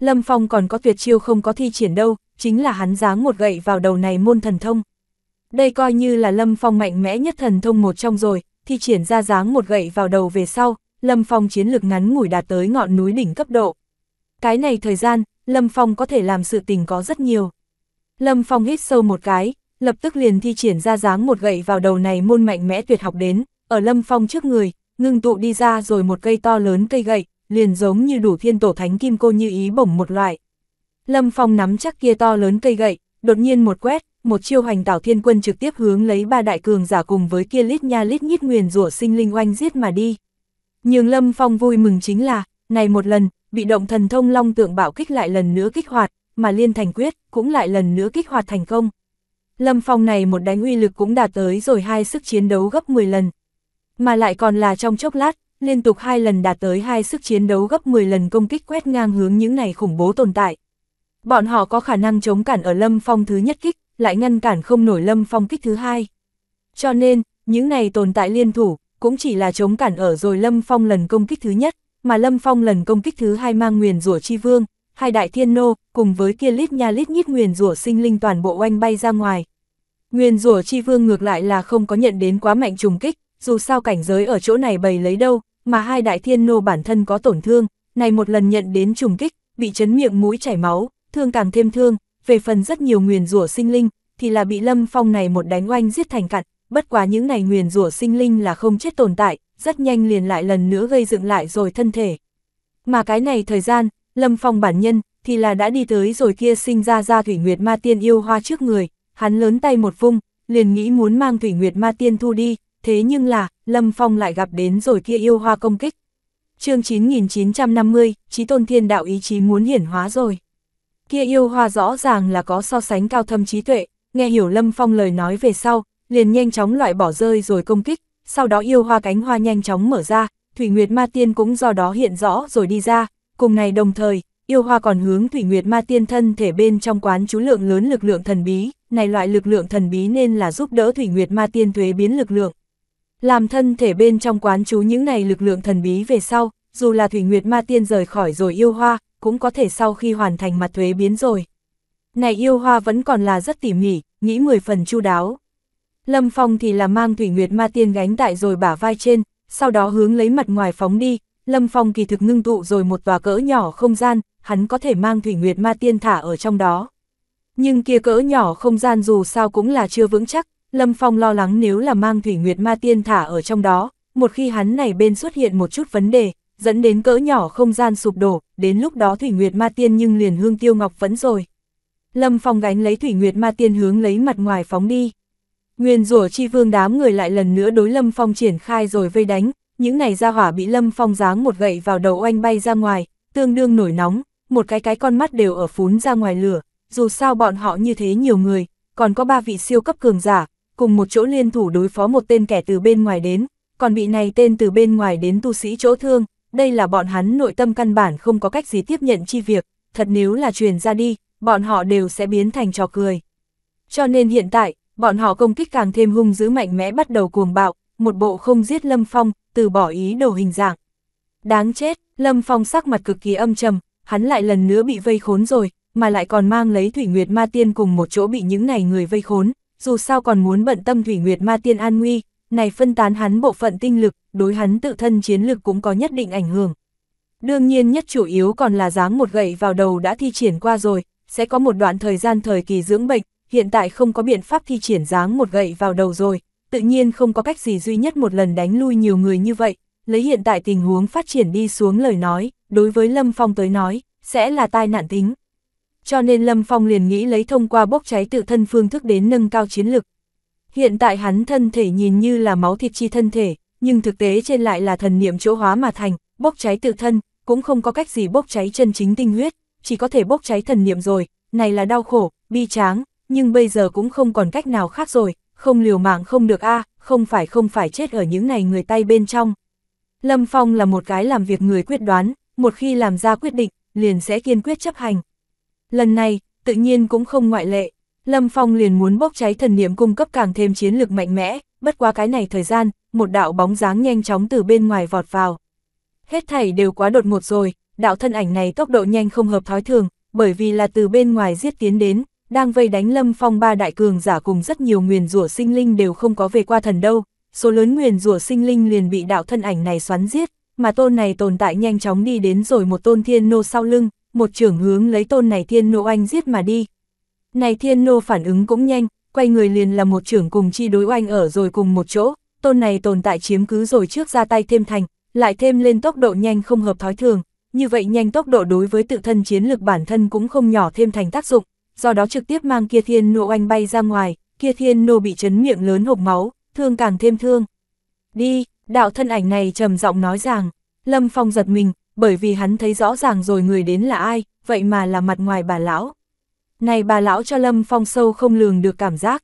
Lâm Phong còn có tuyệt chiêu không có thi triển đâu, chính là hắn giáng một gậy vào đầu này môn thần thông. Đây coi như là Lâm Phong mạnh mẽ nhất thần thông một trong rồi, thi triển ra giáng một gậy vào đầu về sau, Lâm Phong chiến lược ngắn ngủi đạt tới ngọn núi đỉnh cấp độ. Cái này thời gian, Lâm Phong có thể làm sự tình có rất nhiều. Lâm Phong hít sâu một cái, lập tức liền thi triển ra dáng một gậy vào đầu này môn mạnh mẽ tuyệt học đến, ở Lâm Phong trước người, ngưng tụ đi ra rồi một cây to lớn cây gậy, liền giống như đủ thiên tổ thánh kim cô như ý bổng một loại. Lâm Phong nắm chắc kia to lớn cây gậy, đột nhiên một quét, một chiêu hoành tảo thiên quân trực tiếp hướng lấy ba đại cường giả cùng với kia lít nha lít nhít nguyền rủa sinh linh oanh giết mà đi. Nhưng Lâm Phong vui mừng chính là, này một lần, bị động thần thông long tượng bảo kích lại lần nữa kích hoạt, mà liên thành quyết, cũng lại lần nữa kích hoạt thành công. Lâm Phong này một đánh uy lực cũng đạt tới rồi hai sức chiến đấu gấp 10 lần. Mà lại còn là trong chốc lát, liên tục hai lần đạt tới hai sức chiến đấu gấp 10 lần công kích quét ngang hướng những này khủng bố tồn tại. Bọn họ có khả năng chống cản ở Lâm Phong thứ nhất kích, lại ngăn cản không nổi Lâm Phong kích thứ hai. Cho nên, những này tồn tại liên thủ, cũng chỉ là chống cản ở rồi Lâm Phong lần công kích thứ nhất, mà Lâm Phong lần công kích thứ hai mang nguyền rủa chi vương, hai đại thiên nô, cùng với kia lít nha lít nhít nguyền rủa sinh linh toàn bộ oanh bay ra ngoài. Nguyền rủa chi vương ngược lại là không có nhận đến quá mạnh trùng kích, dù sao cảnh giới ở chỗ này bày lấy đâu, mà hai đại thiên nô bản thân có tổn thương, này một lần nhận đến trùng kích, bị chấn miệng mũi chảy máu, thương càng thêm thương, về phần rất nhiều nguyền rủa sinh linh, thì là bị Lâm Phong này một đánh oanh giết thành cặn, bất quá những này nguyền rủa sinh linh là không chết tồn tại, rất nhanh liền lại lần nữa gây dựng lại rồi thân thể. Mà cái này thời gian, Lâm Phong bản nhân, thì là đã đi tới rồi kia sinh ra ra Thủy Nguyệt Ma Tiên yêu hoa trước người, hắn lớn tay một vung, liền nghĩ muốn mang Thủy Nguyệt Ma Tiên thu đi, thế nhưng là, Lâm Phong lại gặp đến rồi kia yêu hoa công kích. chương 9950, trí tôn thiên đạo ý chí muốn hiển hóa rồi. Kia yêu hoa rõ ràng là có so sánh cao thâm trí tuệ, nghe hiểu Lâm Phong lời nói về sau, liền nhanh chóng loại bỏ rơi rồi công kích, sau đó yêu hoa cánh hoa nhanh chóng mở ra, Thủy Nguyệt Ma Tiên cũng do đó hiện rõ rồi đi ra, cùng ngày đồng thời, yêu hoa còn hướng Thủy Nguyệt Ma Tiên thân thể bên trong quán chú lượng lớn lực lượng thần bí, này loại lực lượng thần bí nên là giúp đỡ Thủy Nguyệt Ma Tiên thuế biến lực lượng, làm thân thể bên trong quán chú những này lực lượng thần bí về sau, dù là Thủy Nguyệt Ma Tiên rời khỏi rồi yêu hoa, cũng có thể sau khi hoàn thành mặt thuế biến rồi. Này yêu hoa vẫn còn là rất tỉ mỉ, nghĩ mười phần chu đáo. Lâm Phong thì là mang Thủy Nguyệt Ma Tiên gánh tại rồi bả vai trên, sau đó hướng lấy mặt ngoài phóng đi, Lâm Phong kỳ thực ngưng tụ rồi một tòa cỡ nhỏ không gian, hắn có thể mang Thủy Nguyệt Ma Tiên thả ở trong đó. Nhưng kia cỡ nhỏ không gian dù sao cũng là chưa vững chắc, Lâm Phong lo lắng nếu là mang Thủy Nguyệt Ma Tiên thả ở trong đó, một khi hắn này bên xuất hiện một chút vấn đề, dẫn đến cỡ nhỏ không gian sụp đổ, đến lúc đó Thủy Nguyệt Ma Tiên nhưng liền hương tiêu ngọc vẫn rồi. Lâm Phong gánh lấy Thủy Nguyệt Ma Tiên hướng lấy mặt ngoài phóng đi. Nguyên rủa chi vương đám người lại lần nữa đối Lâm Phong triển khai rồi vây đánh, những này ra hỏa bị Lâm Phong giáng một gậy vào đầu oanh bay ra ngoài, tương đương nổi nóng, một cái cái con mắt đều ở phún ra ngoài lửa, dù sao bọn họ như thế nhiều người, còn có ba vị siêu cấp cường giả, cùng một chỗ liên thủ đối phó một tên kẻ từ bên ngoài đến, còn bị này tên từ bên ngoài đến tu sĩ chỗ thương, đây là bọn hắn nội tâm căn bản không có cách gì tiếp nhận chi việc, thật nếu là truyền ra đi, bọn họ đều sẽ biến thành trò cười. Cho nên hiện tại, bọn họ công kích càng thêm hung dữ mạnh mẽ bắt đầu cuồng bạo, một bộ không giết Lâm Phong, từ bỏ ý đồ hình dạng. Đáng chết, Lâm Phong sắc mặt cực kỳ âm trầm, hắn lại lần nữa bị vây khốn rồi, mà lại còn mang lấy Thủy Nguyệt Ma Tiên cùng một chỗ bị những này người vây khốn, dù sao còn muốn bận tâm Thủy Nguyệt Ma Tiên an nguy, này phân tán hắn bộ phận tinh lực, đối hắn tự thân chiến lực cũng có nhất định ảnh hưởng. Đương nhiên nhất chủ yếu còn là dáng một gậy vào đầu đã thi triển qua rồi, sẽ có một đoạn thời gian thời kỳ dưỡng bệnh, hiện tại không có biện pháp thi triển dáng một gậy vào đầu rồi, tự nhiên không có cách gì duy nhất một lần đánh lui nhiều người như vậy, lấy hiện tại tình huống phát triển đi xuống lời nói, đối với Lâm Phong tới nói, sẽ là tai nạn tính cho nên Lâm Phong liền nghĩ lấy thông qua bốc cháy tự thân phương thức đến nâng cao chiến lực. Hiện tại hắn thân thể nhìn như là máu thịt chi thân thể, nhưng thực tế trên lại là thần niệm chỗ hóa mà thành, bốc cháy tự thân, cũng không có cách gì bốc cháy chân chính tinh huyết, chỉ có thể bốc cháy thần niệm rồi, này là đau khổ, bi tráng, nhưng bây giờ cũng không còn cách nào khác rồi, không liều mạng không được a không phải không phải chết ở những này người tay bên trong. Lâm Phong là một cái làm việc người quyết đoán, một khi làm ra quyết định, liền sẽ kiên quyết chấp hành. Lần này, tự nhiên cũng không ngoại lệ. Lâm Phong liền muốn bốc cháy thần niệm cung cấp càng thêm chiến lược mạnh mẽ, bất quá cái này thời gian, một đạo bóng dáng nhanh chóng từ bên ngoài vọt vào. Hết thảy đều quá đột ngột rồi, đạo thân ảnh này tốc độ nhanh không hợp thói thường, bởi vì là từ bên ngoài giết tiến đến, đang vây đánh Lâm Phong ba đại cường giả cùng rất nhiều nguyền rủa sinh linh đều không có về qua thần đâu, số lớn nguyền rủa sinh linh liền bị đạo thân ảnh này xoắn giết, mà tôn này tồn tại nhanh chóng đi đến rồi một tôn thiên nô sau lưng, một trưởng hướng lấy tôn này thiên nô oanh giết mà đi. Này thiên nô phản ứng cũng nhanh, quay người liền là một trưởng cùng chi đối oanh ở rồi cùng một chỗ, tôn này tồn tại chiếm cứ rồi trước ra tay thêm thành, lại thêm lên tốc độ nhanh không hợp thói thường, như vậy nhanh tốc độ đối với tự thân chiến lực bản thân cũng không nhỏ thêm thành tác dụng, do đó trực tiếp mang kia thiên nô oanh bay ra ngoài, kia thiên nô bị chấn miệng lớn hộp máu, thương càng thêm thương. Đi, đạo thân ảnh này trầm giọng nói rằng, Lâm Phong giật mình, bởi vì hắn thấy rõ ràng rồi người đến là ai, vậy mà là mặt ngoài bà lão. Này bà lão cho Lâm Phong sâu không lường được cảm giác.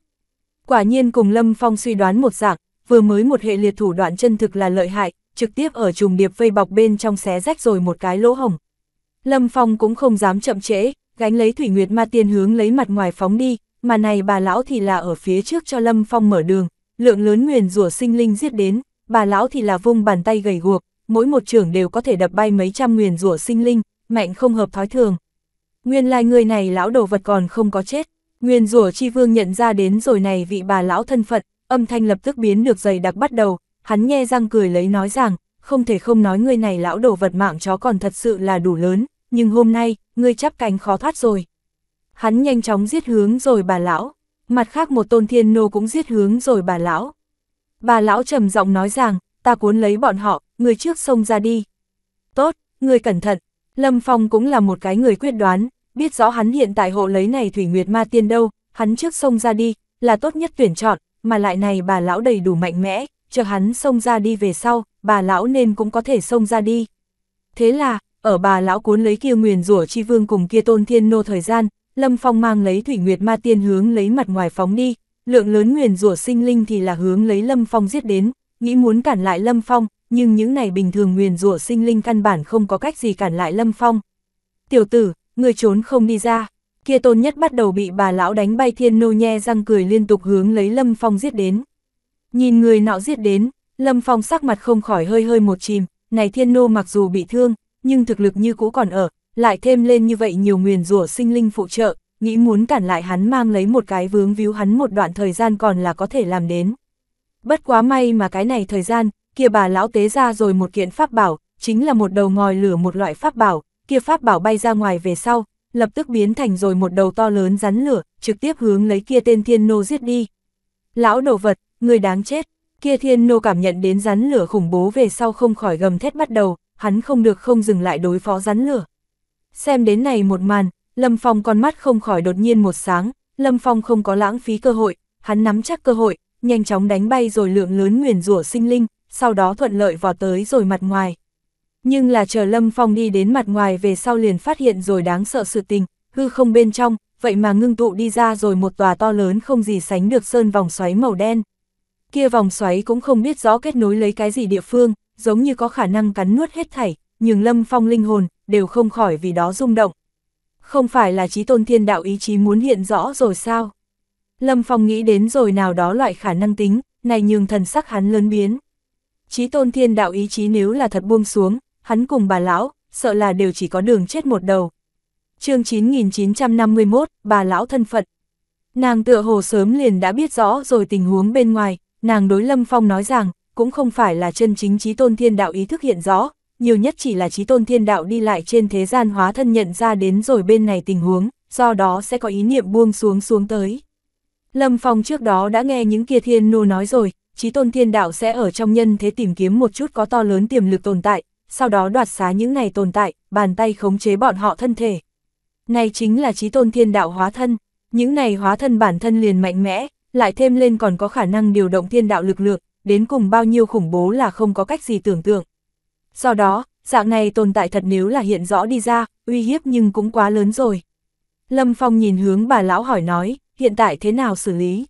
Quả nhiên cùng Lâm Phong suy đoán một dạng, vừa mới một hệ liệt thủ đoạn chân thực là lợi hại, trực tiếp ở trùng điệp vây bọc bên trong xé rách rồi một cái lỗ hồng. Lâm Phong cũng không dám chậm trễ, gánh lấy Thủy Nguyệt Ma Tiên hướng lấy mặt ngoài phóng đi, mà này bà lão thì là ở phía trước cho Lâm Phong mở đường, lượng lớn nguyền rủa sinh linh giết đến, bà lão thì là vung bàn tay gầy guộc, mỗi một trưởng đều có thể đập bay mấy trăm nguyền rủa sinh linh, mạnh không hợp thói thường. Nguyên lai người này lão đồ vật còn không có chết, nguyền rủa chi vương nhận ra đến rồi này vị bà lão thân phận, âm thanh lập tức biến được dày đặc bắt đầu, hắn nghe răng cười lấy nói rằng, không thể không nói người này lão đồ vật mạng chó còn thật sự là đủ lớn, nhưng hôm nay, ngươi chắp cánh khó thoát rồi. Hắn nhanh chóng giết hướng rồi bà lão, mặt khác một tôn thiên nô cũng giết hướng rồi bà lão. Bà lão trầm giọng nói rằng, ta cuốn lấy bọn họ, người trước xông ra đi. Tốt, người cẩn thận, Lâm Phong cũng là một cái người quyết đoán, biết rõ hắn hiện tại hộ lấy này Thủy Nguyệt Ma Tiên đâu, hắn trước xông ra đi, là tốt nhất tuyển chọn, mà lại này bà lão đầy đủ mạnh mẽ, chờ hắn xông ra đi về sau, bà lão nên cũng có thể xông ra đi. Thế là, ở bà lão cuốn lấy kia nguyền rủa chi vương cùng kia tôn thiên nô thời gian, Lâm Phong mang lấy Thủy Nguyệt Ma Tiên hướng lấy mặt ngoài phóng đi, lượng lớn nguyền rủa sinh linh thì là hướng lấy Lâm Phong giết đến, nghĩ muốn cản lại Lâm Phong, nhưng những này bình thường nguyền rủa sinh linh căn bản không có cách gì cản lại Lâm Phong. Tiểu tử, người trốn không đi ra, kia tôn nhất bắt đầu bị bà lão đánh bay thiên nô nhe răng cười liên tục hướng lấy Lâm Phong giết đến. Nhìn người nọ giết đến, Lâm Phong sắc mặt không khỏi hơi hơi một chìm, này thiên nô mặc dù bị thương, nhưng thực lực như cũ còn ở, lại thêm lên như vậy nhiều nguyền rủa sinh linh phụ trợ, nghĩ muốn cản lại hắn mang lấy một cái vướng víu hắn một đoạn thời gian còn là có thể làm đến. Bất quá may mà cái này thời gian, kia bà lão tế ra rồi một kiện pháp bảo, chính là một đầu ngòi lửa một loại pháp bảo, kia pháp bảo bay ra ngoài về sau, lập tức biến thành rồi một đầu to lớn rắn lửa, trực tiếp hướng lấy kia tên thiên nô giết đi. Lão đồ vật, người đáng chết, kia thiên nô cảm nhận đến rắn lửa khủng bố về sau không khỏi gầm thét bắt đầu, hắn không được không dừng lại đối phó rắn lửa. Xem đến này một màn, Lâm Phong con mắt không khỏi đột nhiên một sáng, Lâm Phong không có lãng phí cơ hội, hắn nắm chắc cơ hội, nhanh chóng đánh bay rồi lượng lớn nguyền rủa sinh linh, sau đó thuận lợi vò tới rồi mặt ngoài. Nhưng là chờ Lâm Phong đi đến mặt ngoài về sau liền phát hiện rồi đáng sợ sự tình, hư không bên trong, vậy mà ngưng tụ đi ra rồi một tòa to lớn không gì sánh được sơn vòng xoáy màu đen. Kia vòng xoáy cũng không biết rõ kết nối lấy cái gì địa phương, giống như có khả năng cắn nuốt hết thảy, nhưng Lâm Phong linh hồn đều không khỏi vì đó rung động. Không phải là trí tôn thiên đạo ý chí muốn hiện rõ rồi sao? Lâm Phong nghĩ đến rồi nào đó loại khả năng tính, này nhường thần sắc hắn lớn biến. Chí tôn thiên đạo ý chí nếu là thật buông xuống, hắn cùng bà lão, sợ là đều chỉ có đường chết một đầu. chương 9951, bà lão thân phận. Nàng tựa hồ sớm liền đã biết rõ rồi tình huống bên ngoài, nàng đối Lâm Phong nói rằng, cũng không phải là chân chính trí tôn thiên đạo ý thức hiện rõ, nhiều nhất chỉ là trí tôn thiên đạo đi lại trên thế gian hóa thân nhận ra đến rồi bên này tình huống, do đó sẽ có ý niệm buông xuống xuống tới. Lâm Phong trước đó đã nghe những kia thiên nô nói rồi, trí tôn thiên đạo sẽ ở trong nhân thế tìm kiếm một chút có to lớn tiềm lực tồn tại, sau đó đoạt xá những này tồn tại, bàn tay khống chế bọn họ thân thể. Này chính là trí tôn thiên đạo hóa thân, những này hóa thân bản thân liền mạnh mẽ, lại thêm lên còn có khả năng điều động thiên đạo lực lượng, đến cùng bao nhiêu khủng bố là không có cách gì tưởng tượng. Do đó, dạng này tồn tại thật nếu là hiện rõ đi ra, uy hiếp nhưng cũng quá lớn rồi. Lâm Phong nhìn hướng bà lão hỏi nói, hiện tại thế nào xử lý?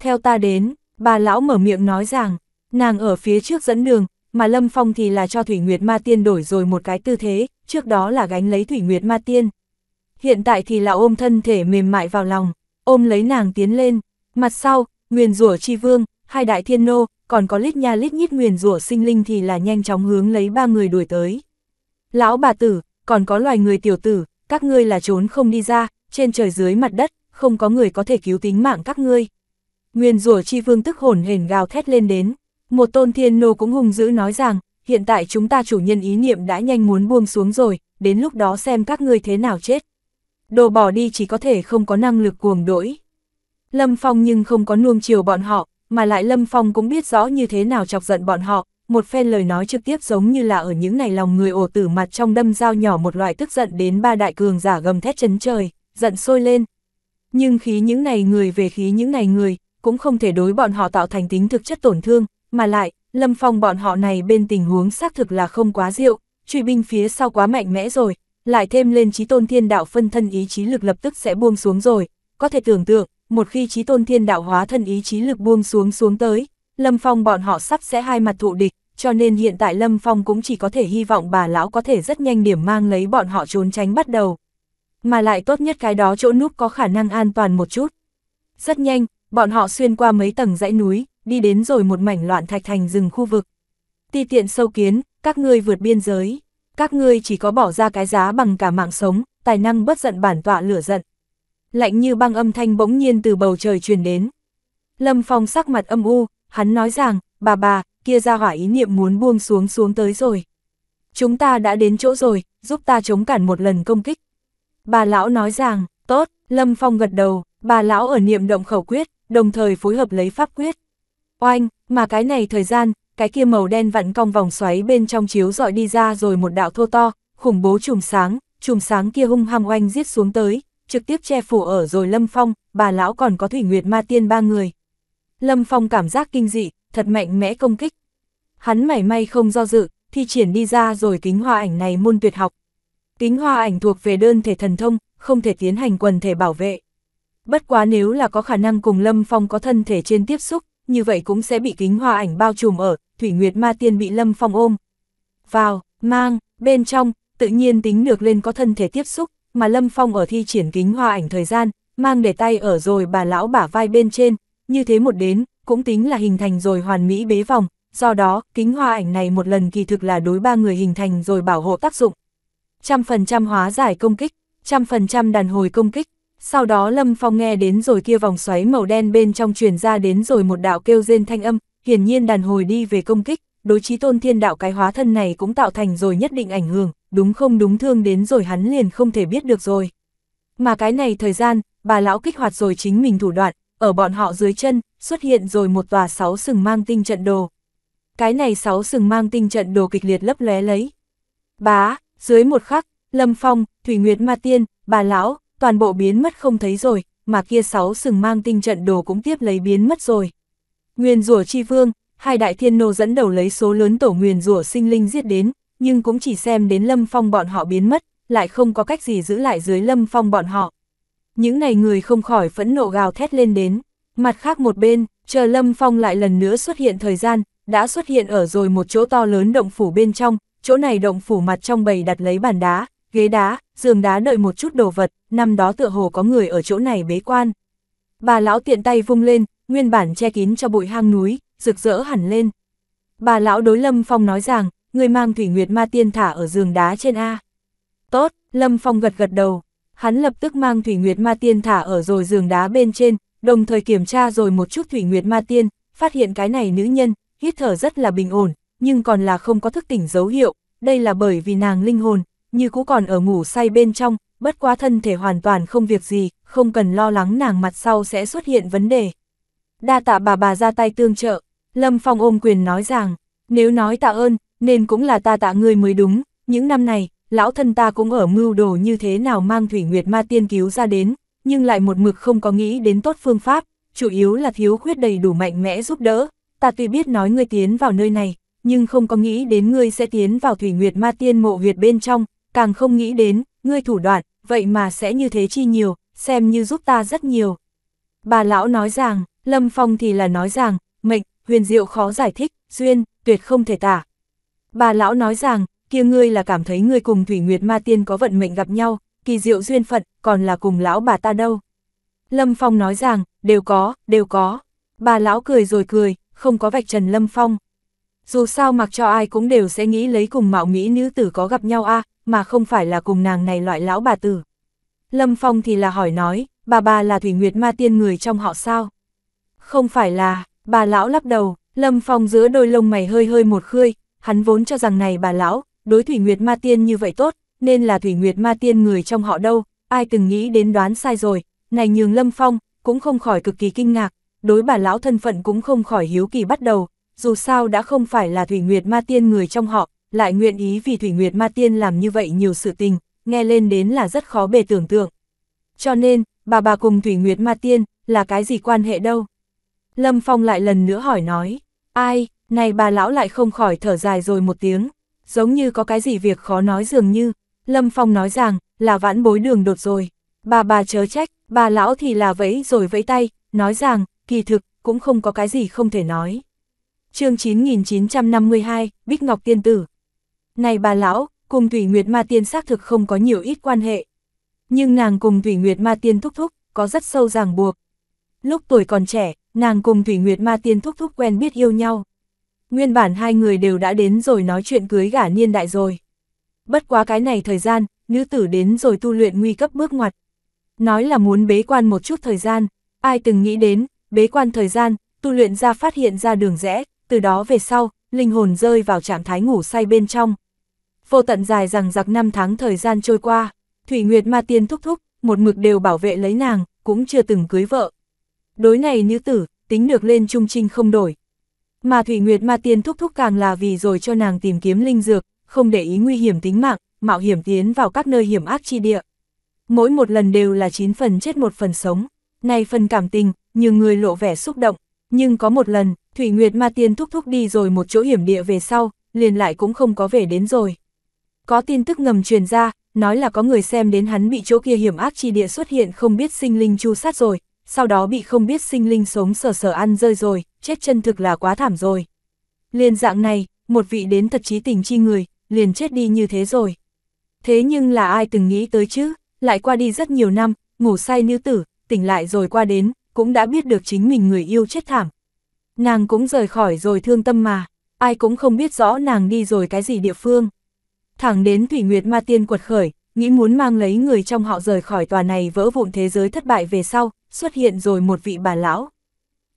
Theo ta đến, Bà lão mở miệng nói rằng, nàng ở phía trước dẫn đường, mà Lâm Phong thì là cho Thủy Nguyệt Ma Tiên đổi rồi một cái tư thế, trước đó là gánh lấy Thủy Nguyệt Ma Tiên. Hiện tại thì là ôm thân thể mềm mại vào lòng, ôm lấy nàng tiến lên, mặt sau, nguyền rủa chi vương, hai đại thiên nô, còn có lít nha lít nhít nguyền rủa sinh linh thì là nhanh chóng hướng lấy ba người đuổi tới. Lão bà tử, còn có loài người tiểu tử, các ngươi là trốn không đi ra, trên trời dưới mặt đất, không có người có thể cứu tính mạng các ngươi. Nguyên rủa chi vương tức hồn hển gào thét lên đến. Một tôn thiên nô cũng hung dữ nói rằng, hiện tại chúng ta chủ nhân ý niệm đã nhanh muốn buông xuống rồi, đến lúc đó xem các ngươi thế nào chết. Đồ bỏ đi chỉ có thể không có năng lực cuồng đỗi. Lâm Phong nhưng không có nuông chiều bọn họ, mà lại Lâm Phong cũng biết rõ như thế nào chọc giận bọn họ, một phen lời nói trực tiếp giống như là ở những ngày lòng người ổ tử mặt trong đâm dao nhỏ một loại tức giận đến ba đại cường giả gầm thét chấn trời, giận sôi lên. Nhưng khí những ngày người về khí những ngày người, cũng không thể đối bọn họ tạo thành tính thực chất tổn thương, mà lại, Lâm Phong bọn họ này bên tình huống xác thực là không quá diệu, truy binh phía sau quá mạnh mẽ rồi, lại thêm lên trí tôn thiên đạo phân thân ý chí lực lập tức sẽ buông xuống rồi, có thể tưởng tượng, một khi trí tôn thiên đạo hóa thân ý chí lực buông xuống xuống tới, Lâm Phong bọn họ sắp sẽ hai mặt thụ địch, cho nên hiện tại Lâm Phong cũng chỉ có thể hy vọng bà lão có thể rất nhanh điểm mang lấy bọn họ trốn tránh bắt đầu. Mà lại tốt nhất cái đó chỗ núp có khả năng an toàn một chút. Rất nhanh, bọn họ xuyên qua mấy tầng dãy núi, đi đến rồi một mảnh loạn thạch thành rừng khu vực. Ti tiện sâu kiến, các ngươi vượt biên giới, các ngươi chỉ có bỏ ra cái giá bằng cả mạng sống, tài năng bất giận bản tọa lửa giận. Lạnh như băng âm thanh bỗng nhiên từ bầu trời truyền đến. Lâm Phong sắc mặt âm u, hắn nói rằng, bà bà, kia ra hỏa ý niệm muốn buông xuống xuống tới rồi. Chúng ta đã đến chỗ rồi, giúp ta chống cản một lần công kích. Bà lão nói rằng, tốt, Lâm Phong gật đầu, bà lão ở niệm động khẩu quyết, đồng thời phối hợp lấy pháp quyết. Oanh, mà cái này thời gian, cái kia màu đen vặn cong vòng xoáy bên trong chiếu dọi đi ra rồi một đạo thô to, khủng bố chùm sáng, chùm sáng kia hung hăng oanh giết xuống tới, trực tiếp che phủ ở rồi Lâm Phong, bà lão còn có Thủy Nguyệt Ma Tiên ba người. Lâm Phong cảm giác kinh dị, thật mạnh mẽ công kích. Hắn mảy may không do dự, thi triển đi ra rồi kính hoa ảnh này môn tuyệt học. Kính hoa ảnh thuộc về đơn thể thần thông, không thể tiến hành quần thể bảo vệ bất quá nếu là có khả năng cùng Lâm Phong có thân thể trên tiếp xúc, như vậy cũng sẽ bị kính hoa ảnh bao trùm ở, Thủy Nguyệt Ma Tiên bị Lâm Phong ôm. Vào, mang, bên trong, tự nhiên tính được lên có thân thể tiếp xúc, mà Lâm Phong ở thi triển kính hoa ảnh thời gian, mang để tay ở rồi bà lão bả vai bên trên, như thế một đến, cũng tính là hình thành rồi hoàn mỹ bế vòng, do đó, kính hoa ảnh này một lần kỳ thực là đối ba người hình thành rồi bảo hộ tác dụng. Trăm phần trăm hóa giải công kích, trăm phần trăm đàn hồi công kích, sau đó Lâm Phong nghe đến rồi kia vòng xoáy màu đen bên trong truyền ra đến rồi một đạo kêu rên thanh âm, hiển nhiên đàn hồi đi về công kích, đối chí tôn thiên đạo cái hóa thân này cũng tạo thành rồi nhất định ảnh hưởng, đúng không đúng thương đến rồi hắn liền không thể biết được rồi. Mà cái này thời gian, bà lão kích hoạt rồi chính mình thủ đoạn, ở bọn họ dưới chân, xuất hiện rồi một tòa sáu sừng mang tinh trận đồ. Cái này sáu sừng mang tinh trận đồ kịch liệt lấp lóe lấy. Bá, dưới một khắc, Lâm Phong, Thủy Nguyệt Ma Tiên, bà lão, toàn bộ biến mất không thấy rồi, mà kia sáu sừng mang tinh trận đồ cũng tiếp lấy biến mất rồi. Nguyên rủa chi vương, hai đại thiên nô dẫn đầu lấy số lớn tổ Nguyên rủa sinh linh giết đến, nhưng cũng chỉ xem đến lâm phong bọn họ biến mất, lại không có cách gì giữ lại dưới lâm phong bọn họ. Những này người không khỏi phẫn nộ gào thét lên đến, mặt khác một bên, chờ lâm phong lại lần nữa xuất hiện thời gian, đã xuất hiện ở rồi một chỗ to lớn động phủ bên trong, chỗ này động phủ mặt trong bầy đặt lấy bàn đá, ghế đá, giường đá đợi một chút đồ vật, năm đó tựa hồ có người ở chỗ này bế quan. Bà lão tiện tay vung lên, nguyên bản che kín cho bụi hang núi, rực rỡ hẳn lên. Bà lão đối Lâm Phong nói rằng, người mang thủy nguyệt ma tiên thả ở giường đá trên A. Tốt, Lâm Phong gật gật đầu, hắn lập tức mang thủy nguyệt ma tiên thả ở rồi giường đá bên trên, đồng thời kiểm tra rồi một chút thủy nguyệt ma tiên, phát hiện cái này nữ nhân, hít thở rất là bình ổn, nhưng còn là không có thức tỉnh dấu hiệu, đây là bởi vì nàng linh hồn, như cũ còn ở ngủ say bên trong, bất quá thân thể hoàn toàn không việc gì, không cần lo lắng nàng mặt sau sẽ xuất hiện vấn đề. Đa tạ bà bà ra tay tương trợ, Lâm Phong ôm quyền nói rằng, nếu nói tạ ơn, nên cũng là ta tạ ngươi mới đúng, những năm này, lão thân ta cũng ở mưu đồ như thế nào mang Thủy Nguyệt Ma Tiên cứu ra đến, nhưng lại một mực không có nghĩ đến tốt phương pháp, chủ yếu là thiếu khuyết đầy đủ mạnh mẽ giúp đỡ. Ta tuy biết nói ngươi tiến vào nơi này, nhưng không có nghĩ đến ngươi sẽ tiến vào Thủy Nguyệt Ma Tiên mộ huyệt bên trong, càng không nghĩ đến, ngươi thủ đoạn, vậy mà sẽ như thế chi nhiều, xem như giúp ta rất nhiều. Bà lão nói rằng, Lâm Phong thì là nói rằng, mệnh, huyền diệu khó giải thích, duyên, tuyệt không thể tả. Bà lão nói rằng, kia ngươi là cảm thấy ngươi cùng Thủy Nguyệt Ma Tiên có vận mệnh gặp nhau, kỳ diệu duyên phận, còn là cùng lão bà ta đâu. Lâm Phong nói rằng, đều có, đều có. Bà lão cười rồi cười, không có vạch trần Lâm Phong. Dù sao mặc cho ai cũng đều sẽ nghĩ lấy cùng mạo mỹ nữ tử có gặp nhau a mà không phải là cùng nàng này loại lão bà tử. Lâm Phong thì là hỏi nói, bà bà là Thủy Nguyệt Ma Tiên người trong họ sao? Không phải là, bà lão lắc đầu, Lâm Phong giữa đôi lông mày hơi hơi một khơi, hắn vốn cho rằng này bà lão, đối Thủy Nguyệt Ma Tiên như vậy tốt, nên là Thủy Nguyệt Ma Tiên người trong họ đâu, ai từng nghĩ đến đoán sai rồi, này nhường Lâm Phong, cũng không khỏi cực kỳ kinh ngạc, đối bà lão thân phận cũng không khỏi hiếu kỳ bắt đầu, dù sao đã không phải là Thủy Nguyệt Ma Tiên người trong họ, lại nguyện ý vì Thủy Nguyệt Ma Tiên làm như vậy nhiều sự tình, nghe lên đến là rất khó bề tưởng tượng. Cho nên, bà bà cùng Thủy Nguyệt Ma Tiên, là cái gì quan hệ đâu? Lâm Phong lại lần nữa hỏi nói, ai, này bà lão lại không khỏi thở dài rồi một tiếng, giống như có cái gì việc khó nói dường như, Lâm Phong nói rằng, là vãn bối đường đột rồi, bà bà chớ trách, bà lão thì là vẫy rồi vẫy tay, nói rằng, kỳ thực, cũng không có cái gì không thể nói. chương 9952, Bích Ngọc Tiên Tử này bà lão, cùng Thủy Nguyệt Ma Tiên xác thực không có nhiều ít quan hệ. Nhưng nàng cùng Thủy Nguyệt Ma Tiên thúc thúc, có rất sâu ràng buộc. Lúc tuổi còn trẻ, nàng cùng Thủy Nguyệt Ma Tiên thúc thúc quen biết yêu nhau. Nguyên bản hai người đều đã đến rồi nói chuyện cưới gả niên đại rồi. Bất quá cái này thời gian, nữ tử đến rồi tu luyện nguy cấp bước ngoặt. Nói là muốn bế quan một chút thời gian, ai từng nghĩ đến, bế quan thời gian, tu luyện ra phát hiện ra đường rẽ, từ đó về sau, linh hồn rơi vào trạng thái ngủ say bên trong, Vô tận dài rằng giặc năm tháng thời gian trôi qua, Thủy Nguyệt Ma Tiên thúc thúc, một mực đều bảo vệ lấy nàng, cũng chưa từng cưới vợ. Đối này nữ tử, tính được lên trung trinh không đổi. Mà Thủy Nguyệt Ma Tiên thúc thúc càng là vì rồi cho nàng tìm kiếm linh dược, không để ý nguy hiểm tính mạng, mạo hiểm tiến vào các nơi hiểm ác chi địa. Mỗi một lần đều là 9 phần chết một phần sống, này phần cảm tình, như người lộ vẻ xúc động, nhưng có một lần, Thủy Nguyệt Ma Tiên thúc thúc đi rồi một chỗ hiểm địa về sau, liền lại cũng không có về đến rồi. Có tin tức ngầm truyền ra, nói là có người xem đến hắn bị chỗ kia hiểm ác chi địa xuất hiện không biết sinh linh chu sát rồi, sau đó bị không biết sinh linh sống sờ sờ ăn rơi rồi, chết chân thực là quá thảm rồi. Liền dạng này, một vị đến thật chí tình chi người, liền chết đi như thế rồi. Thế nhưng là ai từng nghĩ tới chứ, lại qua đi rất nhiều năm, ngủ say nữ tử, tỉnh lại rồi qua đến, cũng đã biết được chính mình người yêu chết thảm. Nàng cũng rời khỏi rồi thương tâm mà, ai cũng không biết rõ nàng đi rồi cái gì địa phương thẳng đến Thủy Nguyệt Ma Tiên quật khởi, nghĩ muốn mang lấy người trong họ rời khỏi tòa này vỡ vụn thế giới thất bại về sau, xuất hiện rồi một vị bà lão.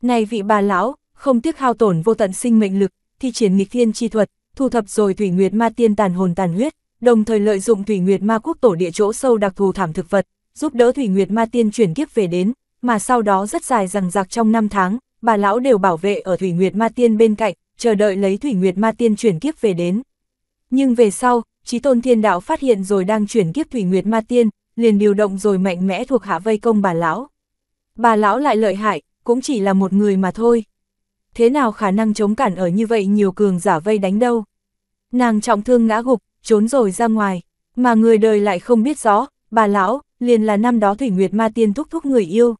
Này vị bà lão, không tiếc hao tổn vô tận sinh mệnh lực, thi triển nghịch thiên chi thuật, thu thập rồi Thủy Nguyệt Ma Tiên tàn hồn tàn huyết, đồng thời lợi dụng Thủy Nguyệt Ma Quốc tổ địa chỗ sâu đặc thù thảm thực vật, giúp đỡ Thủy Nguyệt Ma Tiên chuyển kiếp về đến, mà sau đó rất dài rằng giặc trong năm tháng, bà lão đều bảo vệ ở Thủy Nguyệt Ma Tiên bên cạnh, chờ đợi lấy Thủy Nguyệt Ma Tiên chuyển kiếp về đến. Nhưng về sau, Chí tôn thiên đạo phát hiện rồi đang chuyển kiếp thủy nguyệt ma tiên, liền điều động rồi mạnh mẽ thuộc hạ vây công bà lão. Bà lão lại lợi hại, cũng chỉ là một người mà thôi. Thế nào khả năng chống cản ở như vậy nhiều cường giả vây đánh đâu. Nàng trọng thương ngã gục, trốn rồi ra ngoài, mà người đời lại không biết rõ, bà lão, liền là năm đó Thủy Nguyệt Ma Tiên thúc thúc người yêu.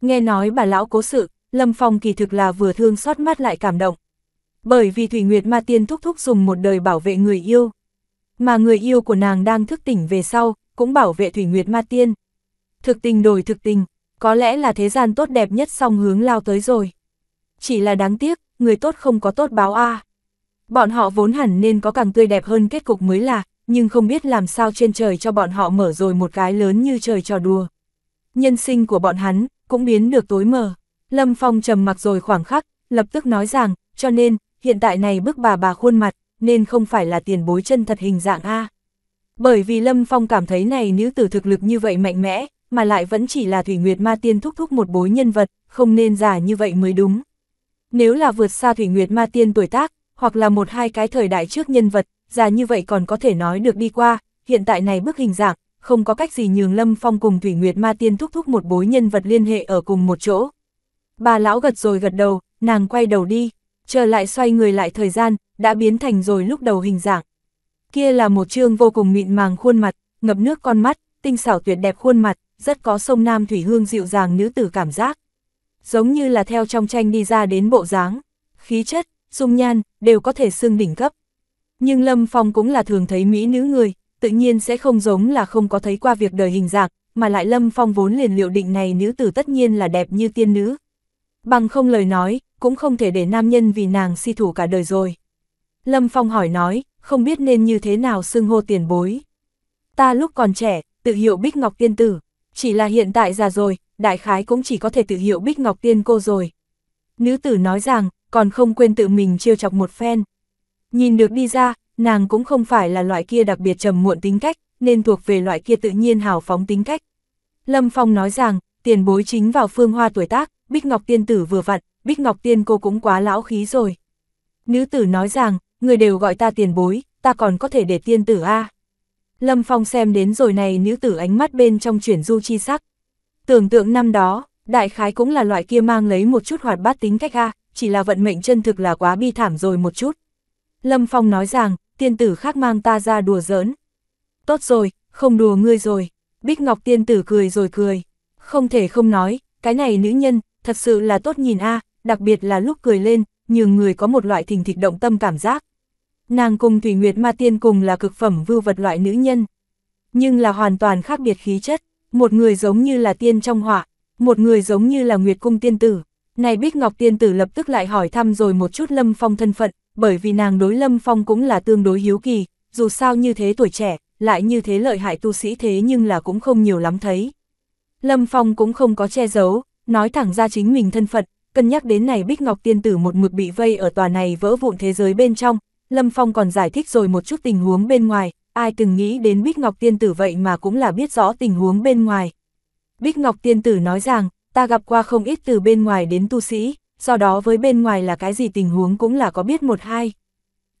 Nghe nói bà lão cố sự, Lâm Phong kỳ thực là vừa thương xót mắt lại cảm động. Bởi vì Thủy Nguyệt Ma Tiên thúc thúc dùng một đời bảo vệ người yêu mà người yêu của nàng đang thức tỉnh về sau, cũng bảo vệ Thủy Nguyệt Ma Tiên. Thực tình đổi thực tình, có lẽ là thế gian tốt đẹp nhất song hướng lao tới rồi. Chỉ là đáng tiếc, người tốt không có tốt báo a. Bọn họ vốn hẳn nên có càng tươi đẹp hơn kết cục mới là, nhưng không biết làm sao trên trời cho bọn họ mở rồi một cái lớn như trời trò đùa. Nhân sinh của bọn hắn cũng biến được tối mờ. Lâm Phong trầm mặc rồi khoảng khắc, lập tức nói rằng, cho nên, hiện tại này bức bà bà khuôn mặt, nên không phải là tiền bối chân thật hình dạng A. Bởi vì Lâm Phong cảm thấy này nữ tử thực lực như vậy mạnh mẽ, mà lại vẫn chỉ là Thủy Nguyệt Ma Tiên thúc thúc một bối nhân vật, không nên giả như vậy mới đúng. Nếu là vượt xa Thủy Nguyệt Ma Tiên tuổi tác, hoặc là một hai cái thời đại trước nhân vật, già như vậy còn có thể nói được đi qua, hiện tại này bức hình dạng, không có cách gì nhường Lâm Phong cùng Thủy Nguyệt Ma Tiên thúc thúc một bối nhân vật liên hệ ở cùng một chỗ. Bà lão gật rồi gật đầu, nàng quay đầu đi. Trở lại xoay người lại thời gian, đã biến thành rồi lúc đầu hình dạng. Kia là một trương vô cùng mịn màng khuôn mặt, ngập nước con mắt, tinh xảo tuyệt đẹp khuôn mặt, rất có sông Nam Thủy Hương dịu dàng nữ tử cảm giác. Giống như là theo trong tranh đi ra đến bộ dáng, khí chất, dung nhan, đều có thể xưng đỉnh cấp. Nhưng Lâm Phong cũng là thường thấy mỹ nữ người, tự nhiên sẽ không giống là không có thấy qua việc đời hình dạng, mà lại Lâm Phong vốn liền liệu định này nữ tử tất nhiên là đẹp như tiên nữ. Bằng không lời nói, cũng không thể để nam nhân vì nàng si thủ cả đời rồi. Lâm Phong hỏi nói, không biết nên như thế nào xưng hô tiền bối. Ta lúc còn trẻ, tự hiệu Bích Ngọc Tiên Tử, chỉ là hiện tại già rồi, đại khái cũng chỉ có thể tự hiệu Bích Ngọc Tiên Cô rồi. Nữ tử nói rằng, còn không quên tự mình chiêu chọc một phen. Nhìn được đi ra, nàng cũng không phải là loại kia đặc biệt trầm muộn tính cách, nên thuộc về loại kia tự nhiên hào phóng tính cách. Lâm Phong nói rằng, tiền bối chính vào phương hoa tuổi tác, Bích Ngọc Tiên Tử vừa vặn, Bích Ngọc Tiên cô cũng quá lão khí rồi. Nữ tử nói rằng, người đều gọi ta tiền bối, ta còn có thể để tiên tử A. Lâm Phong xem đến rồi này nữ tử ánh mắt bên trong chuyển du chi sắc. Tưởng tượng năm đó, đại khái cũng là loại kia mang lấy một chút hoạt bát tính cách A, chỉ là vận mệnh chân thực là quá bi thảm rồi một chút. Lâm Phong nói rằng, tiên tử khác mang ta ra đùa giỡn. Tốt rồi, không đùa ngươi rồi. Bích Ngọc tiên tử cười rồi cười. Không thể không nói, cái này nữ nhân, thật sự là tốt nhìn a đặc biệt là lúc cười lên, nhường người có một loại thình thịch động tâm cảm giác. Nàng cùng Thủy Nguyệt Ma Tiên cùng là cực phẩm vưu vật loại nữ nhân, nhưng là hoàn toàn khác biệt khí chất, một người giống như là tiên trong họa, một người giống như là Nguyệt cung tiên tử. Này Bích Ngọc tiên tử lập tức lại hỏi thăm rồi một chút Lâm Phong thân phận, bởi vì nàng đối Lâm Phong cũng là tương đối hiếu kỳ, dù sao như thế tuổi trẻ, lại như thế lợi hại tu sĩ thế nhưng là cũng không nhiều lắm thấy. Lâm Phong cũng không có che giấu, nói thẳng ra chính mình thân phận, cân nhắc đến này Bích Ngọc Tiên Tử một mực bị vây ở tòa này vỡ vụn thế giới bên trong, Lâm Phong còn giải thích rồi một chút tình huống bên ngoài, ai từng nghĩ đến Bích Ngọc Tiên Tử vậy mà cũng là biết rõ tình huống bên ngoài. Bích Ngọc Tiên Tử nói rằng, ta gặp qua không ít từ bên ngoài đến tu sĩ, do đó với bên ngoài là cái gì tình huống cũng là có biết một hai.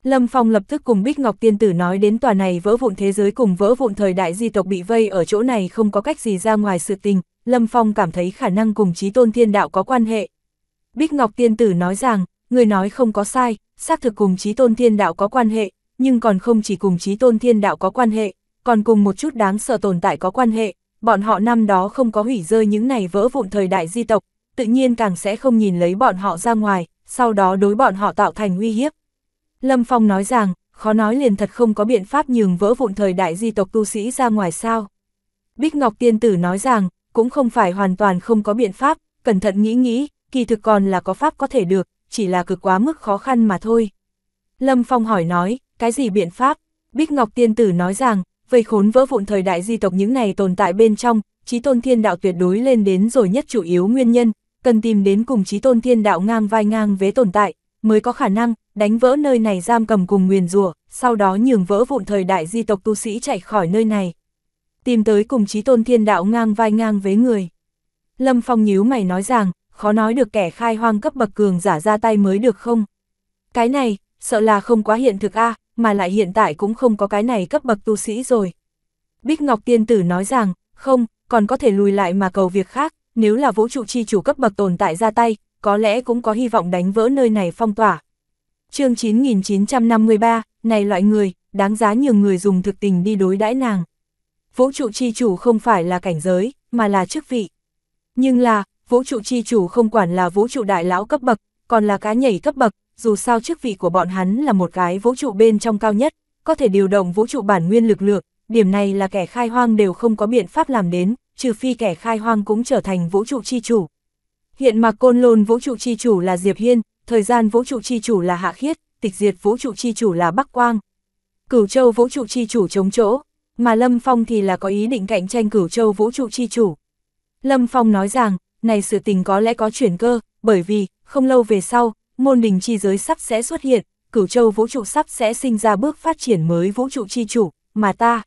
Lâm Phong lập tức cùng Bích Ngọc Tiên Tử nói đến tòa này vỡ vụn thế giới cùng vỡ vụn thời đại di tộc bị vây ở chỗ này không có cách gì ra ngoài sự tình, Lâm Phong cảm thấy khả năng cùng trí tôn thiên đạo có quan hệ, Bích Ngọc Tiên Tử nói rằng, người nói không có sai, xác thực cùng chí tôn thiên đạo có quan hệ, nhưng còn không chỉ cùng chí tôn thiên đạo có quan hệ, còn cùng một chút đáng sợ tồn tại có quan hệ, bọn họ năm đó không có hủy rơi những này vỡ vụn thời đại di tộc, tự nhiên càng sẽ không nhìn lấy bọn họ ra ngoài, sau đó đối bọn họ tạo thành uy hiếp. Lâm Phong nói rằng, khó nói liền thật không có biện pháp nhường vỡ vụn thời đại di tộc tu sĩ ra ngoài sao. Bích Ngọc Tiên Tử nói rằng, cũng không phải hoàn toàn không có biện pháp, cẩn thận nghĩ nghĩ, kỳ thực còn là có pháp có thể được, chỉ là cực quá mức khó khăn mà thôi. Lâm Phong hỏi nói, cái gì biện pháp? Bích Ngọc Tiên Tử nói rằng, vây khốn vỡ vụn thời đại di tộc những này tồn tại bên trong, trí tôn thiên đạo tuyệt đối lên đến rồi nhất chủ yếu nguyên nhân, cần tìm đến cùng trí tôn thiên đạo ngang vai ngang với tồn tại, mới có khả năng đánh vỡ nơi này giam cầm cùng nguyền rủa sau đó nhường vỡ vụn thời đại di tộc tu sĩ chạy khỏi nơi này. Tìm tới cùng trí tôn thiên đạo ngang vai ngang với người. Lâm Phong nhíu mày nói rằng, khó nói được kẻ khai hoang cấp bậc cường giả ra tay mới được không? Cái này, sợ là không quá hiện thực a à, mà lại hiện tại cũng không có cái này cấp bậc tu sĩ rồi. Bích Ngọc Tiên Tử nói rằng, không, còn có thể lùi lại mà cầu việc khác, nếu là vũ trụ chi chủ cấp bậc tồn tại ra tay, có lẽ cũng có hy vọng đánh vỡ nơi này phong tỏa. chương 9953, này loại người, đáng giá nhiều người dùng thực tình đi đối đãi nàng. Vũ trụ chi chủ không phải là cảnh giới, mà là chức vị. Nhưng là, vũ trụ chi chủ không quản là vũ trụ đại lão cấp bậc, còn là cá nhảy cấp bậc, dù sao chức vị của bọn hắn là một cái vũ trụ bên trong cao nhất, có thể điều động vũ trụ bản nguyên lực lượng, điểm này là kẻ khai hoang đều không có biện pháp làm đến, trừ phi kẻ khai hoang cũng trở thành vũ trụ chi chủ. Hiện mà côn lôn vũ trụ chi chủ là Diệp Hiên, thời gian vũ trụ chi chủ là Hạ Khiết, tịch diệt vũ trụ chi chủ là Bắc Quang. Cửu Châu vũ trụ chi chủ chống chỗ, mà Lâm Phong thì là có ý định cạnh tranh Cửu Châu vũ trụ chi chủ. Lâm Phong nói rằng, này sự tình có lẽ có chuyển cơ, bởi vì, không lâu về sau, môn đình chi giới sắp sẽ xuất hiện, cửu châu vũ trụ sắp sẽ sinh ra bước phát triển mới vũ trụ chi chủ, mà ta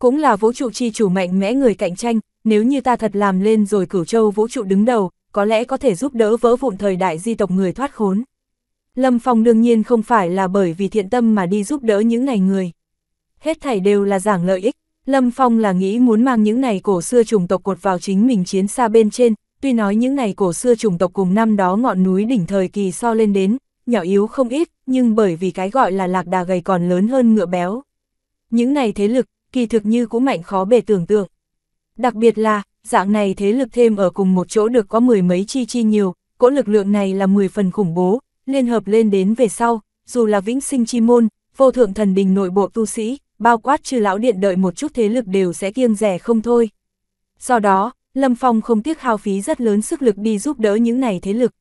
cũng là vũ trụ chi chủ mạnh mẽ người cạnh tranh, nếu như ta thật làm lên rồi cửu châu vũ trụ đứng đầu, có lẽ có thể giúp đỡ vỡ vụn thời đại di tộc người thoát khốn. Lâm Phong đương nhiên không phải là bởi vì thiện tâm mà đi giúp đỡ những này người. Hết thảy đều là giảng lợi ích, Lâm Phong là nghĩ muốn mang những này cổ xưa trùng tộc cột vào chính mình chiến xa bên trên, Tuy nói những này cổ xưa chủng tộc cùng năm đó ngọn núi đỉnh thời kỳ so lên đến, nhỏ yếu không ít, nhưng bởi vì cái gọi là lạc đà gầy còn lớn hơn ngựa béo. Những này thế lực, kỳ thực như cũng mạnh khó bề tưởng tượng. Đặc biệt là, dạng này thế lực thêm ở cùng một chỗ được có mười mấy chi chi nhiều, cỗ lực lượng này là mười phần khủng bố, liên hợp lên đến về sau, dù là vĩnh sinh chi môn, vô thượng thần đình nội bộ tu sĩ, bao quát trừ lão điện đợi một chút thế lực đều sẽ kiêng rẻ không thôi. Do đó, Lâm Phong không tiếc hao phí rất lớn sức lực đi giúp đỡ những này thế lực.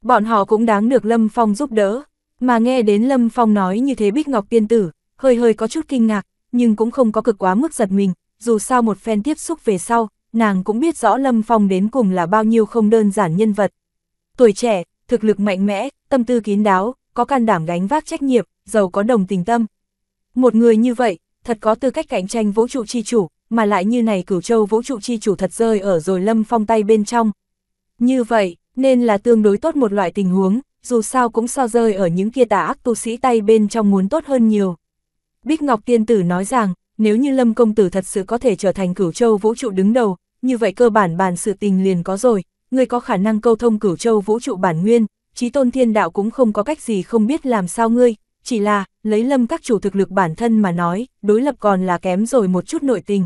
Bọn họ cũng đáng được Lâm Phong giúp đỡ, mà nghe đến Lâm Phong nói như thế Bích Ngọc Tiên Tử, hơi hơi có chút kinh ngạc, nhưng cũng không có cực quá mức giật mình, dù sao một phen tiếp xúc về sau, nàng cũng biết rõ Lâm Phong đến cùng là bao nhiêu không đơn giản nhân vật. Tuổi trẻ, thực lực mạnh mẽ, tâm tư kín đáo, có can đảm gánh vác trách nhiệm, giàu có đồng tình tâm. Một người như vậy, thật có tư cách cạnh tranh vũ trụ chi chủ, mà lại như này cửu châu vũ trụ chi chủ thật rơi ở rồi lâm phong tay bên trong. Như vậy, nên là tương đối tốt một loại tình huống, dù sao cũng so rơi ở những kia tà ác tu sĩ tay bên trong muốn tốt hơn nhiều. Bích Ngọc Tiên Tử nói rằng, nếu như Lâm Công Tử thật sự có thể trở thành cửu châu vũ trụ đứng đầu, như vậy cơ bản bàn sự tình liền có rồi, người có khả năng câu thông cửu châu vũ trụ bản nguyên, trí tôn thiên đạo cũng không có cách gì không biết làm sao ngươi, chỉ là, lấy lâm các chủ thực lực bản thân mà nói, đối lập còn là kém rồi một chút nội tình.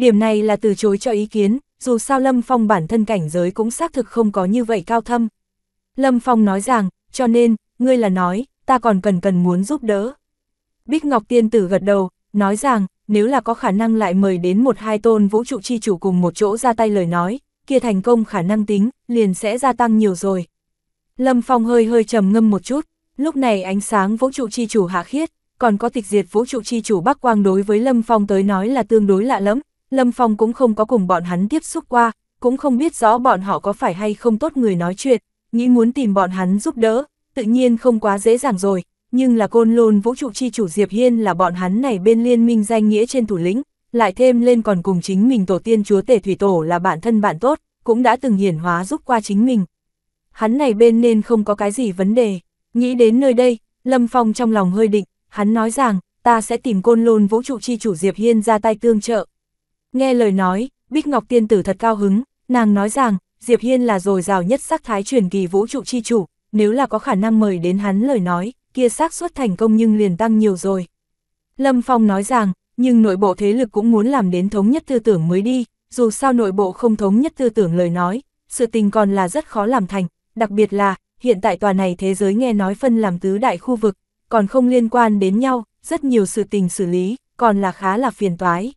Điểm này là từ chối cho ý kiến, dù sao Lâm Phong bản thân cảnh giới cũng xác thực không có như vậy cao thâm. Lâm Phong nói rằng, cho nên, ngươi là nói, ta còn cần cần muốn giúp đỡ. Bích Ngọc Tiên Tử gật đầu, nói rằng, nếu là có khả năng lại mời đến một hai tôn vũ trụ chi chủ cùng một chỗ ra tay lời nói, kia thành công khả năng tính, liền sẽ gia tăng nhiều rồi. Lâm Phong hơi hơi trầm ngâm một chút, lúc này ánh sáng vũ trụ chi chủ hạ khiết, còn có tịch diệt vũ trụ chi chủ Bắc Quang đối với Lâm Phong tới nói là tương đối lạ lẫm, Lâm Phong cũng không có cùng bọn hắn tiếp xúc qua, cũng không biết rõ bọn họ có phải hay không tốt người nói chuyện, nghĩ muốn tìm bọn hắn giúp đỡ, tự nhiên không quá dễ dàng rồi, nhưng là côn lôn vũ trụ chi chủ Diệp Hiên là bọn hắn này bên liên minh danh nghĩa trên thủ lĩnh, lại thêm lên còn cùng chính mình tổ tiên chúa tể thủy tổ là bạn thân bạn tốt, cũng đã từng hiển hóa giúp qua chính mình. Hắn này bên nên không có cái gì vấn đề, nghĩ đến nơi đây, Lâm Phong trong lòng hơi định, hắn nói rằng, ta sẽ tìm côn lôn vũ trụ chi chủ Diệp Hiên ra tay tương trợ, Nghe lời nói, Bích Ngọc Tiên Tử thật cao hứng, nàng nói rằng, Diệp Hiên là dồi dào nhất sắc thái truyền kỳ vũ trụ chi chủ, nếu là có khả năng mời đến hắn lời nói, kia xác suất thành công nhưng liền tăng nhiều rồi. Lâm Phong nói rằng, nhưng nội bộ thế lực cũng muốn làm đến thống nhất tư tưởng mới đi, dù sao nội bộ không thống nhất tư tưởng lời nói, sự tình còn là rất khó làm thành, đặc biệt là, hiện tại tòa này thế giới nghe nói phân làm tứ đại khu vực, còn không liên quan đến nhau, rất nhiều sự tình xử lý, còn là khá là phiền toái.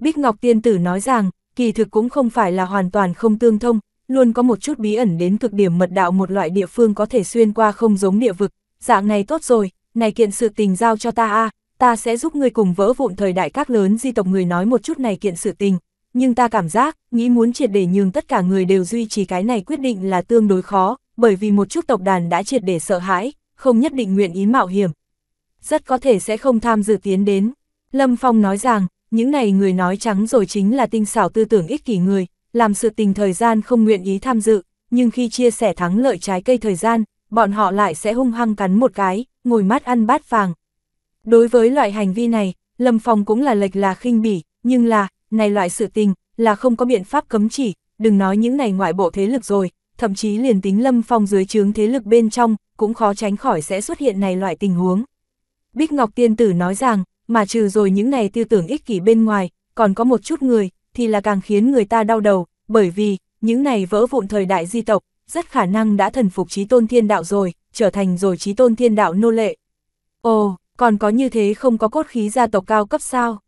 Bích Ngọc Tiên Tử nói rằng, kỳ thực cũng không phải là hoàn toàn không tương thông, luôn có một chút bí ẩn đến cực điểm mật đạo một loại địa phương có thể xuyên qua không giống địa vực, dạng này tốt rồi, này kiện sự tình giao cho ta a ta sẽ giúp ngươi cùng vỡ vụn thời đại các lớn di tộc người nói một chút này kiện sự tình, nhưng ta cảm giác, nghĩ muốn triệt để nhường tất cả người đều duy trì cái này quyết định là tương đối khó, bởi vì một chút tộc đàn đã triệt để sợ hãi, không nhất định nguyện ý mạo hiểm. Rất có thể sẽ không tham dự tiến đến. Lâm Phong nói rằng, những này người nói trắng rồi chính là tinh xảo tư tưởng ích kỷ người, làm sự tình thời gian không nguyện ý tham dự, nhưng khi chia sẻ thắng lợi trái cây thời gian, bọn họ lại sẽ hung hăng cắn một cái, ngồi mắt ăn bát vàng. Đối với loại hành vi này, Lâm Phong cũng là lệch là khinh bỉ, nhưng là, này loại sự tình, là không có biện pháp cấm chỉ, đừng nói những này ngoại bộ thế lực rồi, thậm chí liền tính Lâm Phong dưới chướng thế lực bên trong, cũng khó tránh khỏi sẽ xuất hiện này loại tình huống. Bích Ngọc Tiên Tử nói rằng, mà trừ rồi những này tư tưởng ích kỷ bên ngoài, còn có một chút người, thì là càng khiến người ta đau đầu, bởi vì, những này vỡ vụn thời đại di tộc, rất khả năng đã thần phục trí tôn thiên đạo rồi, trở thành rồi trí tôn thiên đạo nô lệ. Ồ, còn có như thế không có cốt khí gia tộc cao cấp sao?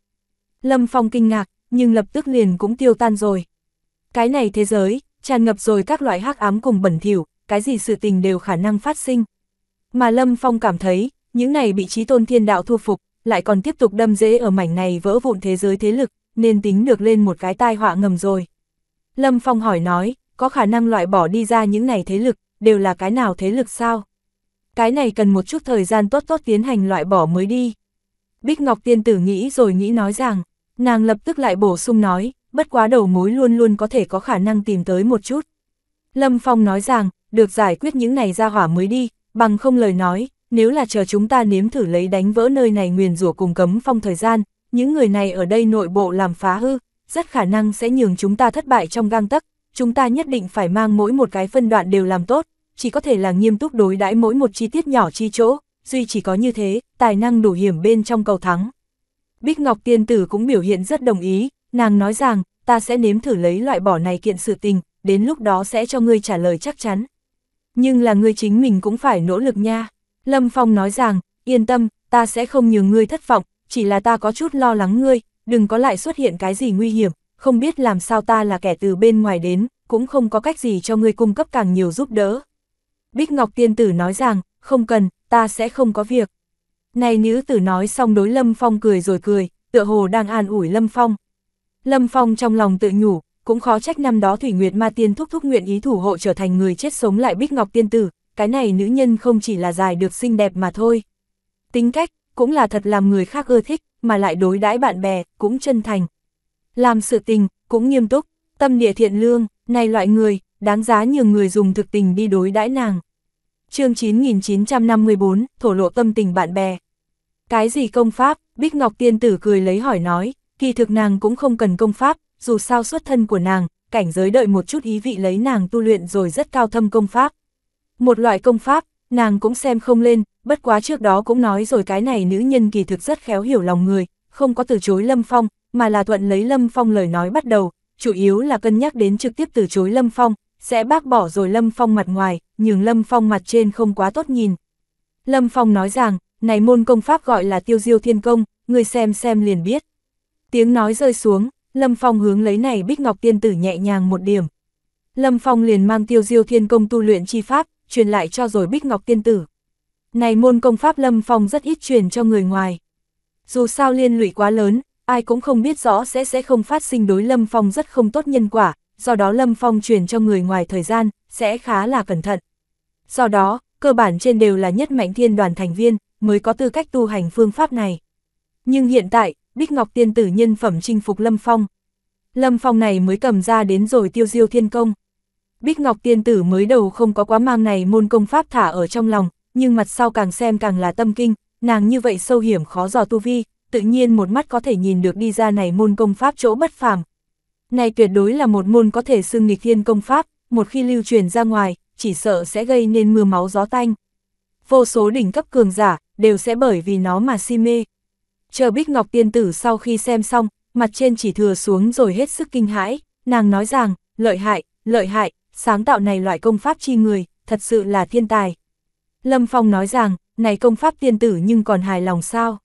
Lâm Phong kinh ngạc, nhưng lập tức liền cũng tiêu tan rồi. Cái này thế giới, tràn ngập rồi các loại hắc ám cùng bẩn thỉu, cái gì sự tình đều khả năng phát sinh. Mà Lâm Phong cảm thấy, những này bị trí tôn thiên đạo thu phục, lại còn tiếp tục đâm dễ ở mảnh này vỡ vụn thế giới thế lực, nên tính được lên một cái tai họa ngầm rồi. Lâm Phong hỏi nói, có khả năng loại bỏ đi ra những này thế lực, đều là cái nào thế lực sao? Cái này cần một chút thời gian tốt tốt tiến hành loại bỏ mới đi. Bích Ngọc Tiên Tử nghĩ rồi nghĩ nói rằng, nàng lập tức lại bổ sung nói, bất quá đầu mối luôn luôn có thể có khả năng tìm tới một chút. Lâm Phong nói rằng, được giải quyết những này ra hỏa mới đi, bằng không lời nói, nếu là chờ chúng ta nếm thử lấy đánh vỡ nơi này nguyền rủa cùng cấm phong thời gian, những người này ở đây nội bộ làm phá hư, rất khả năng sẽ nhường chúng ta thất bại trong gang tấc, chúng ta nhất định phải mang mỗi một cái phân đoạn đều làm tốt, chỉ có thể là nghiêm túc đối đãi mỗi một chi tiết nhỏ chi chỗ, duy chỉ có như thế, tài năng đủ hiểm bên trong cầu thắng. Bích Ngọc Tiên Tử cũng biểu hiện rất đồng ý, nàng nói rằng, ta sẽ nếm thử lấy loại bỏ này kiện sự tình, đến lúc đó sẽ cho ngươi trả lời chắc chắn. Nhưng là ngươi chính mình cũng phải nỗ lực nha. Lâm Phong nói rằng, yên tâm, ta sẽ không nhường ngươi thất vọng, chỉ là ta có chút lo lắng ngươi, đừng có lại xuất hiện cái gì nguy hiểm, không biết làm sao ta là kẻ từ bên ngoài đến, cũng không có cách gì cho ngươi cung cấp càng nhiều giúp đỡ. Bích Ngọc Tiên Tử nói rằng, không cần, ta sẽ không có việc. Này nữ tử nói xong đối Lâm Phong cười rồi cười, tựa hồ đang an ủi Lâm Phong. Lâm Phong trong lòng tự nhủ, cũng khó trách năm đó Thủy Nguyệt Ma Tiên thúc thúc nguyện ý thủ hộ trở thành người chết sống lại Bích Ngọc Tiên Tử, cái này nữ nhân không chỉ là dài được xinh đẹp mà thôi. Tính cách, cũng là thật làm người khác ưa thích, mà lại đối đãi bạn bè, cũng chân thành. Làm sự tình, cũng nghiêm túc, tâm địa thiện lương, này loại người, đáng giá nhường người dùng thực tình đi đối đãi nàng. chương 9954, thổ lộ tâm tình bạn bè. Cái gì công pháp, Bích Ngọc Tiên Tử cười lấy hỏi nói, kỳ thực nàng cũng không cần công pháp, dù sao xuất thân của nàng, cảnh giới đợi một chút ý vị lấy nàng tu luyện rồi rất cao thâm công pháp. Một loại công pháp, nàng cũng xem không lên, bất quá trước đó cũng nói rồi cái này nữ nhân kỳ thực rất khéo hiểu lòng người, không có từ chối Lâm Phong, mà là thuận lấy Lâm Phong lời nói bắt đầu, chủ yếu là cân nhắc đến trực tiếp từ chối Lâm Phong, sẽ bác bỏ rồi Lâm Phong mặt ngoài, nhưng Lâm Phong mặt trên không quá tốt nhìn. Lâm Phong nói rằng, này môn công pháp gọi là tiêu diêu thiên công, người xem xem liền biết. Tiếng nói rơi xuống, Lâm Phong hướng lấy này Bích Ngọc Tiên Tử nhẹ nhàng một điểm. Lâm Phong liền mang tiêu diêu thiên công tu luyện chi pháp, truyền lại cho rồi Bích Ngọc Tiên Tử. Này môn công pháp lâm phong rất ít truyền cho người ngoài. Dù sao liên lụy quá lớn, ai cũng không biết rõ sẽ sẽ không phát sinh đối lâm phong rất không tốt nhân quả, do đó lâm phong truyền cho người ngoài thời gian, sẽ khá là cẩn thận. Do đó, cơ bản trên đều là nhất mạnh thiên đoàn thành viên, mới có tư cách tu hành phương pháp này. Nhưng hiện tại, Bích Ngọc Tiên Tử nhân phẩm chinh phục Lâm Phong. Lâm Phong này mới cầm ra đến rồi tiêu diêu thiên công. Bích Ngọc tiên tử mới đầu không có quá mang này môn công pháp thả ở trong lòng, nhưng mặt sau càng xem càng là tâm kinh, nàng như vậy sâu hiểm khó dò tu vi, tự nhiên một mắt có thể nhìn được đi ra này môn công pháp chỗ bất phàm. Này tuyệt đối là một môn có thể xưng nghịch thiên công pháp, một khi lưu truyền ra ngoài, chỉ sợ sẽ gây nên mưa máu gió tanh. Vô số đỉnh cấp cường giả, đều sẽ bởi vì nó mà si mê. Chờ Bích Ngọc tiên tử sau khi xem xong, mặt trên chỉ thừa xuống rồi hết sức kinh hãi, nàng nói rằng, lợi hại, lợi hại, sáng tạo này loại công pháp chi người, thật sự là thiên tài. Lâm Phong nói rằng, này công pháp tiên tử nhưng còn hài lòng sao?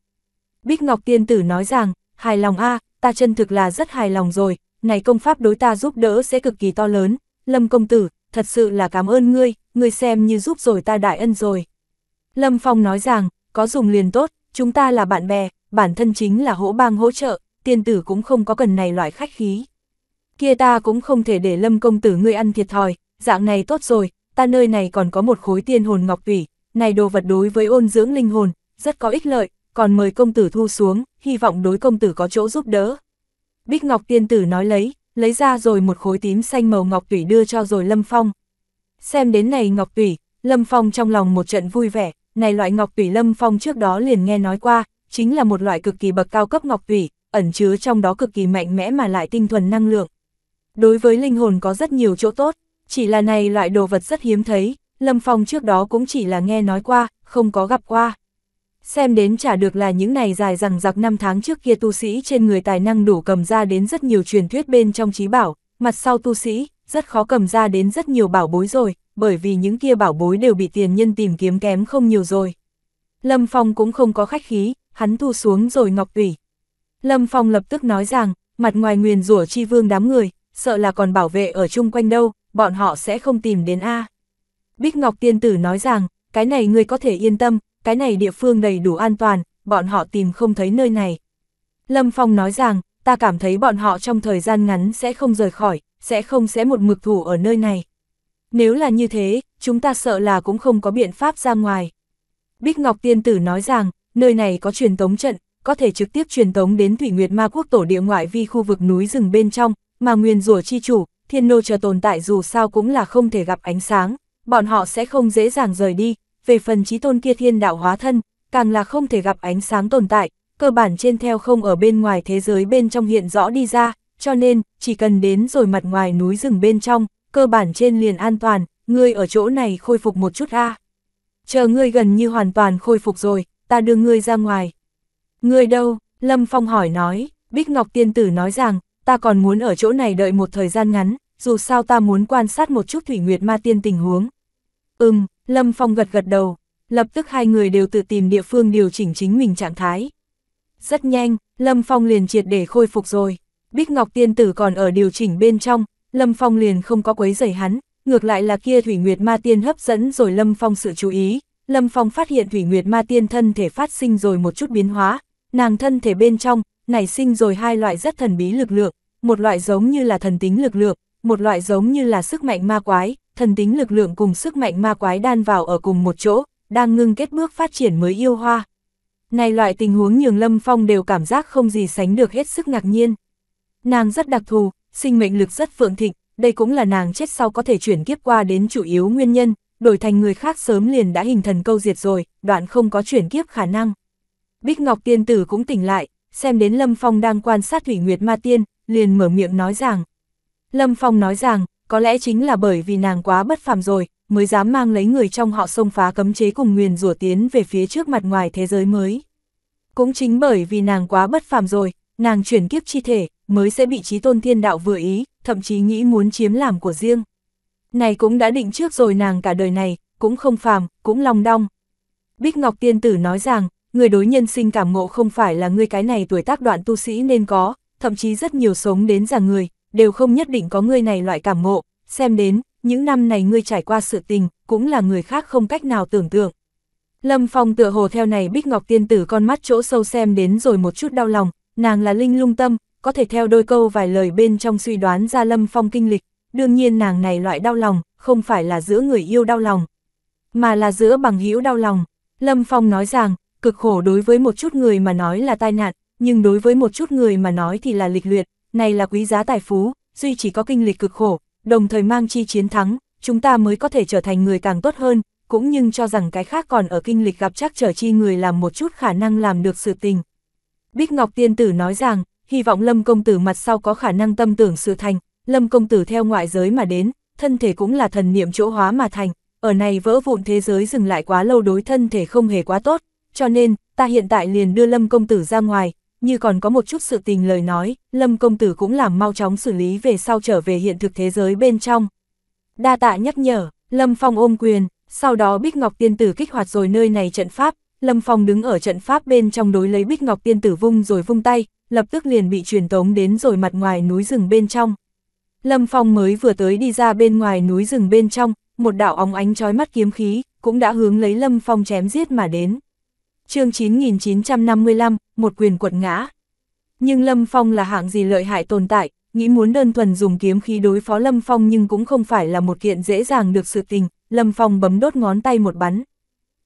Bích Ngọc tiên tử nói rằng, hài lòng a ta chân thực là rất hài lòng rồi, này công pháp đối ta giúp đỡ sẽ cực kỳ to lớn. Lâm công tử, thật sự là cảm ơn ngươi, ngươi xem như giúp rồi ta đại ân rồi. Lâm Phong nói rằng, có dùng liền tốt, chúng ta là bạn bè, bản thân chính là hỗ bang hỗ trợ, tiên tử cũng không có cần này loại khách khí kia ta cũng không thể để lâm công tử ngươi ăn thiệt thòi, dạng này tốt rồi, ta nơi này còn có một khối tiên hồn ngọc tủy, này đồ vật đối với ôn dưỡng linh hồn, rất có ích lợi, còn mời công tử thu xuống, hy vọng đối công tử có chỗ giúp đỡ. Bích Ngọc tiên tử nói lấy, lấy ra rồi một khối tím xanh màu ngọc tủy đưa cho rồi Lâm Phong. Xem đến này ngọc tủy, Lâm Phong trong lòng một trận vui vẻ, này loại ngọc tủy Lâm Phong trước đó liền nghe nói qua, chính là một loại cực kỳ bậc cao cấp ngọc tủy, ẩn chứa trong đó cực kỳ mạnh mẽ mà lại tinh thuần năng lượng, Đối với linh hồn có rất nhiều chỗ tốt, chỉ là này loại đồ vật rất hiếm thấy, Lâm Phong trước đó cũng chỉ là nghe nói qua, không có gặp qua. Xem đến chả được là những này dài rằng giặc năm tháng trước kia tu sĩ trên người tài năng đủ cầm ra đến rất nhiều truyền thuyết bên trong trí bảo, mặt sau tu sĩ, rất khó cầm ra đến rất nhiều bảo bối rồi, bởi vì những kia bảo bối đều bị tiền nhân tìm kiếm kém không nhiều rồi. Lâm Phong cũng không có khách khí, hắn thu xuống rồi ngọc ủy. Lâm Phong lập tức nói rằng, mặt ngoài nguyền rủa chi vương đám người, sợ là còn bảo vệ ở chung quanh đâu, bọn họ sẽ không tìm đến A. Bích Ngọc Tiên Tử nói rằng, cái này ngươi có thể yên tâm, cái này địa phương đầy đủ an toàn, bọn họ tìm không thấy nơi này. Lâm Phong nói rằng, ta cảm thấy bọn họ trong thời gian ngắn sẽ không rời khỏi, sẽ không sẽ một mực thủ ở nơi này. Nếu là như thế, chúng ta sợ là cũng không có biện pháp ra ngoài. Bích Ngọc Tiên Tử nói rằng, nơi này có truyền tống trận, có thể trực tiếp truyền tống đến Thủy Nguyệt Ma Quốc Tổ địa ngoại vi khu vực núi rừng bên trong, mà nguyên rủa chi chủ, thiên nô chờ tồn tại dù sao cũng là không thể gặp ánh sáng, bọn họ sẽ không dễ dàng rời đi, về phần trí tôn kia thiên đạo hóa thân, càng là không thể gặp ánh sáng tồn tại, cơ bản trên theo không ở bên ngoài thế giới bên trong hiện rõ đi ra, cho nên, chỉ cần đến rồi mặt ngoài núi rừng bên trong, cơ bản trên liền an toàn, ngươi ở chỗ này khôi phục một chút a Chờ ngươi gần như hoàn toàn khôi phục rồi, ta đưa ngươi ra ngoài. Ngươi đâu? Lâm Phong hỏi nói, Bích Ngọc Tiên Tử nói rằng, ta còn muốn ở chỗ này đợi một thời gian ngắn, dù sao ta muốn quan sát một chút Thủy Nguyệt Ma Tiên tình huống. Ừm, Lâm Phong gật gật đầu, lập tức hai người đều tự tìm địa phương điều chỉnh chính mình trạng thái. Rất nhanh, Lâm Phong liền triệt để khôi phục rồi, Bích Ngọc Tiên Tử còn ở điều chỉnh bên trong, Lâm Phong liền không có quấy rầy hắn, ngược lại là kia Thủy Nguyệt Ma Tiên hấp dẫn rồi Lâm Phong sự chú ý, Lâm Phong phát hiện Thủy Nguyệt Ma Tiên thân thể phát sinh rồi một chút biến hóa, nàng thân thể bên trong, nảy sinh rồi hai loại rất thần bí lực lượng, một loại giống như là thần tính lực lượng, một loại giống như là sức mạnh ma quái, thần tính lực lượng cùng sức mạnh ma quái đan vào ở cùng một chỗ, đang ngưng kết bước phát triển mới yêu hoa. Này loại tình huống nhường Lâm Phong đều cảm giác không gì sánh được hết sức ngạc nhiên. Nàng rất đặc thù, sinh mệnh lực rất phượng thịnh, đây cũng là nàng chết sau có thể chuyển kiếp qua đến chủ yếu nguyên nhân, đổi thành người khác sớm liền đã hình thần câu diệt rồi, đoạn không có chuyển kiếp khả năng. Bích Ngọc Tiên Tử cũng tỉnh lại, xem đến Lâm Phong đang quan sát Thủy Nguyệt Ma Tiên, liền mở miệng nói rằng. Lâm Phong nói rằng, có lẽ chính là bởi vì nàng quá bất phàm rồi, mới dám mang lấy người trong họ xông phá cấm chế cùng nguyền rủa tiến về phía trước mặt ngoài thế giới mới. Cũng chính bởi vì nàng quá bất phàm rồi, nàng chuyển kiếp chi thể, mới sẽ bị trí tôn thiên đạo vừa ý, thậm chí nghĩ muốn chiếm làm của riêng. Này cũng đã định trước rồi nàng cả đời này, cũng không phàm, cũng long đong. Bích Ngọc Tiên Tử nói rằng, người đối nhân sinh cảm ngộ không phải là người cái này tuổi tác đoạn tu sĩ nên có, thậm chí rất nhiều sống đến già người, đều không nhất định có người này loại cảm ngộ, xem đến, những năm này ngươi trải qua sự tình, cũng là người khác không cách nào tưởng tượng. Lâm Phong tựa hồ theo này Bích Ngọc Tiên Tử con mắt chỗ sâu xem đến rồi một chút đau lòng, nàng là linh lung tâm, có thể theo đôi câu vài lời bên trong suy đoán ra Lâm Phong kinh lịch, đương nhiên nàng này loại đau lòng, không phải là giữa người yêu đau lòng, mà là giữa bằng hữu đau lòng. Lâm Phong nói rằng, Cực khổ đối với một chút người mà nói là tai nạn, nhưng đối với một chút người mà nói thì là lịch luyện, này là quý giá tài phú, duy chỉ có kinh lịch cực khổ, đồng thời mang chi chiến thắng, chúng ta mới có thể trở thành người càng tốt hơn, cũng nhưng cho rằng cái khác còn ở kinh lịch gặp chắc trở chi người làm một chút khả năng làm được sự tình. Bích Ngọc Tiên Tử nói rằng, hy vọng Lâm Công Tử mặt sau có khả năng tâm tưởng sự thành, Lâm Công Tử theo ngoại giới mà đến, thân thể cũng là thần niệm chỗ hóa mà thành, ở này vỡ vụn thế giới dừng lại quá lâu đối thân thể không hề quá tốt, cho nên, ta hiện tại liền đưa Lâm Công Tử ra ngoài, như còn có một chút sự tình lời nói, Lâm Công Tử cũng làm mau chóng xử lý về sau trở về hiện thực thế giới bên trong. Đa tạ nhắc nhở, Lâm Phong ôm quyền, sau đó Bích Ngọc Tiên Tử kích hoạt rồi nơi này trận pháp, Lâm Phong đứng ở trận pháp bên trong đối lấy Bích Ngọc Tiên Tử vung rồi vung tay, lập tức liền bị truyền tống đến rồi mặt ngoài núi rừng bên trong. Lâm Phong mới vừa tới đi ra bên ngoài núi rừng bên trong, một đạo óng ánh chói mắt kiếm khí, cũng đã hướng lấy Lâm Phong chém giết mà đến chương 9955, một quyền quật ngã. Nhưng Lâm Phong là hạng gì lợi hại tồn tại, nghĩ muốn đơn thuần dùng kiếm khí đối phó Lâm Phong nhưng cũng không phải là một kiện dễ dàng được sự tình, Lâm Phong bấm đốt ngón tay một bắn.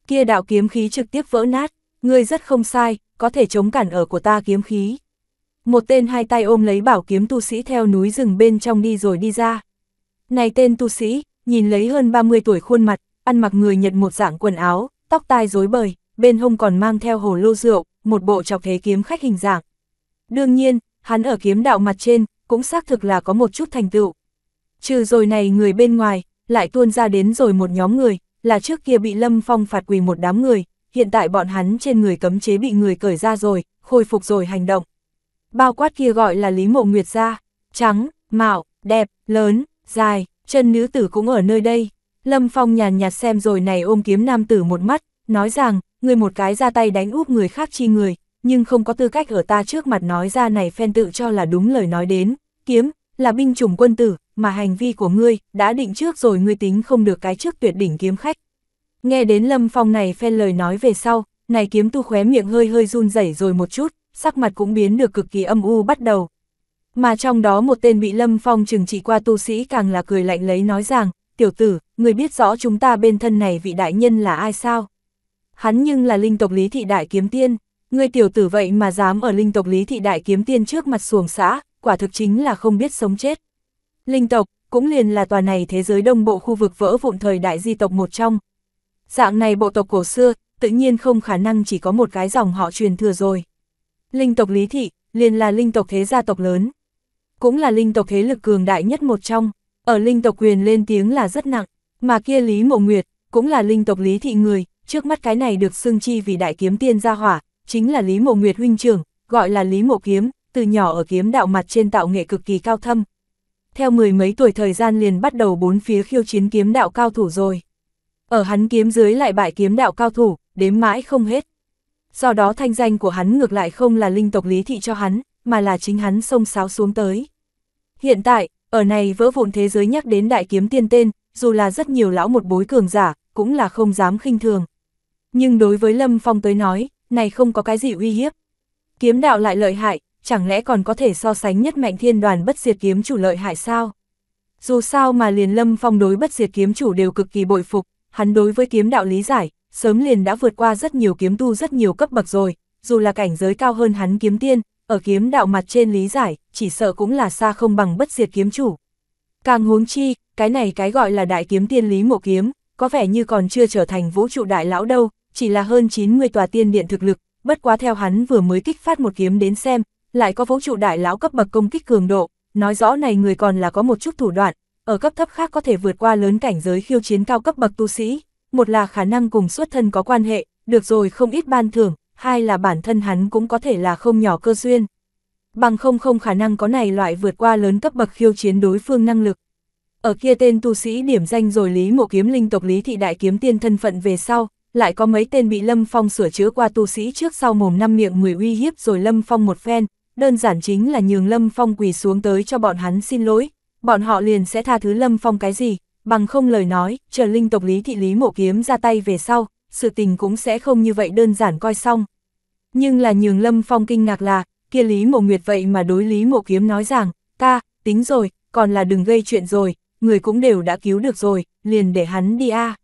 Kia đạo kiếm khí trực tiếp vỡ nát, ngươi rất không sai, có thể chống cản ở của ta kiếm khí. Một tên hai tay ôm lấy bảo kiếm tu sĩ theo núi rừng bên trong đi rồi đi ra. Này tên tu sĩ, nhìn lấy hơn 30 tuổi khuôn mặt, ăn mặc người Nhật một dạng quần áo, tóc tai rối bời, bên hông còn mang theo hồ lô rượu, một bộ chọc thế kiếm khách hình dạng. Đương nhiên, hắn ở kiếm đạo mặt trên, cũng xác thực là có một chút thành tựu. Trừ rồi này người bên ngoài, lại tuôn ra đến rồi một nhóm người, là trước kia bị Lâm Phong phạt quỳ một đám người, hiện tại bọn hắn trên người cấm chế bị người cởi ra rồi, khôi phục rồi hành động. Bao quát kia gọi là Lý Mộ Nguyệt ra, trắng, mạo, đẹp, lớn, dài, chân nữ tử cũng ở nơi đây. Lâm Phong nhàn nhạt xem rồi này ôm kiếm nam tử một mắt, nói rằng, người một cái ra tay đánh úp người khác chi người, nhưng không có tư cách ở ta trước mặt nói ra này phen tự cho là đúng lời nói đến, kiếm, là binh chủng quân tử, mà hành vi của ngươi, đã định trước rồi ngươi tính không được cái trước tuyệt đỉnh kiếm khách. Nghe đến Lâm Phong này phen lời nói về sau, này kiếm tu khóe miệng hơi hơi run rẩy rồi một chút, sắc mặt cũng biến được cực kỳ âm u bắt đầu. Mà trong đó một tên bị Lâm Phong trừng trị qua tu sĩ càng là cười lạnh lấy nói rằng, tiểu tử, người biết rõ chúng ta bên thân này vị đại nhân là ai sao? hắn nhưng là linh tộc Lý Thị Đại Kiếm Tiên, người tiểu tử vậy mà dám ở linh tộc Lý Thị Đại Kiếm Tiên trước mặt xuồng xã, quả thực chính là không biết sống chết. Linh tộc, cũng liền là tòa này thế giới đông bộ khu vực vỡ vụn thời đại di tộc một trong. Dạng này bộ tộc cổ xưa, tự nhiên không khả năng chỉ có một cái dòng họ truyền thừa rồi. Linh tộc Lý Thị, liền là linh tộc thế gia tộc lớn. Cũng là linh tộc thế lực cường đại nhất một trong, ở linh tộc quyền lên tiếng là rất nặng, mà kia Lý Mộ Nguyệt, cũng là linh tộc Lý Thị người, trước mắt cái này được xưng chi vì đại kiếm tiên gia hỏa, chính là Lý Mộ Nguyệt huynh trưởng, gọi là Lý Mộ Kiếm, từ nhỏ ở kiếm đạo mặt trên tạo nghệ cực kỳ cao thâm. Theo mười mấy tuổi thời gian liền bắt đầu bốn phía khiêu chiến kiếm đạo cao thủ rồi. Ở hắn kiếm dưới lại bại kiếm đạo cao thủ, đếm mãi không hết. Do đó thanh danh của hắn ngược lại không là linh tộc lý thị cho hắn, mà là chính hắn xông sáo xuống tới. Hiện tại, ở này vỡ vụn thế giới nhắc đến đại kiếm tiên tên, dù là rất nhiều lão một bối cường giả, cũng là không dám khinh thường nhưng đối với Lâm Phong tới nói, này không có cái gì uy hiếp. Kiếm đạo lại lợi hại, chẳng lẽ còn có thể so sánh nhất mạnh thiên đoàn bất diệt kiếm chủ lợi hại sao? Dù sao mà liền Lâm Phong đối bất diệt kiếm chủ đều cực kỳ bội phục, hắn đối với kiếm đạo lý giải, sớm liền đã vượt qua rất nhiều kiếm tu rất nhiều cấp bậc rồi, dù là cảnh giới cao hơn hắn kiếm tiên, ở kiếm đạo mặt trên lý giải, chỉ sợ cũng là xa không bằng bất diệt kiếm chủ. Càng huống chi, cái này cái gọi là đại kiếm tiên lý mộ kiếm, có vẻ như còn chưa trở thành vũ trụ đại lão đâu, chỉ là hơn 90 tòa tiên điện thực lực, bất quá theo hắn vừa mới kích phát một kiếm đến xem, lại có vũ trụ đại lão cấp bậc công kích cường độ, nói rõ này người còn là có một chút thủ đoạn, ở cấp thấp khác có thể vượt qua lớn cảnh giới khiêu chiến cao cấp bậc tu sĩ, một là khả năng cùng xuất thân có quan hệ, được rồi không ít ban thưởng, hai là bản thân hắn cũng có thể là không nhỏ cơ duyên. Bằng không không khả năng có này loại vượt qua lớn cấp bậc khiêu chiến đối phương năng lực. Ở kia tên tu sĩ điểm danh rồi Lý Mộ Kiếm linh tộc Lý Thị Đại Kiếm Tiên thân phận về sau, lại có mấy tên bị Lâm Phong sửa chữa qua tu sĩ trước sau mồm năm miệng người uy hiếp rồi Lâm Phong một phen, đơn giản chính là nhường Lâm Phong quỳ xuống tới cho bọn hắn xin lỗi, bọn họ liền sẽ tha thứ Lâm Phong cái gì, bằng không lời nói, chờ linh tộc Lý Thị Lý Mộ Kiếm ra tay về sau, sự tình cũng sẽ không như vậy đơn giản coi xong. Nhưng là nhường Lâm Phong kinh ngạc là, kia Lý Mộ Nguyệt vậy mà đối Lý Mộ Kiếm nói rằng, ta, tính rồi, còn là đừng gây chuyện rồi, người cũng đều đã cứu được rồi, liền để hắn đi a. À.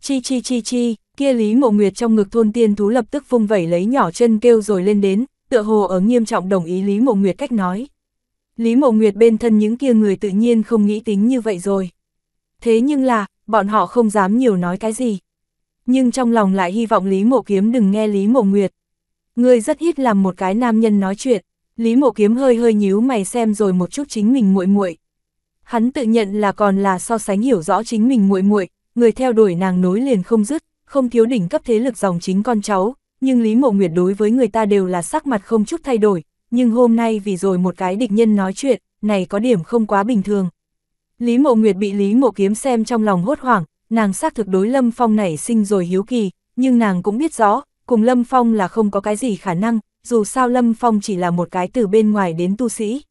Chi chi chi chi, kia Lý Mộ Nguyệt trong ngực thôn tiên thú lập tức vung vẩy lấy nhỏ chân kêu rồi lên đến, tựa hồ ở nghiêm trọng đồng ý Lý Mộ Nguyệt cách nói. Lý Mộ Nguyệt bên thân những kia người tự nhiên không nghĩ tính như vậy rồi. Thế nhưng là, bọn họ không dám nhiều nói cái gì. Nhưng trong lòng lại hy vọng Lý Mộ Kiếm đừng nghe Lý Mộ Nguyệt. Người rất ít làm một cái nam nhân nói chuyện, Lý Mộ Kiếm hơi hơi nhíu mày xem rồi một chút chính mình muội muội, Hắn tự nhận là còn là so sánh hiểu rõ chính mình muội muội, người theo đuổi nàng nối liền không dứt, không thiếu đỉnh cấp thế lực dòng chính con cháu, nhưng Lý Mộ Nguyệt đối với người ta đều là sắc mặt không chút thay đổi, nhưng hôm nay vì rồi một cái địch nhân nói chuyện, này có điểm không quá bình thường. Lý Mộ Nguyệt bị Lý Mộ Kiếm xem trong lòng hốt hoảng, nàng xác thực đối Lâm Phong nảy sinh rồi hiếu kỳ, nhưng nàng cũng biết rõ, cùng Lâm Phong là không có cái gì khả năng, dù sao Lâm Phong chỉ là một cái từ bên ngoài đến tu sĩ.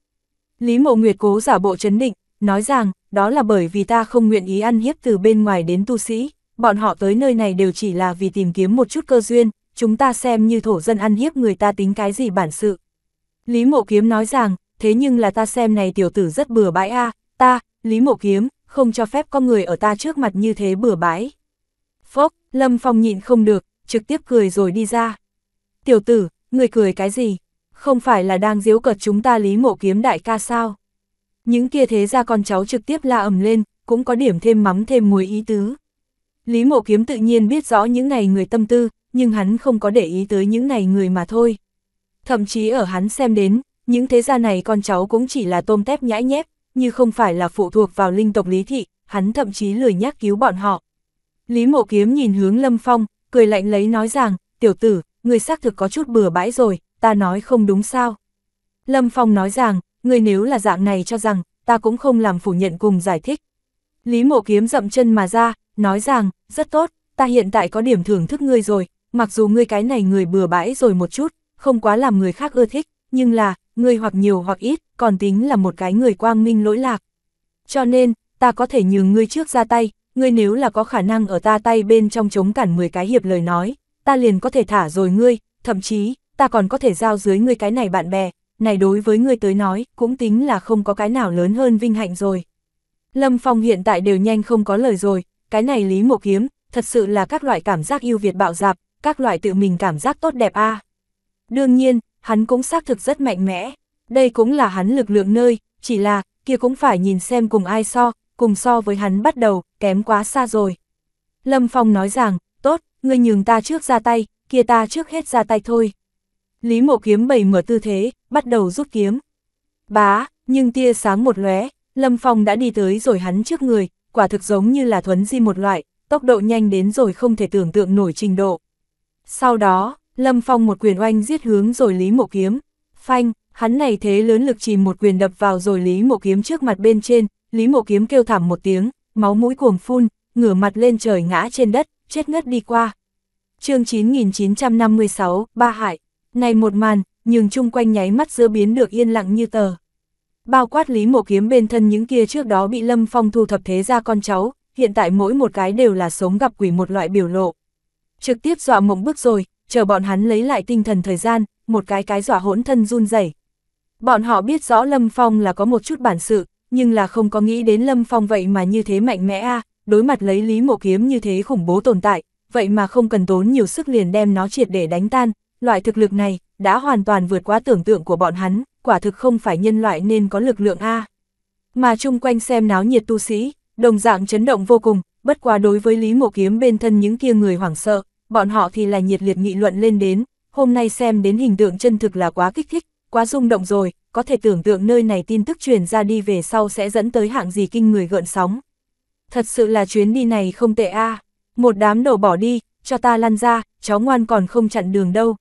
Lý Mộ Nguyệt cố giả bộ chấn định, nói rằng, đó là bởi vì ta không nguyện ý ăn hiếp từ bên ngoài đến tu sĩ, bọn họ tới nơi này đều chỉ là vì tìm kiếm một chút cơ duyên, chúng ta xem như thổ dân ăn hiếp người ta tính cái gì bản sự. Lý Mộ Kiếm nói rằng, thế nhưng là ta xem này tiểu tử rất bừa bãi a à, ta, Lý Mộ Kiếm, không cho phép con người ở ta trước mặt như thế bừa bãi. Phốc, Lâm Phong nhịn không được, trực tiếp cười rồi đi ra. Tiểu tử, người cười cái gì? Không phải là đang diếu cợt chúng ta Lý Mộ Kiếm đại ca sao? Những kia thế ra con cháu trực tiếp la ầm lên, cũng có điểm thêm mắm thêm muối ý tứ. Lý mộ kiếm tự nhiên biết rõ những này người tâm tư, nhưng hắn không có để ý tới những này người mà thôi. Thậm chí ở hắn xem đến, những thế gia này con cháu cũng chỉ là tôm tép nhãi nhép, như không phải là phụ thuộc vào linh tộc lý thị, hắn thậm chí lười nhắc cứu bọn họ. Lý mộ kiếm nhìn hướng lâm phong, cười lạnh lấy nói rằng, tiểu tử, người xác thực có chút bừa bãi rồi, ta nói không đúng sao. Lâm phong nói rằng, người nếu là dạng này cho rằng, ta cũng không làm phủ nhận cùng giải thích. Lý mộ kiếm dậm chân mà ra, nói rằng, rất tốt, ta hiện tại có điểm thưởng thức ngươi rồi, mặc dù ngươi cái này người bừa bãi rồi một chút, không quá làm người khác ưa thích, nhưng là, ngươi hoặc nhiều hoặc ít, còn tính là một cái người quang minh lỗi lạc. Cho nên, ta có thể nhường ngươi trước ra tay, ngươi nếu là có khả năng ở ta tay bên trong chống cản 10 cái hiệp lời nói, ta liền có thể thả rồi ngươi, thậm chí, ta còn có thể giao dưới ngươi cái này bạn bè, này đối với người tới nói, cũng tính là không có cái nào lớn hơn vinh hạnh rồi. Lâm Phong hiện tại đều nhanh không có lời rồi, cái này Lý Mộ Kiếm, thật sự là các loại cảm giác yêu Việt bạo dạp, các loại tự mình cảm giác tốt đẹp a. Đương nhiên, hắn cũng xác thực rất mạnh mẽ, đây cũng là hắn lực lượng nơi, chỉ là, kia cũng phải nhìn xem cùng ai so, cùng so với hắn bắt đầu, kém quá xa rồi. Lâm Phong nói rằng, tốt, ngươi nhường ta trước ra tay, kia ta trước hết ra tay thôi. Lý Mộ Kiếm bày mở tư thế, bắt đầu rút kiếm. Bá, nhưng tia sáng một lóe, Lâm Phong đã đi tới rồi hắn trước người, quả thực giống như là thuấn di một loại, tốc độ nhanh đến rồi không thể tưởng tượng nổi trình độ. Sau đó, Lâm Phong một quyền oanh giết hướng rồi Lý Mộ Kiếm. Phanh, hắn này thế lớn lực chìm một quyền đập vào rồi Lý Mộ Kiếm trước mặt bên trên, Lý Mộ Kiếm kêu thảm một tiếng, máu mũi cuồng phun, ngửa mặt lên trời ngã trên đất, chết ngất đi qua. chương 9956, Ba Hải này một màn, nhưng chung quanh nháy mắt giữa biến được yên lặng như tờ. Bao quát Lý Mộ Kiếm bên thân những kia trước đó bị Lâm Phong thu thập thế ra con cháu, hiện tại mỗi một cái đều là sống gặp quỷ một loại biểu lộ. Trực tiếp dọa mộng bước rồi, chờ bọn hắn lấy lại tinh thần thời gian, một cái cái dọa hỗn thân run rẩy. Bọn họ biết rõ Lâm Phong là có một chút bản sự, nhưng là không có nghĩ đến Lâm Phong vậy mà như thế mạnh mẽ a đối mặt lấy Lý Mộ Kiếm như thế khủng bố tồn tại, vậy mà không cần tốn nhiều sức liền đem nó triệt để đánh tan, Loại thực lực này, đã hoàn toàn vượt quá tưởng tượng của bọn hắn, quả thực không phải nhân loại nên có lực lượng A. Mà chung quanh xem náo nhiệt tu sĩ, đồng dạng chấn động vô cùng, bất quá đối với Lý Mộ Kiếm bên thân những kia người hoảng sợ, bọn họ thì là nhiệt liệt nghị luận lên đến, hôm nay xem đến hình tượng chân thực là quá kích thích, quá rung động rồi, có thể tưởng tượng nơi này tin tức truyền ra đi về sau sẽ dẫn tới hạng gì kinh người gợn sóng. Thật sự là chuyến đi này không tệ a một đám đổ bỏ đi, cho ta lăn ra, chó ngoan còn không chặn đường đâu,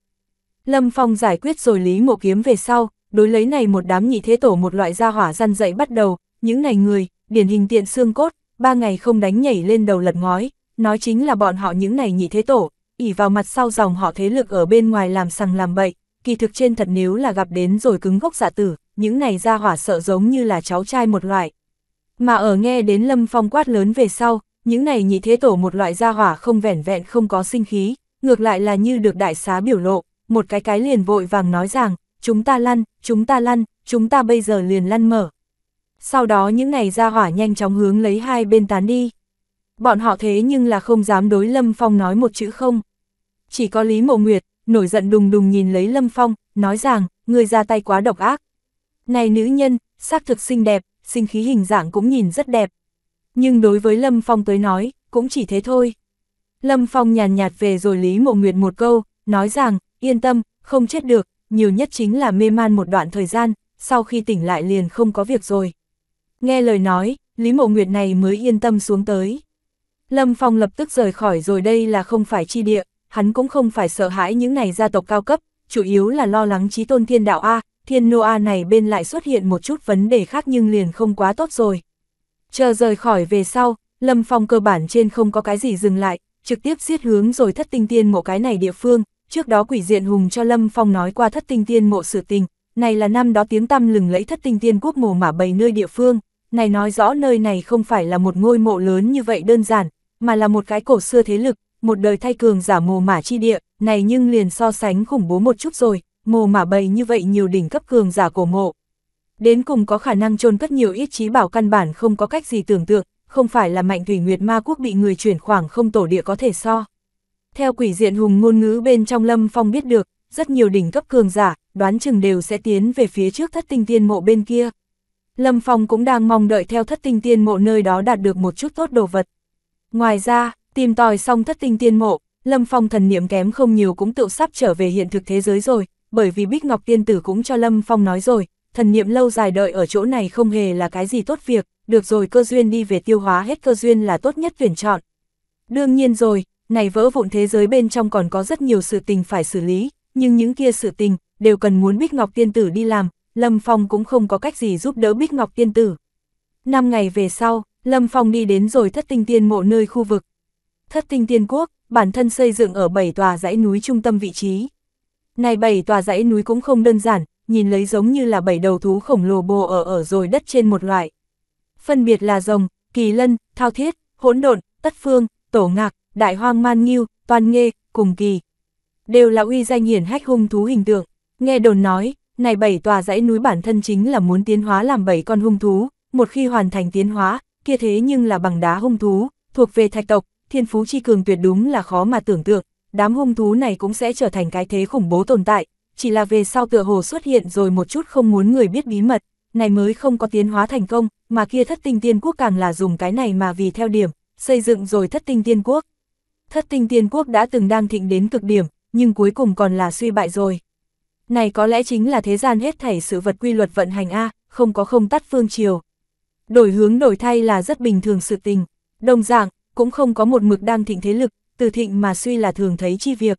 Lâm Phong giải quyết rồi Lý Mộ Kiếm về sau, đối lấy này một đám nhị thế tổ một loại gia hỏa răn dậy bắt đầu, những này người, điển hình tiện xương cốt, ba ngày không đánh nhảy lên đầu lật ngói, nói chính là bọn họ những này nhị thế tổ, ỉ vào mặt sau dòng họ thế lực ở bên ngoài làm sằng làm bậy, kỳ thực trên thật nếu là gặp đến rồi cứng gốc giả dạ tử, những này gia hỏa sợ giống như là cháu trai một loại. Mà ở nghe đến Lâm Phong quát lớn về sau, những này nhị thế tổ một loại gia hỏa không vẻn vẹn không có sinh khí, ngược lại là như được đại xá biểu lộ, một cái cái liền vội vàng nói rằng, chúng ta lăn, chúng ta lăn, chúng ta bây giờ liền lăn mở. Sau đó những ngày ra hỏa nhanh chóng hướng lấy hai bên tán đi. Bọn họ thế nhưng là không dám đối Lâm Phong nói một chữ không. Chỉ có Lý Mộ Nguyệt, nổi giận đùng đùng nhìn lấy Lâm Phong, nói rằng, người ra tay quá độc ác. Này nữ nhân, xác thực xinh đẹp, sinh khí hình dạng cũng nhìn rất đẹp. Nhưng đối với Lâm Phong tới nói, cũng chỉ thế thôi. Lâm Phong nhàn nhạt về rồi Lý Mộ Nguyệt một câu, nói rằng, yên tâm, không chết được, nhiều nhất chính là mê man một đoạn thời gian, sau khi tỉnh lại liền không có việc rồi. Nghe lời nói, Lý Mộ Nguyệt này mới yên tâm xuống tới. Lâm Phong lập tức rời khỏi rồi đây là không phải chi địa, hắn cũng không phải sợ hãi những này gia tộc cao cấp, chủ yếu là lo lắng trí tôn thiên đạo A, thiên nô A này bên lại xuất hiện một chút vấn đề khác nhưng liền không quá tốt rồi. Chờ rời khỏi về sau, Lâm Phong cơ bản trên không có cái gì dừng lại, trực tiếp giết hướng rồi thất tinh tiên một cái này địa phương, trước đó quỷ diện hùng cho Lâm Phong nói qua thất tinh tiên mộ sự tình, này là năm đó tiếng tăm lừng lẫy thất tinh tiên quốc mồ mả bầy nơi địa phương, này nói rõ nơi này không phải là một ngôi mộ lớn như vậy đơn giản, mà là một cái cổ xưa thế lực, một đời thay cường giả mồ mả chi địa, này nhưng liền so sánh khủng bố một chút rồi, mồ mả bầy như vậy nhiều đỉnh cấp cường giả cổ mộ. Đến cùng có khả năng chôn cất nhiều ít trí bảo căn bản không có cách gì tưởng tượng, không phải là mạnh thủy nguyệt ma quốc bị người chuyển khoảng không tổ địa có thể so. Theo quỷ diện hùng ngôn ngữ bên trong Lâm Phong biết được, rất nhiều đỉnh cấp cường giả, đoán chừng đều sẽ tiến về phía trước thất tinh tiên mộ bên kia. Lâm Phong cũng đang mong đợi theo thất tinh tiên mộ nơi đó đạt được một chút tốt đồ vật. Ngoài ra, tìm tòi xong thất tinh tiên mộ, Lâm Phong thần niệm kém không nhiều cũng tự sắp trở về hiện thực thế giới rồi, bởi vì Bích Ngọc Tiên Tử cũng cho Lâm Phong nói rồi, thần niệm lâu dài đợi ở chỗ này không hề là cái gì tốt việc, được rồi cơ duyên đi về tiêu hóa hết cơ duyên là tốt nhất tuyển chọn. Đương nhiên rồi, này vỡ vụn thế giới bên trong còn có rất nhiều sự tình phải xử lý, nhưng những kia sự tình, đều cần muốn Bích Ngọc Tiên Tử đi làm, Lâm Phong cũng không có cách gì giúp đỡ Bích Ngọc Tiên Tử. Năm ngày về sau, Lâm Phong đi đến rồi thất tinh tiên mộ nơi khu vực. Thất tinh tiên quốc, bản thân xây dựng ở bảy tòa dãy núi trung tâm vị trí. Này bảy tòa dãy núi cũng không đơn giản, nhìn lấy giống như là bảy đầu thú khổng lồ bồ ở ở rồi đất trên một loại. Phân biệt là rồng, kỳ lân, thao thiết, hỗn độn, tất phương, tổ ngạc, đại hoang man nghiêu, toàn nghê, cùng kỳ. Đều là uy danh hiển hách hung thú hình tượng. Nghe đồn nói, này bảy tòa dãy núi bản thân chính là muốn tiến hóa làm bảy con hung thú, một khi hoàn thành tiến hóa, kia thế nhưng là bằng đá hung thú, thuộc về thạch tộc, thiên phú chi cường tuyệt đúng là khó mà tưởng tượng, đám hung thú này cũng sẽ trở thành cái thế khủng bố tồn tại, chỉ là về sau tựa hồ xuất hiện rồi một chút không muốn người biết bí mật, này mới không có tiến hóa thành công, mà kia thất tinh tiên quốc càng là dùng cái này mà vì theo điểm, xây dựng rồi thất tinh tiên quốc thất tinh tiên quốc đã từng đang thịnh đến cực điểm, nhưng cuối cùng còn là suy bại rồi. Này có lẽ chính là thế gian hết thảy sự vật quy luật vận hành A, không có không tắt phương chiều. Đổi hướng đổi thay là rất bình thường sự tình, đồng dạng, cũng không có một mực đang thịnh thế lực, từ thịnh mà suy là thường thấy chi việc.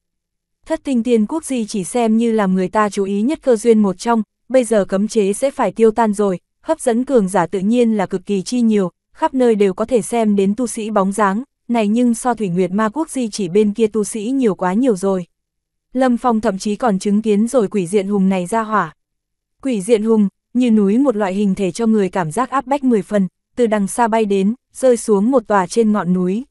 Thất tinh tiên quốc gì chỉ xem như làm người ta chú ý nhất cơ duyên một trong, bây giờ cấm chế sẽ phải tiêu tan rồi, hấp dẫn cường giả tự nhiên là cực kỳ chi nhiều, khắp nơi đều có thể xem đến tu sĩ bóng dáng, này nhưng so Thủy Nguyệt Ma Quốc di chỉ bên kia tu sĩ nhiều quá nhiều rồi. Lâm Phong thậm chí còn chứng kiến rồi quỷ diện hùng này ra hỏa. Quỷ diện hùng, như núi một loại hình thể cho người cảm giác áp bách 10 phần, từ đằng xa bay đến, rơi xuống một tòa trên ngọn núi.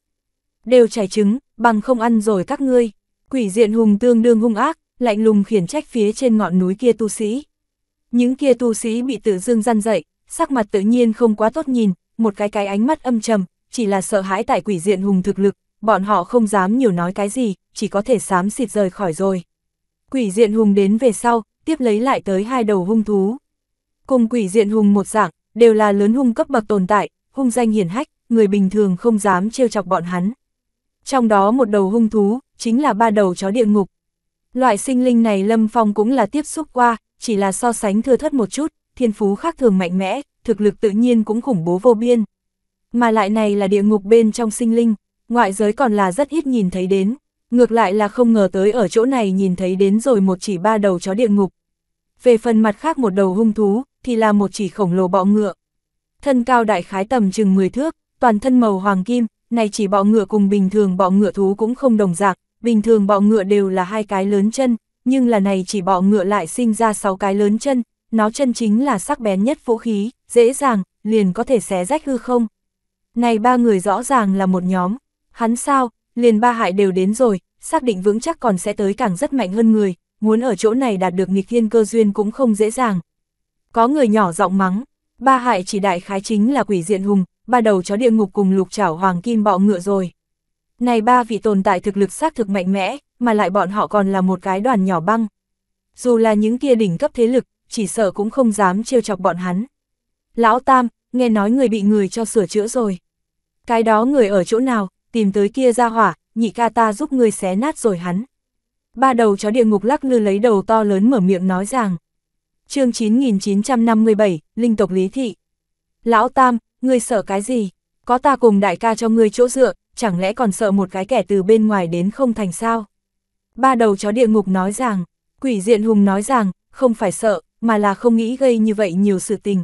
Đều chảy trứng, bằng không ăn rồi các ngươi. Quỷ diện hùng tương đương hung ác, lạnh lùng khiển trách phía trên ngọn núi kia tu sĩ. Những kia tu sĩ bị tự dương răn dậy, sắc mặt tự nhiên không quá tốt nhìn, một cái cái ánh mắt âm trầm, chỉ là sợ hãi tại quỷ diện hùng thực lực, bọn họ không dám nhiều nói cái gì, chỉ có thể xám xịt rời khỏi rồi. Quỷ diện hùng đến về sau, tiếp lấy lại tới hai đầu hung thú. Cùng quỷ diện hùng một dạng, đều là lớn hung cấp bậc tồn tại, hung danh hiển hách, người bình thường không dám trêu chọc bọn hắn. Trong đó một đầu hung thú, chính là ba đầu chó địa ngục. Loại sinh linh này Lâm Phong cũng là tiếp xúc qua, chỉ là so sánh thừa thất một chút, thiên phú khác thường mạnh mẽ, thực lực tự nhiên cũng khủng bố vô biên. Mà lại này là địa ngục bên trong sinh linh, ngoại giới còn là rất ít nhìn thấy đến, ngược lại là không ngờ tới ở chỗ này nhìn thấy đến rồi một chỉ ba đầu chó địa ngục. Về phần mặt khác một đầu hung thú, thì là một chỉ khổng lồ bọ ngựa. Thân cao đại khái tầm chừng 10 thước, toàn thân màu hoàng kim, này chỉ bọ ngựa cùng bình thường bọ ngựa thú cũng không đồng dạng, bình thường bọ ngựa đều là hai cái lớn chân, nhưng là này chỉ bọ ngựa lại sinh ra sáu cái lớn chân, nó chân chính là sắc bén nhất vũ khí, dễ dàng, liền có thể xé rách hư không, này ba người rõ ràng là một nhóm, hắn sao, liền ba hại đều đến rồi, xác định vững chắc còn sẽ tới càng rất mạnh hơn người, muốn ở chỗ này đạt được nghịch thiên cơ duyên cũng không dễ dàng. Có người nhỏ giọng mắng, ba hại chỉ đại khái chính là quỷ diện hùng, ba đầu chó địa ngục cùng lục chảo hoàng kim bọ ngựa rồi. Này ba vị tồn tại thực lực xác thực mạnh mẽ, mà lại bọn họ còn là một cái đoàn nhỏ băng. Dù là những kia đỉnh cấp thế lực, chỉ sợ cũng không dám trêu chọc bọn hắn. Lão Tam, nghe nói người bị người cho sửa chữa rồi. Cái đó người ở chỗ nào, tìm tới kia ra hỏa, nhị ca ta giúp người xé nát rồi hắn. Ba đầu chó địa ngục lắc lư lấy đầu to lớn mở miệng nói rằng. chương 9957, Linh tộc Lý Thị. Lão Tam, ngươi sợ cái gì? Có ta cùng đại ca cho ngươi chỗ dựa, chẳng lẽ còn sợ một cái kẻ từ bên ngoài đến không thành sao? Ba đầu chó địa ngục nói rằng, quỷ diện hùng nói rằng, không phải sợ, mà là không nghĩ gây như vậy nhiều sự tình.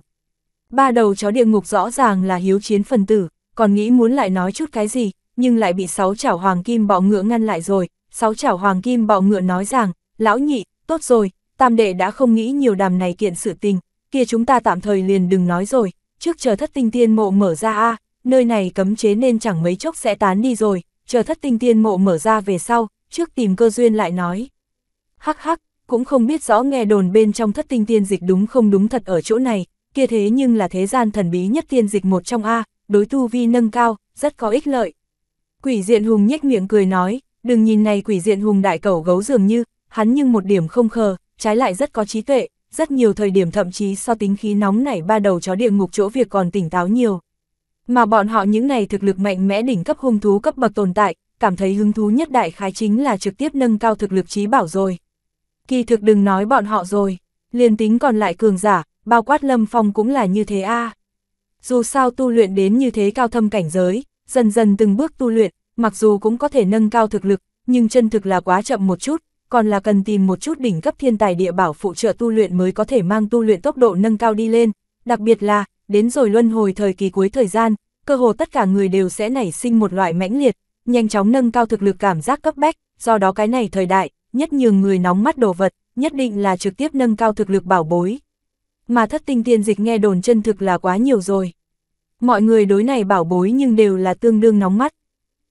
Ba đầu chó địa ngục rõ ràng là hiếu chiến phần tử, còn nghĩ muốn lại nói chút cái gì, nhưng lại bị sáu chảo hoàng kim bọ ngựa ngăn lại rồi, sáu chảo hoàng kim bọ ngựa nói rằng, lão nhị, tốt rồi, tam đệ đã không nghĩ nhiều đàm này kiện sự tình, kia chúng ta tạm thời liền đừng nói rồi, trước chờ thất tinh tiên mộ mở ra a nơi này cấm chế nên chẳng mấy chốc sẽ tán đi rồi, chờ thất tinh tiên mộ mở ra về sau, trước tìm cơ duyên lại nói. Hắc hắc, cũng không biết rõ nghe đồn bên trong thất tinh tiên dịch đúng không đúng thật ở chỗ này, kia thế nhưng là thế gian thần bí nhất tiên dịch một trong A, đối tu vi nâng cao, rất có ích lợi. Quỷ diện hùng nhếch miệng cười nói, đừng nhìn này quỷ diện hùng đại cẩu gấu dường như, hắn nhưng một điểm không khờ, trái lại rất có trí tuệ, rất nhiều thời điểm thậm chí so tính khí nóng nảy ba đầu chó địa ngục chỗ việc còn tỉnh táo nhiều. Mà bọn họ những này thực lực mạnh mẽ đỉnh cấp hung thú cấp bậc tồn tại, cảm thấy hứng thú nhất đại khái chính là trực tiếp nâng cao thực lực trí bảo rồi. Kỳ thực đừng nói bọn họ rồi, liền tính còn lại cường giả, bao quát lâm phong cũng là như thế a à dù sao tu luyện đến như thế cao thâm cảnh giới, dần dần từng bước tu luyện, mặc dù cũng có thể nâng cao thực lực, nhưng chân thực là quá chậm một chút, còn là cần tìm một chút đỉnh cấp thiên tài địa bảo phụ trợ tu luyện mới có thể mang tu luyện tốc độ nâng cao đi lên, đặc biệt là, đến rồi luân hồi thời kỳ cuối thời gian, cơ hồ tất cả người đều sẽ nảy sinh một loại mãnh liệt, nhanh chóng nâng cao thực lực cảm giác cấp bách, do đó cái này thời đại, nhất nhường người nóng mắt đồ vật, nhất định là trực tiếp nâng cao thực lực bảo bối mà thất tinh tiên dịch nghe đồn chân thực là quá nhiều rồi. Mọi người đối này bảo bối nhưng đều là tương đương nóng mắt.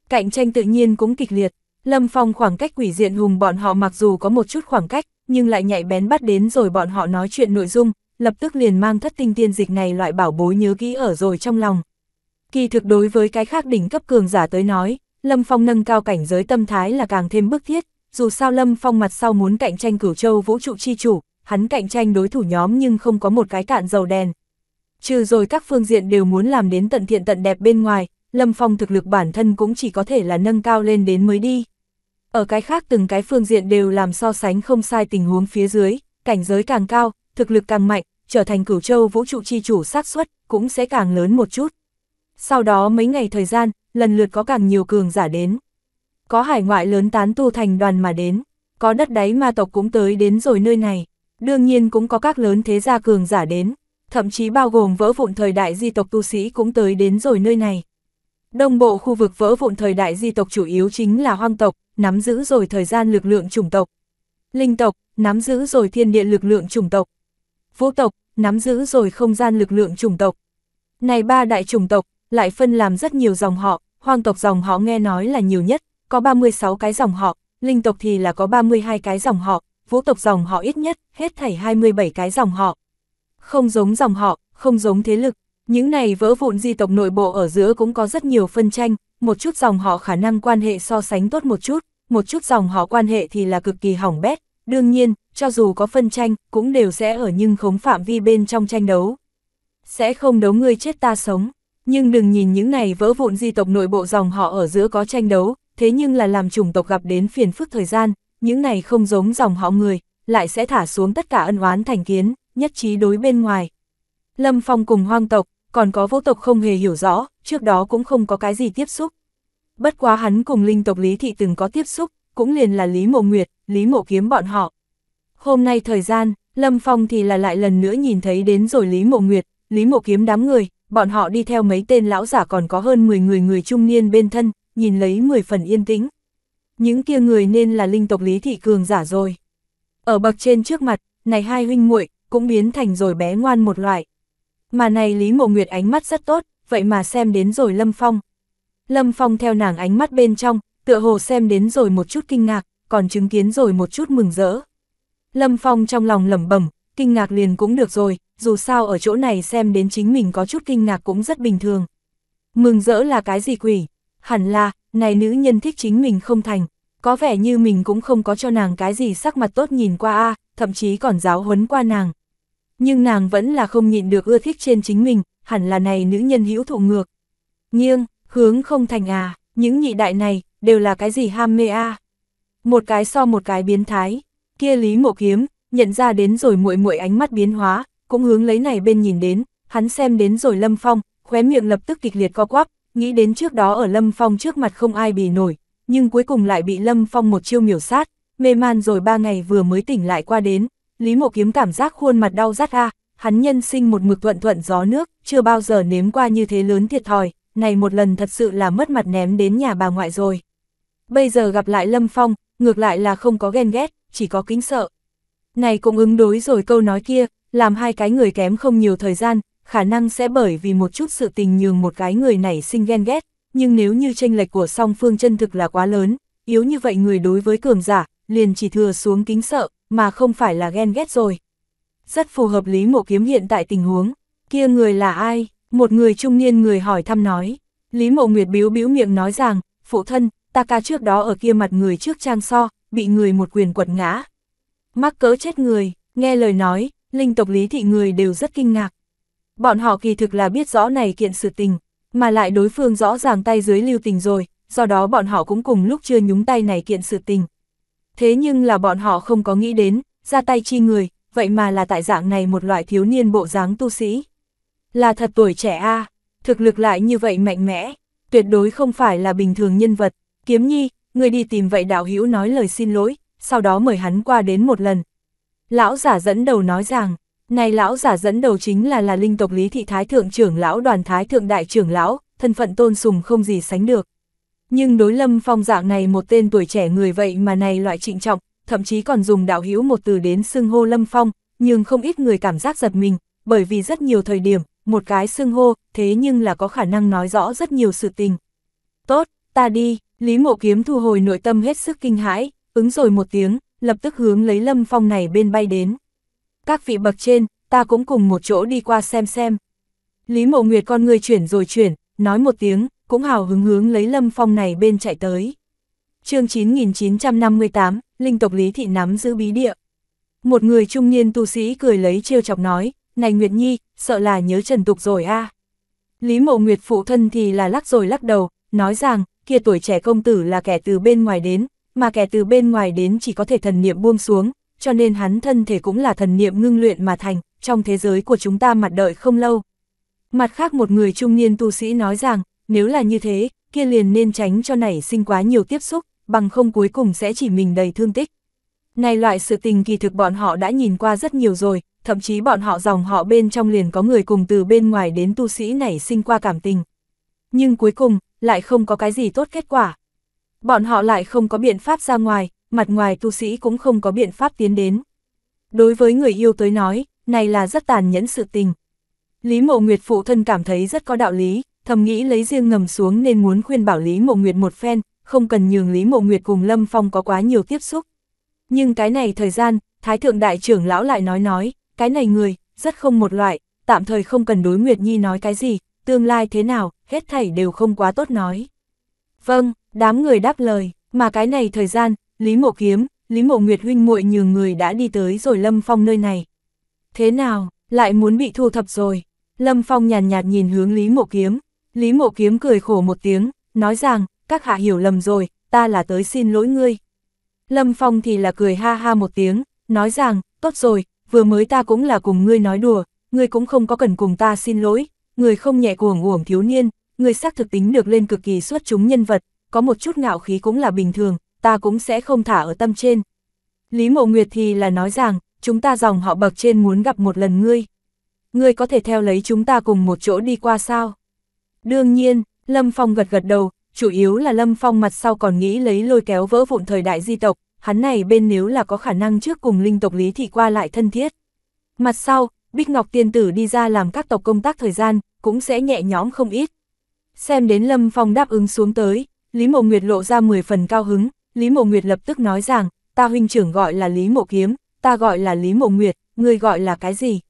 Cạnh tranh tự nhiên cũng kịch liệt, Lâm Phong khoảng cách quỷ diện hùng bọn họ mặc dù có một chút khoảng cách, nhưng lại nhạy bén bắt đến rồi bọn họ nói chuyện nội dung, lập tức liền mang thất tinh tiên dịch này loại bảo bối nhớ kỹ ở rồi trong lòng. Kỳ thực đối với cái khác đỉnh cấp cường giả tới nói, Lâm Phong nâng cao cảnh giới tâm thái là càng thêm bức thiết, dù sao Lâm Phong mặt sau muốn cạnh tranh cửu châu vũ trụ chi chủ, hắn cạnh tranh đối thủ nhóm nhưng không có một cái cạn dầu đèn. Trừ rồi các phương diện đều muốn làm đến tận thiện tận đẹp bên ngoài, Lâm Phong thực lực bản thân cũng chỉ có thể là nâng cao lên đến mới đi. Ở cái khác từng cái phương diện đều làm so sánh không sai tình huống phía dưới, cảnh giới càng cao, thực lực càng mạnh, trở thành cửu châu vũ trụ chi chủ xác suất cũng sẽ càng lớn một chút. Sau đó mấy ngày thời gian, lần lượt có càng nhiều cường giả đến. Có hải ngoại lớn tán tu thành đoàn mà đến, có đất đáy ma tộc cũng tới đến rồi nơi này đương nhiên cũng có các lớn thế gia cường giả đến, thậm chí bao gồm vỡ vụn thời đại di tộc tu sĩ cũng tới đến rồi nơi này. Đông bộ khu vực vỡ vụn thời đại di tộc chủ yếu chính là hoang tộc, nắm giữ rồi thời gian lực lượng chủng tộc. Linh tộc, nắm giữ rồi thiên địa lực lượng chủng tộc. Vũ tộc, nắm giữ rồi không gian lực lượng chủng tộc. Này ba đại chủng tộc, lại phân làm rất nhiều dòng họ, hoang tộc dòng họ nghe nói là nhiều nhất, có 36 cái dòng họ, linh tộc thì là có 32 cái dòng họ, vũ tộc dòng họ ít nhất, hết thảy 27 cái dòng họ. Không giống dòng họ, không giống thế lực, những này vỡ vụn di tộc nội bộ ở giữa cũng có rất nhiều phân tranh, một chút dòng họ khả năng quan hệ so sánh tốt một chút, một chút dòng họ quan hệ thì là cực kỳ hỏng bét. Đương nhiên, cho dù có phân tranh, cũng đều sẽ ở nhưng khống phạm vi bên trong tranh đấu. Sẽ không đấu người chết ta sống, nhưng đừng nhìn những này vỡ vụn di tộc nội bộ dòng họ ở giữa có tranh đấu, thế nhưng là làm chủng tộc gặp đến phiền phức thời gian, những này không giống dòng họ người, lại sẽ thả xuống tất cả ân oán thành kiến, nhất trí đối bên ngoài. Lâm Phong cùng hoang tộc, còn có vô tộc không hề hiểu rõ, trước đó cũng không có cái gì tiếp xúc. Bất quá hắn cùng linh tộc Lý Thị từng có tiếp xúc, cũng liền là Lý Mộ Nguyệt, Lý Mộ Kiếm bọn họ. Hôm nay thời gian, Lâm Phong thì là lại lần nữa nhìn thấy đến rồi Lý Mộ Nguyệt, Lý Mộ Kiếm đám người, bọn họ đi theo mấy tên lão giả còn có hơn 10 người người trung niên bên thân, nhìn lấy 10 phần yên tĩnh những kia người nên là linh tộc Lý Thị Cường giả rồi. Ở bậc trên trước mặt, này hai huynh muội cũng biến thành rồi bé ngoan một loại. Mà này Lý Mộ Nguyệt ánh mắt rất tốt, vậy mà xem đến rồi Lâm Phong. Lâm Phong theo nàng ánh mắt bên trong, tựa hồ xem đến rồi một chút kinh ngạc, còn chứng kiến rồi một chút mừng rỡ. Lâm Phong trong lòng lẩm bẩm, kinh ngạc liền cũng được rồi, dù sao ở chỗ này xem đến chính mình có chút kinh ngạc cũng rất bình thường. Mừng rỡ là cái gì quỷ? Hẳn là, này nữ nhân thích chính mình không thành, có vẻ như mình cũng không có cho nàng cái gì sắc mặt tốt nhìn qua a thậm chí còn giáo huấn qua nàng. Nhưng nàng vẫn là không nhịn được ưa thích trên chính mình, hẳn là này nữ nhân hữu thụ ngược. Nghiêng, hướng không thành à, những nhị đại này, đều là cái gì ham mê a Một cái so một cái biến thái, kia Lý Mộ Kiếm, nhận ra đến rồi muội muội ánh mắt biến hóa, cũng hướng lấy này bên nhìn đến, hắn xem đến rồi Lâm Phong, khóe miệng lập tức kịch liệt co quắp, nghĩ đến trước đó ở Lâm Phong trước mặt không ai bì nổi, nhưng cuối cùng lại bị Lâm Phong một chiêu miểu sát, mê man rồi ba ngày vừa mới tỉnh lại qua đến, Lý Mộ Kiếm cảm giác khuôn mặt đau rát a, hắn nhân sinh một mực thuận thuận gió nước, chưa bao giờ nếm qua như thế lớn thiệt thòi, này một lần thật sự là mất mặt ném đến nhà bà ngoại rồi. Bây giờ gặp lại Lâm Phong, ngược lại là không có ghen ghét, chỉ có kính sợ. Này cũng ứng đối rồi câu nói kia, làm hai cái người kém không nhiều thời gian, khả năng sẽ bởi vì một chút sự tình nhường một cái người này sinh ghen ghét, nhưng nếu như tranh lệch của song phương chân thực là quá lớn, yếu như vậy người đối với cường giả, liền chỉ thừa xuống kính sợ, mà không phải là ghen ghét rồi. Rất phù hợp lý mộ kiếm hiện tại tình huống, kia người là ai? Một người trung niên người hỏi thăm nói. Lý mộ nguyệt biếu biếu miệng nói rằng, phụ thân, ta ca trước đó ở kia mặt người trước trang so, bị người một quyền quật ngã. Mắc cỡ chết người, nghe lời nói, linh tộc lý thị người đều rất kinh ngạc. Bọn họ kỳ thực là biết rõ này kiện sự tình, mà lại đối phương rõ ràng tay dưới lưu tình rồi, do đó bọn họ cũng cùng lúc chưa nhúng tay này kiện sự tình. Thế nhưng là bọn họ không có nghĩ đến, ra tay chi người, vậy mà là tại dạng này một loại thiếu niên bộ dáng tu sĩ. Là thật tuổi trẻ a thực lực lại như vậy mạnh mẽ, tuyệt đối không phải là bình thường nhân vật. Kiếm nhi, người đi tìm vậy đạo hữu nói lời xin lỗi, sau đó mời hắn qua đến một lần. Lão giả dẫn đầu nói rằng, này lão giả dẫn đầu chính là là linh tộc Lý Thị Thái Thượng trưởng lão đoàn Thái Thượng Đại trưởng lão, thân phận tôn sùng không gì sánh được. Nhưng đối lâm phong dạng này một tên tuổi trẻ người vậy mà này loại trịnh trọng, thậm chí còn dùng đạo hữu một từ đến xưng hô lâm phong, nhưng không ít người cảm giác giật mình, bởi vì rất nhiều thời điểm, một cái xưng hô, thế nhưng là có khả năng nói rõ rất nhiều sự tình. Tốt, ta đi, Lý Mộ Kiếm thu hồi nội tâm hết sức kinh hãi, ứng rồi một tiếng, lập tức hướng lấy lâm phong này bên bay đến các vị bậc trên, ta cũng cùng một chỗ đi qua xem xem. Lý Mộ Nguyệt con người chuyển rồi chuyển, nói một tiếng, cũng hào hứng hướng lấy Lâm Phong này bên chạy tới. chương 9958, Linh tộc Lý Thị nắm giữ bí địa. Một người trung niên tu sĩ cười lấy trêu chọc nói, này Nguyệt Nhi, sợ là nhớ trần tục rồi a Lý Mộ Nguyệt phụ thân thì là lắc rồi lắc đầu, nói rằng, kia tuổi trẻ công tử là kẻ từ bên ngoài đến, mà kẻ từ bên ngoài đến chỉ có thể thần niệm buông xuống, cho nên hắn thân thể cũng là thần niệm ngưng luyện mà thành, trong thế giới của chúng ta mặt đợi không lâu. Mặt khác một người trung niên tu sĩ nói rằng, nếu là như thế, kia liền nên tránh cho nảy sinh quá nhiều tiếp xúc, bằng không cuối cùng sẽ chỉ mình đầy thương tích. Này loại sự tình kỳ thực bọn họ đã nhìn qua rất nhiều rồi, thậm chí bọn họ dòng họ bên trong liền có người cùng từ bên ngoài đến tu sĩ nảy sinh qua cảm tình. Nhưng cuối cùng, lại không có cái gì tốt kết quả. Bọn họ lại không có biện pháp ra ngoài, mặt ngoài tu sĩ cũng không có biện pháp tiến đến. Đối với người yêu tới nói, này là rất tàn nhẫn sự tình. Lý Mộ Nguyệt phụ thân cảm thấy rất có đạo lý, thầm nghĩ lấy riêng ngầm xuống nên muốn khuyên bảo Lý Mộ Nguyệt một phen, không cần nhường Lý Mộ Nguyệt cùng Lâm Phong có quá nhiều tiếp xúc. Nhưng cái này thời gian, Thái Thượng Đại trưởng Lão lại nói nói, cái này người, rất không một loại, tạm thời không cần đối Nguyệt Nhi nói cái gì, tương lai thế nào, hết thảy đều không quá tốt nói. Vâng, đám người đáp lời, mà cái này thời gian, Lý Mộ Kiếm, Lý Mộ Nguyệt huynh muội nhường người đã đi tới rồi Lâm Phong nơi này. Thế nào, lại muốn bị thu thập rồi. Lâm Phong nhàn nhạt, nhìn hướng Lý Mộ Kiếm. Lý Mộ Kiếm cười khổ một tiếng, nói rằng, các hạ hiểu lầm rồi, ta là tới xin lỗi ngươi. Lâm Phong thì là cười ha ha một tiếng, nói rằng, tốt rồi, vừa mới ta cũng là cùng ngươi nói đùa, ngươi cũng không có cần cùng ta xin lỗi, ngươi không nhẹ cuồng uổng thiếu niên, ngươi xác thực tính được lên cực kỳ xuất chúng nhân vật, có một chút ngạo khí cũng là bình thường, ta cũng sẽ không thả ở tâm trên. Lý Mộ Nguyệt thì là nói rằng, chúng ta dòng họ bậc trên muốn gặp một lần ngươi. Ngươi có thể theo lấy chúng ta cùng một chỗ đi qua sao? Đương nhiên, Lâm Phong gật gật đầu, chủ yếu là Lâm Phong mặt sau còn nghĩ lấy lôi kéo vỡ vụn thời đại di tộc, hắn này bên nếu là có khả năng trước cùng linh tộc Lý Thị qua lại thân thiết. Mặt sau, Bích Ngọc Tiên Tử đi ra làm các tộc công tác thời gian, cũng sẽ nhẹ nhõm không ít. Xem đến Lâm Phong đáp ứng xuống tới, Lý Mộ Nguyệt lộ ra 10 phần cao hứng, Lý Mộ Nguyệt lập tức nói rằng, ta huynh trưởng gọi là Lý Mộ Kiếm, ta gọi là Lý Mộ Nguyệt, người gọi là cái gì?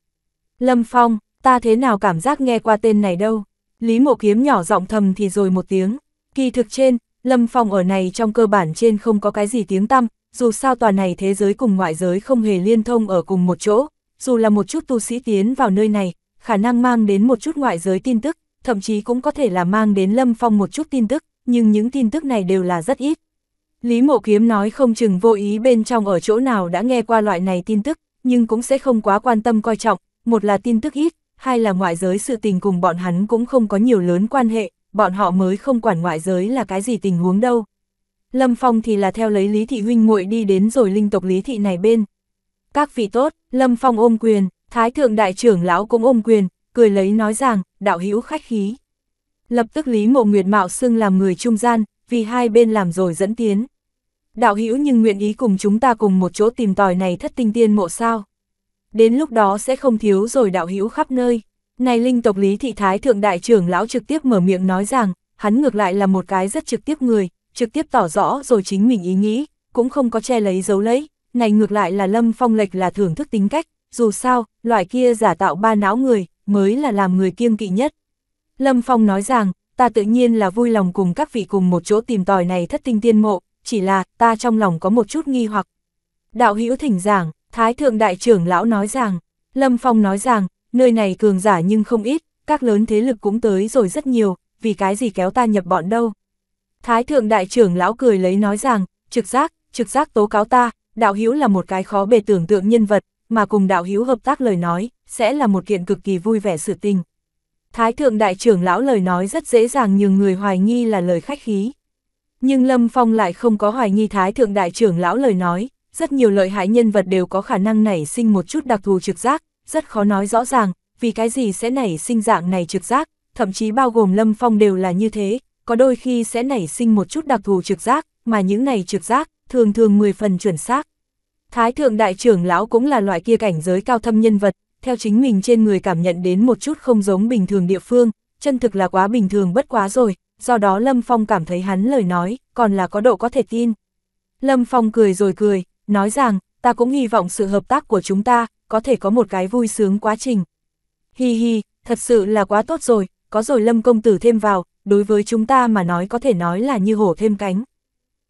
Lâm Phong, ta thế nào cảm giác nghe qua tên này đâu? Lý Mộ Kiếm nhỏ giọng thầm thì rồi một tiếng. Kỳ thực trên, Lâm Phong ở này trong cơ bản trên không có cái gì tiếng tăm, dù sao tòa này thế giới cùng ngoại giới không hề liên thông ở cùng một chỗ, dù là một chút tu sĩ tiến vào nơi này, khả năng mang đến một chút ngoại giới tin tức, thậm chí cũng có thể là mang đến Lâm Phong một chút tin tức, nhưng những tin tức này đều là rất ít. Lý Mộ Kiếm nói không chừng vô ý bên trong ở chỗ nào đã nghe qua loại này tin tức, nhưng cũng sẽ không quá quan tâm coi trọng, một là tin tức ít, hai là ngoại giới sự tình cùng bọn hắn cũng không có nhiều lớn quan hệ, bọn họ mới không quản ngoại giới là cái gì tình huống đâu. Lâm Phong thì là theo lấy Lý Thị Huynh muội đi đến rồi linh tộc Lý Thị này bên. Các vị tốt, Lâm Phong ôm quyền, Thái Thượng Đại trưởng Lão cũng ôm quyền, cười lấy nói rằng, đạo hữu khách khí. Lập tức Lý Mộ Nguyệt Mạo xưng làm người trung gian, vì hai bên làm rồi dẫn tiến. Đạo hữu nhưng nguyện ý cùng chúng ta cùng một chỗ tìm tòi này thất tinh tiên mộ sao. Đến lúc đó sẽ không thiếu rồi đạo hữu khắp nơi. Này linh tộc lý thị thái thượng đại trưởng lão trực tiếp mở miệng nói rằng, hắn ngược lại là một cái rất trực tiếp người, trực tiếp tỏ rõ rồi chính mình ý nghĩ, cũng không có che lấy giấu lấy, này ngược lại là lâm phong lệch là thưởng thức tính cách, dù sao, loại kia giả tạo ba não người, mới là làm người kiêng kỵ nhất. Lâm Phong nói rằng, ta tự nhiên là vui lòng cùng các vị cùng một chỗ tìm tòi này thất tinh tiên mộ, chỉ là ta trong lòng có một chút nghi hoặc. Đạo hữu thỉnh giảng, Thái Thượng Đại trưởng Lão nói rằng, Lâm Phong nói rằng, nơi này cường giả nhưng không ít, các lớn thế lực cũng tới rồi rất nhiều, vì cái gì kéo ta nhập bọn đâu. Thái Thượng Đại trưởng Lão cười lấy nói rằng, trực giác, trực giác tố cáo ta, đạo hữu là một cái khó bề tưởng tượng nhân vật, mà cùng đạo hữu hợp tác lời nói, sẽ là một kiện cực kỳ vui vẻ sự tình. Thái thượng đại trưởng lão lời nói rất dễ dàng nhường người hoài nghi là lời khách khí. Nhưng Lâm Phong lại không có hoài nghi Thái thượng đại trưởng lão lời nói, rất nhiều lợi hại nhân vật đều có khả năng nảy sinh một chút đặc thù trực giác, rất khó nói rõ ràng, vì cái gì sẽ nảy sinh dạng này trực giác, thậm chí bao gồm Lâm Phong đều là như thế, có đôi khi sẽ nảy sinh một chút đặc thù trực giác, mà những này trực giác, thường thường 10 phần chuẩn xác. Thái thượng đại trưởng lão cũng là loại kia cảnh giới cao thâm nhân vật, theo chính mình trên người cảm nhận đến một chút không giống bình thường địa phương, chân thực là quá bình thường bất quá rồi, do đó Lâm Phong cảm thấy hắn lời nói, còn là có độ có thể tin. Lâm Phong cười rồi cười, nói rằng, ta cũng hy vọng sự hợp tác của chúng ta, có thể có một cái vui sướng quá trình. Hi hi, thật sự là quá tốt rồi, có rồi Lâm Công Tử thêm vào, đối với chúng ta mà nói có thể nói là như hổ thêm cánh.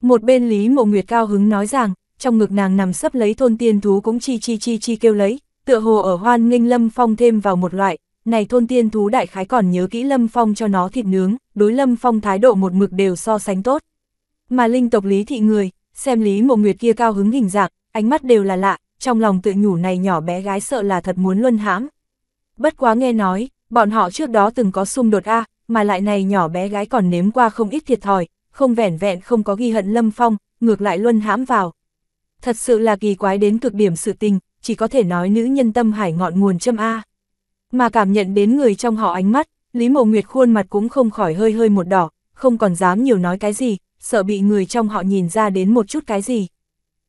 Một bên Lý Mộ Nguyệt cao hứng nói rằng, trong ngực nàng nằm sấp lấy thôn tiên thú cũng chi chi chi chi kêu lấy, tựa hồ ở hoan nghênh Lâm Phong thêm vào một loại, này thôn tiên thú đại khái còn nhớ kỹ Lâm Phong cho nó thịt nướng, đối Lâm Phong thái độ một mực đều so sánh tốt. Mà linh tộc Lý Thị Người, xem Lý Mộ Nguyệt kia cao hứng hình dạng, ánh mắt đều là lạ, trong lòng tự nhủ này nhỏ bé gái sợ là thật muốn luân hãm. Bất quá nghe nói, bọn họ trước đó từng có xung đột A, mà lại này nhỏ bé gái còn nếm qua không ít thiệt thòi, không vẻn vẹn không có ghi hận Lâm Phong, ngược lại luân hãm vào. Thật sự là kỳ quái đến cực điểm sự tình, chỉ có thể nói nữ nhân tâm hải ngọn nguồn châm A. Mà cảm nhận đến người trong họ ánh mắt, Lý Mộ Nguyệt khuôn mặt cũng không khỏi hơi hơi một đỏ, không còn dám nhiều nói cái gì, sợ bị người trong họ nhìn ra đến một chút cái gì.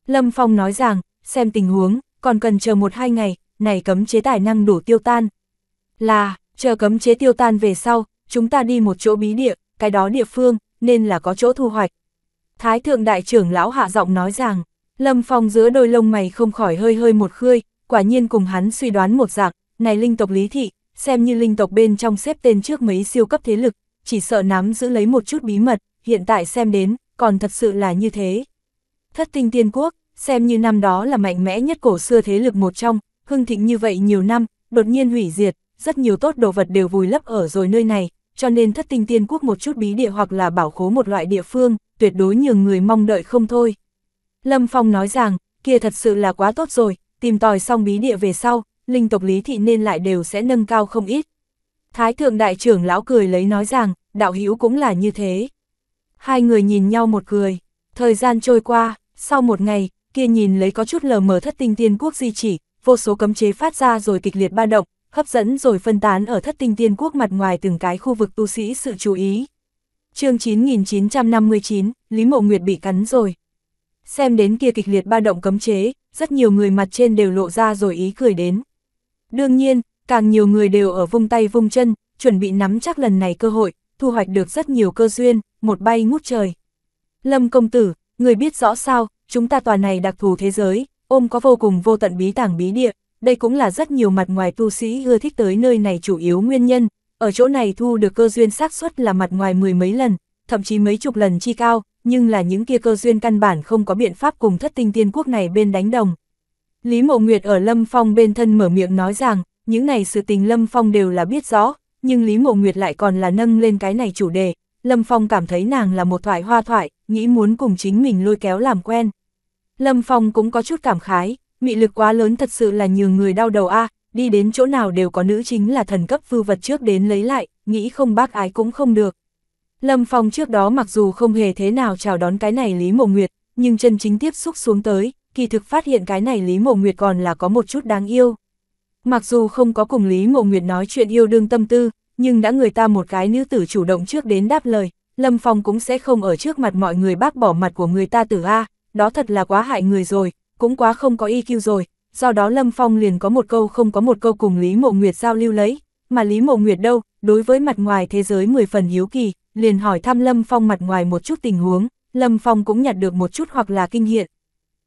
Lâm Phong nói rằng, xem tình huống, còn cần chờ một hai ngày, này cấm chế tài năng đủ tiêu tan. Là, chờ cấm chế tiêu tan về sau, chúng ta đi một chỗ bí địa, cái đó địa phương, nên là có chỗ thu hoạch. Thái thượng đại trưởng lão hạ giọng nói rằng, Lâm Phong giữa đôi lông mày không khỏi hơi hơi một khơi, quả nhiên cùng hắn suy đoán một dạng, này linh tộc Lý Thị, xem như linh tộc bên trong xếp tên trước mấy siêu cấp thế lực, chỉ sợ nắm giữ lấy một chút bí mật, hiện tại xem đến, còn thật sự là như thế. Thất tinh tiên quốc, xem như năm đó là mạnh mẽ nhất cổ xưa thế lực một trong, hưng thịnh như vậy nhiều năm, đột nhiên hủy diệt, rất nhiều tốt đồ vật đều vùi lấp ở rồi nơi này, cho nên thất tinh tiên quốc một chút bí địa hoặc là bảo khố một loại địa phương, tuyệt đối nhiều người mong đợi không thôi. Lâm Phong nói rằng, kia thật sự là quá tốt rồi, tìm tòi xong bí địa về sau, linh tộc lý thị nên lại đều sẽ nâng cao không ít. Thái thượng đại trưởng lão cười lấy nói rằng, đạo hữu cũng là như thế. Hai người nhìn nhau một cười, thời gian trôi qua, sau một ngày, kia nhìn lấy có chút lờ mờ thất tinh tiên quốc di chỉ, vô số cấm chế phát ra rồi kịch liệt ba động, hấp dẫn rồi phân tán ở thất tinh tiên quốc mặt ngoài từng cái khu vực tu sĩ sự chú ý. chương 9959, Lý Mộ Nguyệt bị cắn rồi xem đến kia kịch liệt ba động cấm chế, rất nhiều người mặt trên đều lộ ra rồi ý cười đến. Đương nhiên, càng nhiều người đều ở vung tay vung chân, chuẩn bị nắm chắc lần này cơ hội, thu hoạch được rất nhiều cơ duyên, một bay ngút trời. Lâm công tử, người biết rõ sao, chúng ta tòa này đặc thù thế giới, ôm có vô cùng vô tận bí tảng bí địa, đây cũng là rất nhiều mặt ngoài tu sĩ ưa thích tới nơi này chủ yếu nguyên nhân, ở chỗ này thu được cơ duyên xác suất là mặt ngoài mười mấy lần, thậm chí mấy chục lần chi cao, nhưng là những kia cơ duyên căn bản không có biện pháp cùng thất tinh tiên quốc này bên đánh đồng. Lý Mộ Nguyệt ở Lâm Phong bên thân mở miệng nói rằng, những này sự tình Lâm Phong đều là biết rõ, nhưng Lý Mộ Nguyệt lại còn là nâng lên cái này chủ đề, Lâm Phong cảm thấy nàng là một thoại hoa thoại, nghĩ muốn cùng chính mình lôi kéo làm quen. Lâm Phong cũng có chút cảm khái, mị lực quá lớn thật sự là nhiều người đau đầu a đi đến chỗ nào đều có nữ chính là thần cấp vưu vật trước đến lấy lại, nghĩ không bác ái cũng không được. Lâm Phong trước đó mặc dù không hề thế nào chào đón cái này Lý Mộ Nguyệt, nhưng chân chính tiếp xúc xuống tới, kỳ thực phát hiện cái này Lý Mộ Nguyệt còn là có một chút đáng yêu. Mặc dù không có cùng Lý Mộ Nguyệt nói chuyện yêu đương tâm tư, nhưng đã người ta một cái nữ tử chủ động trước đến đáp lời, Lâm Phong cũng sẽ không ở trước mặt mọi người bác bỏ mặt của người ta tử A, đó thật là quá hại người rồi, cũng quá không có IQ rồi, do đó Lâm Phong liền có một câu không có một câu cùng Lý Mộ Nguyệt giao lưu lấy, mà Lý Mộ Nguyệt đâu, đối với mặt ngoài thế giới 10 phần hiếu kỳ, liền hỏi thăm Lâm Phong mặt ngoài một chút tình huống, Lâm Phong cũng nhặt được một chút hoặc là kinh hiện,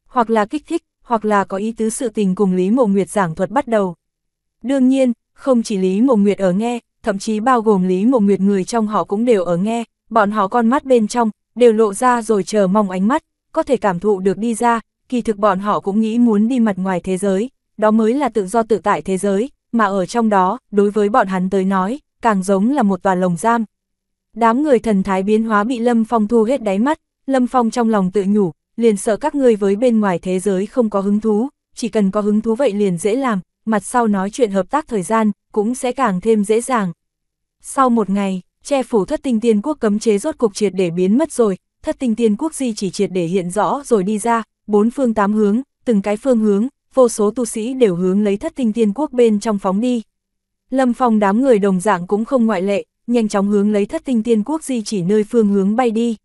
hoặc là kích thích, hoặc là có ý tứ sự tình cùng Lý Mộ Nguyệt giảng thuật bắt đầu. Đương nhiên, không chỉ Lý Mộ Nguyệt ở nghe, thậm chí bao gồm Lý Mộ Nguyệt người trong họ cũng đều ở nghe, bọn họ con mắt bên trong, đều lộ ra rồi chờ mong ánh mắt, có thể cảm thụ được đi ra, kỳ thực bọn họ cũng nghĩ muốn đi mặt ngoài thế giới, đó mới là tự do tự tại thế giới, mà ở trong đó, đối với bọn hắn tới nói, càng giống là một tòa lồng giam, Đám người thần thái biến hóa bị Lâm Phong thu hết đáy mắt, Lâm Phong trong lòng tự nhủ, liền sợ các ngươi với bên ngoài thế giới không có hứng thú, chỉ cần có hứng thú vậy liền dễ làm, mặt sau nói chuyện hợp tác thời gian, cũng sẽ càng thêm dễ dàng. Sau một ngày, che phủ thất tinh tiên quốc cấm chế rốt cục triệt để biến mất rồi, thất tinh tiên quốc di chỉ triệt để hiện rõ rồi đi ra, bốn phương tám hướng, từng cái phương hướng, vô số tu sĩ đều hướng lấy thất tinh tiên quốc bên trong phóng đi. Lâm Phong đám người đồng dạng cũng không ngoại lệ, nhanh chóng hướng lấy thất tinh tiên quốc di chỉ nơi phương hướng bay đi.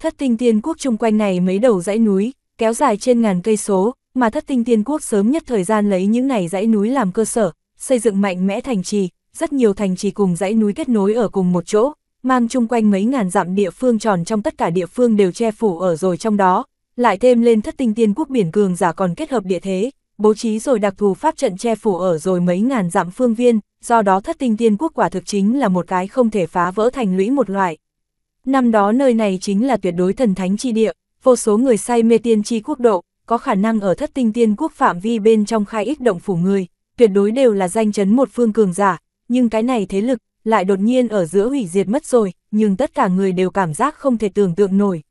Thất tinh tiên quốc chung quanh này mấy đầu dãy núi, kéo dài trên ngàn cây số, mà thất tinh tiên quốc sớm nhất thời gian lấy những này dãy núi làm cơ sở, xây dựng mạnh mẽ thành trì, rất nhiều thành trì cùng dãy núi kết nối ở cùng một chỗ, mang chung quanh mấy ngàn dặm địa phương tròn trong tất cả địa phương đều che phủ ở rồi trong đó, lại thêm lên thất tinh tiên quốc biển cường giả còn kết hợp địa thế, bố trí rồi đặc thù pháp trận che phủ ở rồi mấy ngàn dặm phương viên, do đó thất tinh tiên quốc quả thực chính là một cái không thể phá vỡ thành lũy một loại. Năm đó nơi này chính là tuyệt đối thần thánh chi địa, vô số người say mê tiên chi quốc độ, có khả năng ở thất tinh tiên quốc phạm vi bên trong khai ích động phủ người, tuyệt đối đều là danh chấn một phương cường giả, nhưng cái này thế lực lại đột nhiên ở giữa hủy diệt mất rồi, nhưng tất cả người đều cảm giác không thể tưởng tượng nổi.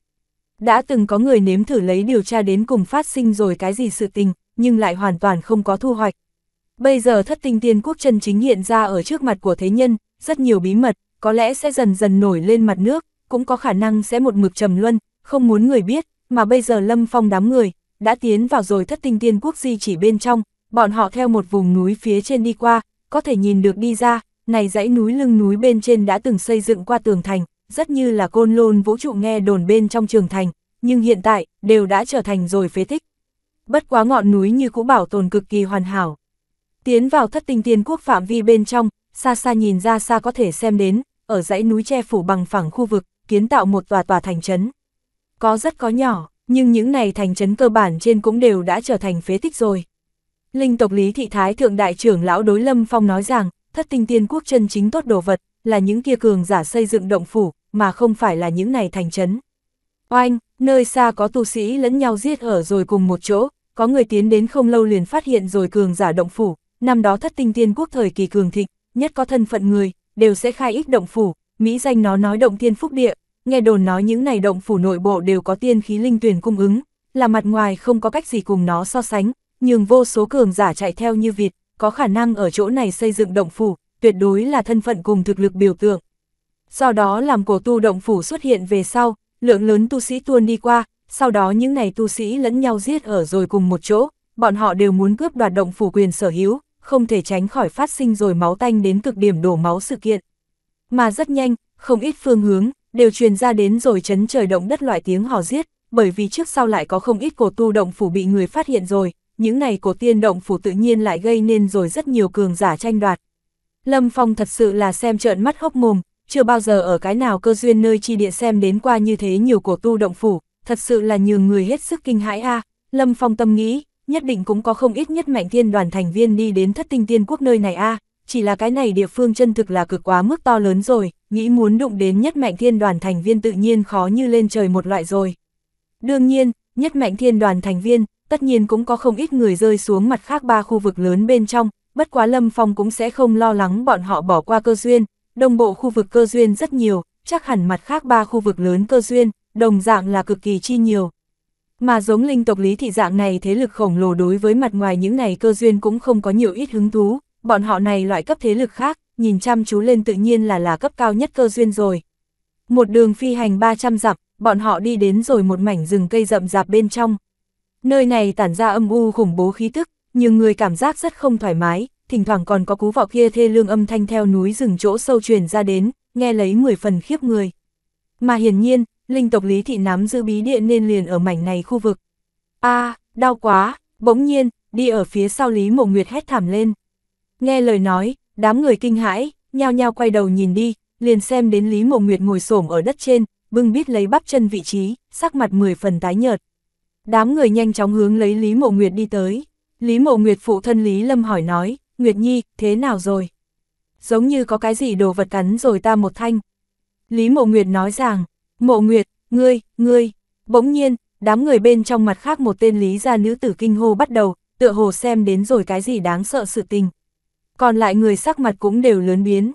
Đã từng có người nếm thử lấy điều tra đến cùng phát sinh rồi cái gì sự tình, nhưng lại hoàn toàn không có thu hoạch. Bây giờ thất tinh tiên quốc chân chính hiện ra ở trước mặt của thế nhân, rất nhiều bí mật, có lẽ sẽ dần dần nổi lên mặt nước, cũng có khả năng sẽ một mực trầm luân, không muốn người biết, mà bây giờ lâm phong đám người, đã tiến vào rồi thất tinh tiên quốc di chỉ bên trong, bọn họ theo một vùng núi phía trên đi qua, có thể nhìn được đi ra, này dãy núi lưng núi bên trên đã từng xây dựng qua tường thành, rất như là côn lôn vũ trụ nghe đồn bên trong trường thành, nhưng hiện tại, đều đã trở thành rồi phế tích bất quá ngọn núi như cũ bảo tồn cực kỳ hoàn hảo. Tiến vào thất tinh tiên quốc phạm vi bên trong, xa xa nhìn ra xa có thể xem đến, ở dãy núi che phủ bằng phẳng khu vực, kiến tạo một tòa tòa thành trấn. Có rất có nhỏ, nhưng những này thành trấn cơ bản trên cũng đều đã trở thành phế tích rồi. Linh tộc Lý Thị Thái Thượng Đại trưởng Lão Đối Lâm Phong nói rằng, thất tinh tiên quốc chân chính tốt đồ vật, là những kia cường giả xây dựng động phủ, mà không phải là những này thành trấn. Oanh, nơi xa có tu sĩ lẫn nhau giết ở rồi cùng một chỗ, có người tiến đến không lâu liền phát hiện rồi cường giả động phủ, năm đó thất tinh tiên quốc thời kỳ cường thịnh, nhất có thân phận người, đều sẽ khai ít động phủ, Mỹ danh nó nói động tiên phúc địa, nghe đồn nói những này động phủ nội bộ đều có tiên khí linh tuyển cung ứng, là mặt ngoài không có cách gì cùng nó so sánh, nhưng vô số cường giả chạy theo như Việt, có khả năng ở chỗ này xây dựng động phủ, tuyệt đối là thân phận cùng thực lực biểu tượng. Do đó làm cổ tu động phủ xuất hiện về sau, lượng lớn tu sĩ tuôn đi qua, sau đó những này tu sĩ lẫn nhau giết ở rồi cùng một chỗ, bọn họ đều muốn cướp đoạt động phủ quyền sở hữu, không thể tránh khỏi phát sinh rồi máu tanh đến cực điểm đổ máu sự kiện. Mà rất nhanh, không ít phương hướng, đều truyền ra đến rồi chấn trời động đất loại tiếng hò giết, bởi vì trước sau lại có không ít cổ tu động phủ bị người phát hiện rồi, những này cổ tiên động phủ tự nhiên lại gây nên rồi rất nhiều cường giả tranh đoạt. Lâm Phong thật sự là xem trợn mắt hốc mồm, chưa bao giờ ở cái nào cơ duyên nơi chi địa xem đến qua như thế nhiều cổ tu động phủ, thật sự là nhường người hết sức kinh hãi a à. Lâm Phong tâm nghĩ, nhất định cũng có không ít nhất mạnh thiên đoàn thành viên đi đến thất tinh tiên quốc nơi này a à. Chỉ là cái này địa phương chân thực là cực quá mức to lớn rồi, nghĩ muốn đụng đến nhất mạnh thiên đoàn thành viên tự nhiên khó như lên trời một loại rồi. Đương nhiên, nhất mạnh thiên đoàn thành viên, tất nhiên cũng có không ít người rơi xuống mặt khác ba khu vực lớn bên trong, bất quá Lâm Phong cũng sẽ không lo lắng bọn họ bỏ qua cơ duyên, đồng bộ khu vực cơ duyên rất nhiều, chắc hẳn mặt khác ba khu vực lớn cơ duyên, đồng dạng là cực kỳ chi nhiều. Mà giống linh tộc lý thị dạng này thế lực khổng lồ đối với mặt ngoài những này cơ duyên cũng không có nhiều ít hứng thú, bọn họ này loại cấp thế lực khác, nhìn chăm chú lên tự nhiên là là cấp cao nhất cơ duyên rồi. Một đường phi hành 300 dặm, bọn họ đi đến rồi một mảnh rừng cây rậm rạp bên trong. Nơi này tản ra âm u khủng bố khí tức, nhưng người cảm giác rất không thoải mái, thỉnh thoảng còn có cú vọ kia thê lương âm thanh theo núi rừng chỗ sâu truyền ra đến, nghe lấy 10 phần khiếp người. Mà hiển nhiên, linh tộc Lý Thị nắm giữ bí địa nên liền ở mảnh này khu vực. a đau quá, bỗng nhiên, đi ở phía sau Lý Mộ Nguyệt hét thảm lên. Nghe lời nói, đám người kinh hãi, nhao nhao quay đầu nhìn đi, liền xem đến Lý Mộ Nguyệt ngồi xổm ở đất trên, bưng bít lấy bắp chân vị trí, sắc mặt mười phần tái nhợt. Đám người nhanh chóng hướng lấy Lý Mộ Nguyệt đi tới. Lý Mộ Nguyệt phụ thân Lý Lâm hỏi nói, Nguyệt Nhi, thế nào rồi? Giống như có cái gì đồ vật cắn rồi ta một thanh. Lý Mộ Nguyệt nói rằng, Mộ Nguyệt, ngươi, ngươi, bỗng nhiên, đám người bên trong mặt khác một tên lý gia nữ tử kinh hô bắt đầu, tựa hồ xem đến rồi cái gì đáng sợ sự tình. Còn lại người sắc mặt cũng đều lớn biến,